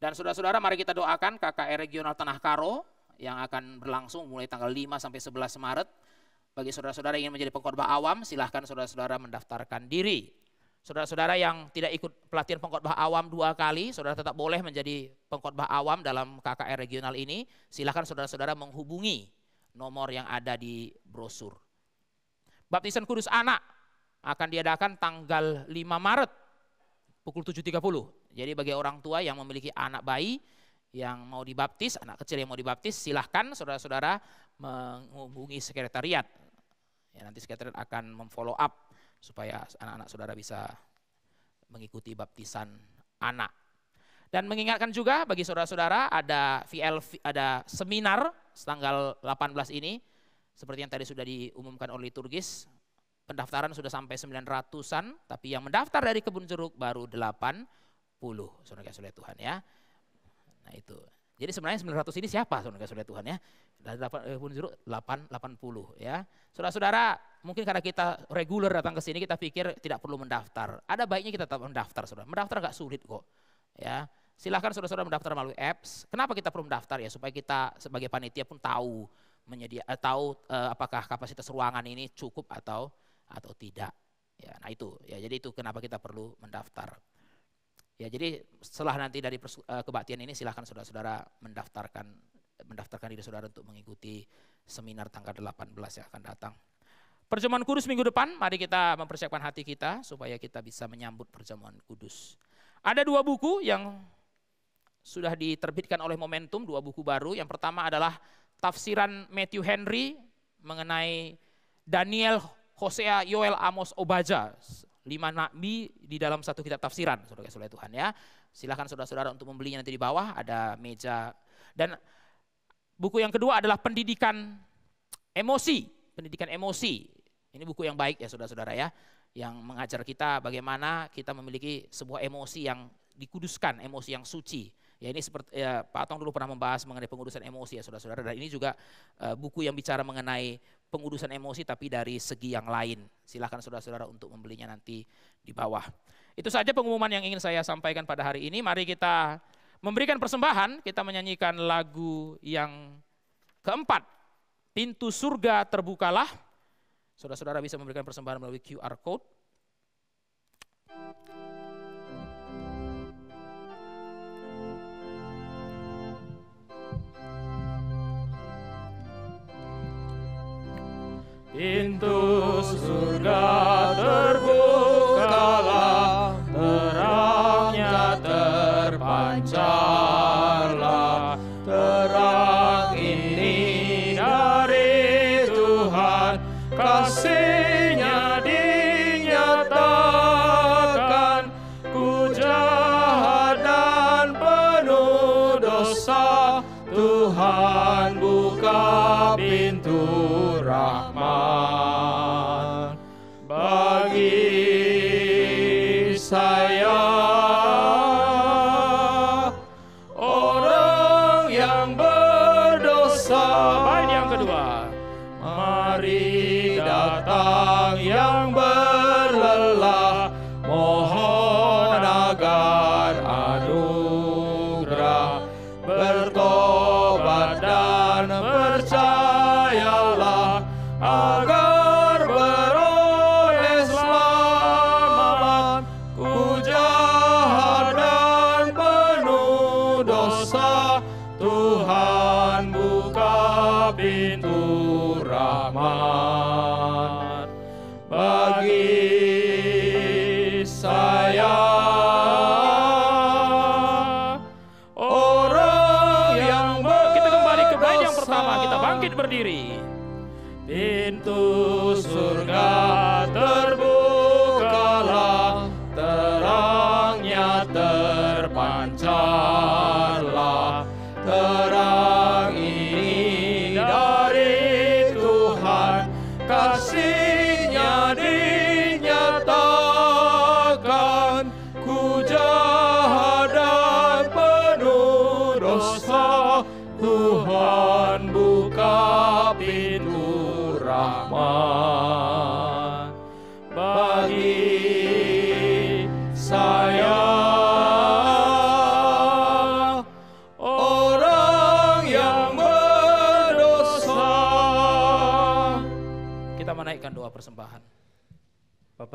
Dan saudara-saudara mari kita doakan KKR e Regional Tanah Karo yang akan berlangsung mulai tanggal 5 sampai 11 Maret. Bagi saudara-saudara yang ingin menjadi pengkhotbah awam, silahkan saudara-saudara mendaftarkan diri. Saudara-saudara yang tidak ikut pelatihan pengkhotbah awam dua kali, saudara tetap boleh menjadi pengkhotbah awam dalam KKR e regional ini. Silahkan saudara-saudara menghubungi nomor yang ada di brosur. Baptisan kudus anak akan diadakan tanggal 5 Maret pukul 7.30. Jadi bagi orang tua yang memiliki anak bayi yang mau dibaptis, anak kecil yang mau dibaptis, silahkan saudara-saudara menghubungi sekretariat. Ya, nanti sekretariat akan memfollow up supaya anak-anak saudara bisa mengikuti baptisan anak. Dan mengingatkan juga bagi saudara-saudara ada VL ada seminar tanggal 18 ini seperti yang tadi sudah diumumkan oleh liturgis pendaftaran sudah sampai 900-an, tapi yang mendaftar dari kebun jeruk baru 80, saudara kasih Tuhan ya. Nah itu. Jadi sebenarnya 900 ini siapa saudara kasih Tuhan ya? Dari eh, kebun jeruk 8, 80 ya. Saudara-saudara, mungkin karena kita reguler datang ke sini kita pikir tidak perlu mendaftar. Ada baiknya kita tetap mendaftar saudara. Mendaftar nggak sulit kok ya. Silahkan saudara-saudara mendaftar melalui apps. Kenapa kita perlu mendaftar ya? Supaya kita sebagai panitia pun tahu menyedia eh, tahu eh, apakah kapasitas ruangan ini cukup atau atau tidak. Ya, nah itu ya jadi itu kenapa kita perlu mendaftar. Ya jadi setelah nanti dari eh, kebaktian ini silahkan saudara-saudara mendaftarkan mendaftarkan diri saudara untuk mengikuti seminar tanggal 18 yang akan datang. Perjamuan kudus minggu depan, mari kita mempersiapkan hati kita supaya kita bisa menyambut perjamuan kudus. Ada dua buku yang sudah diterbitkan oleh Momentum, dua buku baru. Yang pertama adalah tafsiran Matthew Henry mengenai Daniel Hosea, Yoel, Amos, Obaja. Lima nabi di dalam satu kitab tafsiran, saudara-saudara Tuhan ya. Silahkan saudara-saudara untuk membelinya nanti di bawah, ada meja. Dan buku yang kedua adalah pendidikan emosi. Pendidikan emosi. Ini buku yang baik ya saudara-saudara ya. Yang mengajar kita bagaimana kita memiliki sebuah emosi yang dikuduskan, emosi yang suci. Ya ini seperti ya, Pak Atong dulu pernah membahas mengenai pengurusan emosi ya saudara-saudara. Dan ini juga uh, buku yang bicara mengenai Pengudusan emosi tapi dari segi yang lain. Silahkan saudara-saudara untuk membelinya nanti di bawah. Itu saja pengumuman yang ingin saya sampaikan pada hari ini. Mari kita memberikan persembahan, kita menyanyikan lagu yang keempat. Pintu surga terbukalah. Saudara-saudara bisa memberikan persembahan melalui QR code. Into. Abdurrahman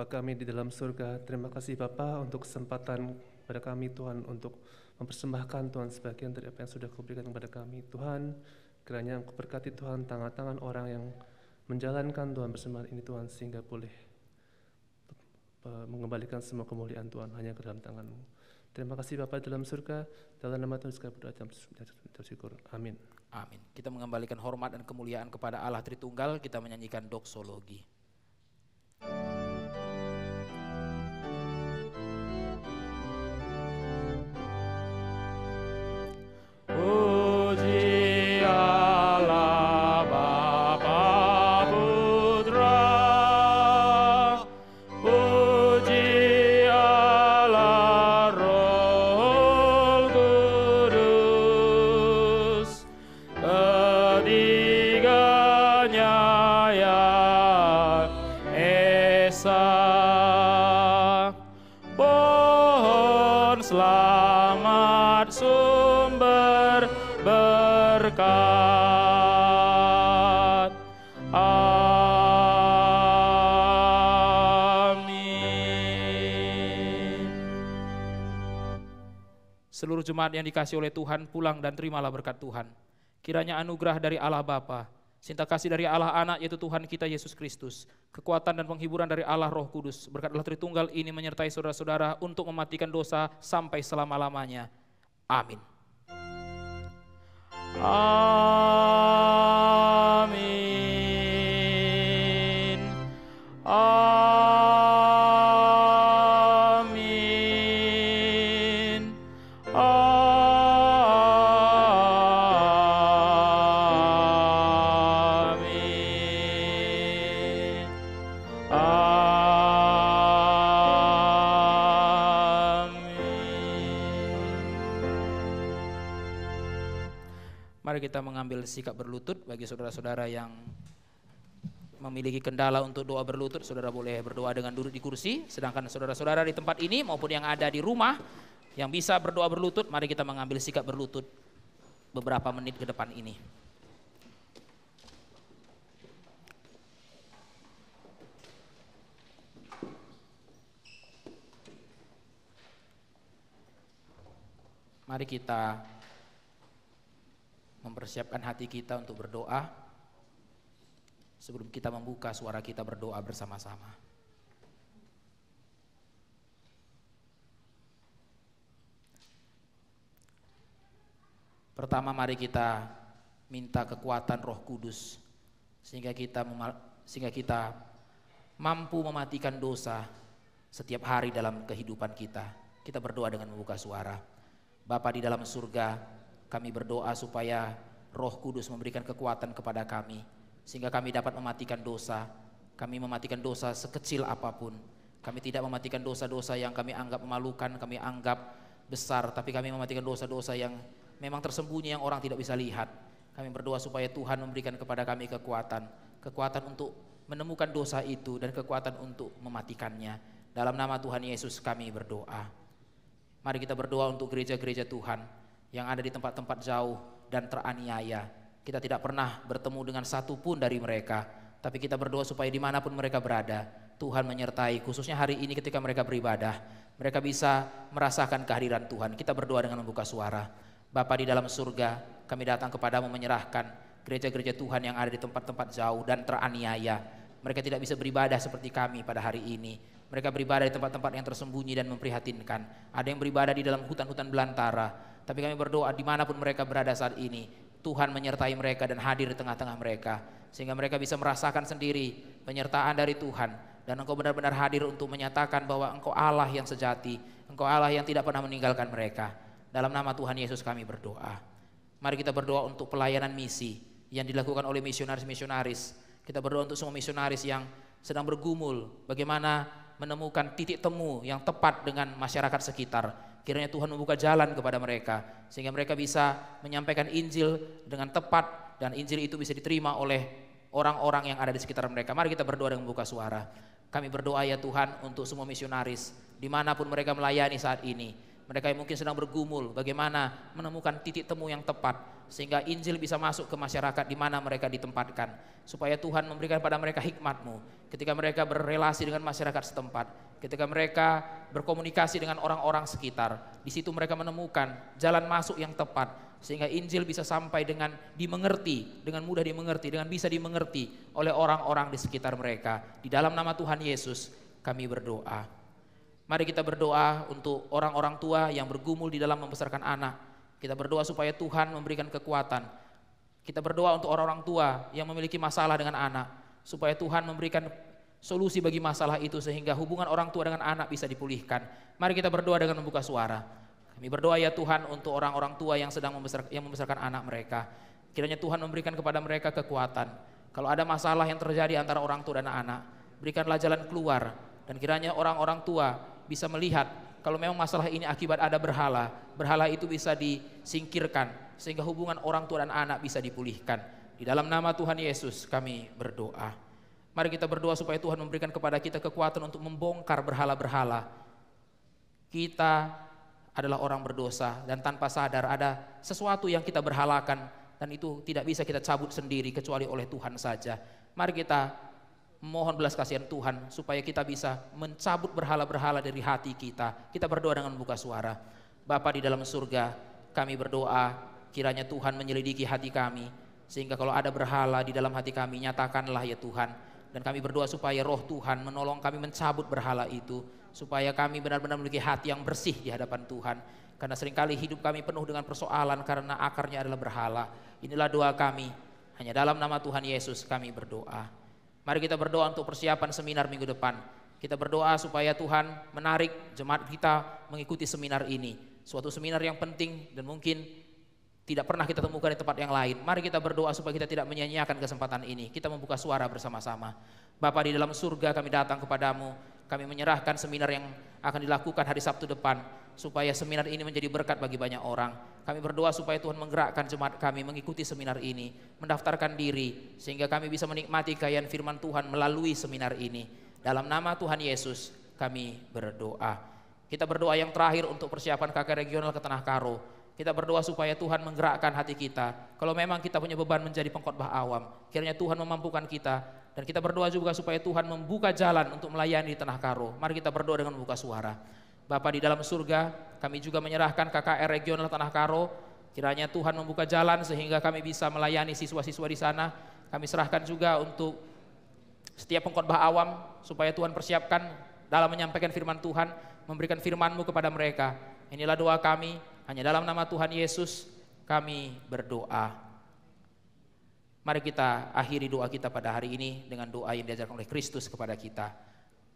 kami di dalam surga, terima kasih Bapa untuk kesempatan kepada kami Tuhan untuk mempersembahkan Tuhan sebagian dari apa yang sudah Kau berikan kepada kami. Tuhan, kiranya Engkau berkati Tuhan tangan-tangan orang yang menjalankan Tuhan persembahan ini Tuhan sehingga boleh eh, mengembalikan semua kemuliaan Tuhan hanya ke dalam tangan-Mu. Terima kasih Bapak dalam surga, dalam nama Tuhan Yesus berdoa dan bersyukur. Amin. Amin. Kita mengembalikan hormat dan kemuliaan kepada Allah Tritunggal, kita menyanyikan doksologi. Thank you. jemaat yang dikasih oleh Tuhan, pulang dan terimalah berkat Tuhan. Kiranya anugerah dari Allah Bapa, cinta kasih dari Allah Anak yaitu Tuhan kita Yesus Kristus, kekuatan dan penghiburan dari Allah Roh Kudus, berkat Allah Tritunggal ini menyertai saudara-saudara untuk mematikan dosa sampai selama-lamanya. Amin. Amin. Mari kita mengambil sikap berlutut bagi saudara-saudara yang memiliki kendala untuk doa berlutut, saudara boleh berdoa dengan duduk di kursi. Sedangkan saudara-saudara di tempat ini maupun yang ada di rumah yang bisa berdoa berlutut, mari kita mengambil sikap berlutut beberapa menit ke depan ini. Mari kita mempersiapkan hati kita untuk berdoa sebelum kita membuka suara kita berdoa bersama-sama. Pertama mari kita minta kekuatan Roh Kudus sehingga kita sehingga kita mampu mematikan dosa setiap hari dalam kehidupan kita. Kita berdoa dengan membuka suara. Bapa di dalam surga, kami berdoa supaya Roh Kudus memberikan kekuatan kepada kami sehingga kami dapat mematikan dosa. Kami mematikan dosa sekecil apapun. Kami tidak mematikan dosa-dosa yang kami anggap memalukan, kami anggap besar, tapi kami mematikan dosa-dosa yang memang tersembunyi yang orang tidak bisa lihat. Kami berdoa supaya Tuhan memberikan kepada kami kekuatan, kekuatan untuk menemukan dosa itu dan kekuatan untuk mematikannya. Dalam nama Tuhan Yesus kami berdoa. Mari kita berdoa untuk gereja-gereja Tuhan yang ada di tempat-tempat jauh dan teraniaya. Kita tidak pernah bertemu dengan satu pun dari mereka, tapi kita berdoa supaya dimanapun mereka berada, Tuhan menyertai, khususnya hari ini ketika mereka beribadah, mereka bisa merasakan kehadiran Tuhan. Kita berdoa dengan membuka suara. Bapa di dalam surga, kami datang kepadamu menyerahkan gereja-gereja Tuhan yang ada di tempat-tempat jauh dan teraniaya. Mereka tidak bisa beribadah seperti kami pada hari ini. Mereka beribadah di tempat-tempat yang tersembunyi dan memprihatinkan. Ada yang beribadah di dalam hutan-hutan belantara. Tapi kami berdoa dimanapun mereka berada saat ini, Tuhan menyertai mereka dan hadir di tengah-tengah mereka. Sehingga mereka bisa merasakan sendiri penyertaan dari Tuhan. Dan engkau benar-benar hadir untuk menyatakan bahwa engkau Allah yang sejati. Engkau Allah yang tidak pernah meninggalkan mereka. Dalam nama Tuhan Yesus kami berdoa. Mari kita berdoa untuk pelayanan misi yang dilakukan oleh misionaris-misionaris. Kita berdoa untuk semua misionaris yang sedang bergumul. Bagaimana menemukan titik temu yang tepat dengan masyarakat sekitar Kiranya Tuhan membuka jalan kepada mereka sehingga mereka bisa menyampaikan Injil dengan tepat dan Injil itu bisa diterima oleh orang-orang yang ada di sekitar mereka. Mari kita berdoa dengan membuka suara. Kami berdoa ya Tuhan untuk semua misionaris dimanapun mereka melayani saat ini. Mereka yang mungkin sedang bergumul bagaimana menemukan titik temu yang tepat sehingga Injil bisa masuk ke masyarakat di mana mereka ditempatkan. Supaya Tuhan memberikan pada mereka hikmatmu ketika mereka berrelasi dengan masyarakat setempat ketika mereka berkomunikasi dengan orang-orang sekitar. Di situ mereka menemukan jalan masuk yang tepat sehingga Injil bisa sampai dengan dimengerti, dengan mudah dimengerti, dengan bisa dimengerti oleh orang-orang di sekitar mereka. Di dalam nama Tuhan Yesus kami berdoa. Mari kita berdoa untuk orang-orang tua yang bergumul di dalam membesarkan anak. Kita berdoa supaya Tuhan memberikan kekuatan. Kita berdoa untuk orang-orang tua yang memiliki masalah dengan anak supaya Tuhan memberikan solusi bagi masalah itu sehingga hubungan orang tua dengan anak bisa dipulihkan. Mari kita berdoa dengan membuka suara. Kami berdoa ya Tuhan untuk orang-orang tua yang sedang membesar, yang membesarkan anak mereka. Kiranya Tuhan memberikan kepada mereka kekuatan. Kalau ada masalah yang terjadi antara orang tua dan anak, berikanlah jalan keluar dan kiranya orang-orang tua bisa melihat kalau memang masalah ini akibat ada berhala, berhala itu bisa disingkirkan sehingga hubungan orang tua dan anak bisa dipulihkan. Di dalam nama Tuhan Yesus kami berdoa. Mari kita berdoa supaya Tuhan memberikan kepada kita kekuatan untuk membongkar berhala-berhala. Kita adalah orang berdosa dan tanpa sadar ada sesuatu yang kita berhalakan dan itu tidak bisa kita cabut sendiri kecuali oleh Tuhan saja. Mari kita mohon belas kasihan Tuhan supaya kita bisa mencabut berhala-berhala dari hati kita. Kita berdoa dengan membuka suara. Bapa di dalam surga, kami berdoa kiranya Tuhan menyelidiki hati kami sehingga kalau ada berhala di dalam hati kami nyatakanlah ya Tuhan dan kami berdoa supaya roh Tuhan menolong kami mencabut berhala itu. Supaya kami benar-benar memiliki hati yang bersih di hadapan Tuhan. Karena seringkali hidup kami penuh dengan persoalan karena akarnya adalah berhala. Inilah doa kami. Hanya dalam nama Tuhan Yesus kami berdoa. Mari kita berdoa untuk persiapan seminar minggu depan. Kita berdoa supaya Tuhan menarik jemaat kita mengikuti seminar ini. Suatu seminar yang penting dan mungkin tidak pernah kita temukan di tempat yang lain. Mari kita berdoa supaya kita tidak menyanyiakan kesempatan ini. Kita membuka suara bersama-sama. Bapak di dalam surga kami datang kepadamu. Kami menyerahkan seminar yang akan dilakukan hari Sabtu depan supaya seminar ini menjadi berkat bagi banyak orang. Kami berdoa supaya Tuhan menggerakkan jemaat kami mengikuti seminar ini, mendaftarkan diri sehingga kami bisa menikmati kayaan firman Tuhan melalui seminar ini. Dalam nama Tuhan Yesus kami berdoa. Kita berdoa yang terakhir untuk persiapan kakek regional ke Tanah Karo kita berdoa supaya Tuhan menggerakkan hati kita. Kalau memang kita punya beban menjadi pengkhotbah awam, kiranya Tuhan memampukan kita dan kita berdoa juga supaya Tuhan membuka jalan untuk melayani di tanah karo. Mari kita berdoa dengan membuka suara. Bapak di dalam surga, kami juga menyerahkan KKR regional Tanah Karo. Kiranya Tuhan membuka jalan sehingga kami bisa melayani siswa-siswa di sana. Kami serahkan juga untuk setiap pengkhotbah awam supaya Tuhan persiapkan dalam menyampaikan firman Tuhan, memberikan firman-Mu kepada mereka. Inilah doa kami, hanya dalam nama Tuhan Yesus kami berdoa. Mari kita akhiri doa kita pada hari ini dengan doa yang diajarkan oleh Kristus kepada kita.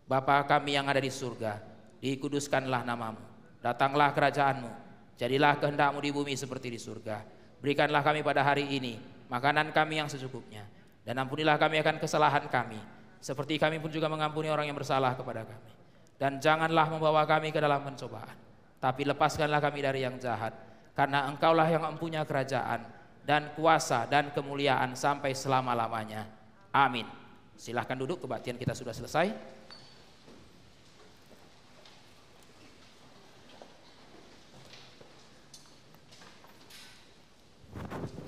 Bapa kami yang ada di surga, dikuduskanlah namamu, datanglah kerajaanmu, jadilah kehendakmu di bumi seperti di surga. Berikanlah kami pada hari ini makanan kami yang secukupnya, dan ampunilah kami akan kesalahan kami, seperti kami pun juga mengampuni orang yang bersalah kepada kami. Dan janganlah membawa kami ke dalam pencobaan, tapi lepaskanlah kami dari yang jahat karena engkaulah yang mempunyai kerajaan dan kuasa dan kemuliaan sampai selama-lamanya amin silahkan duduk kebaktian kita sudah selesai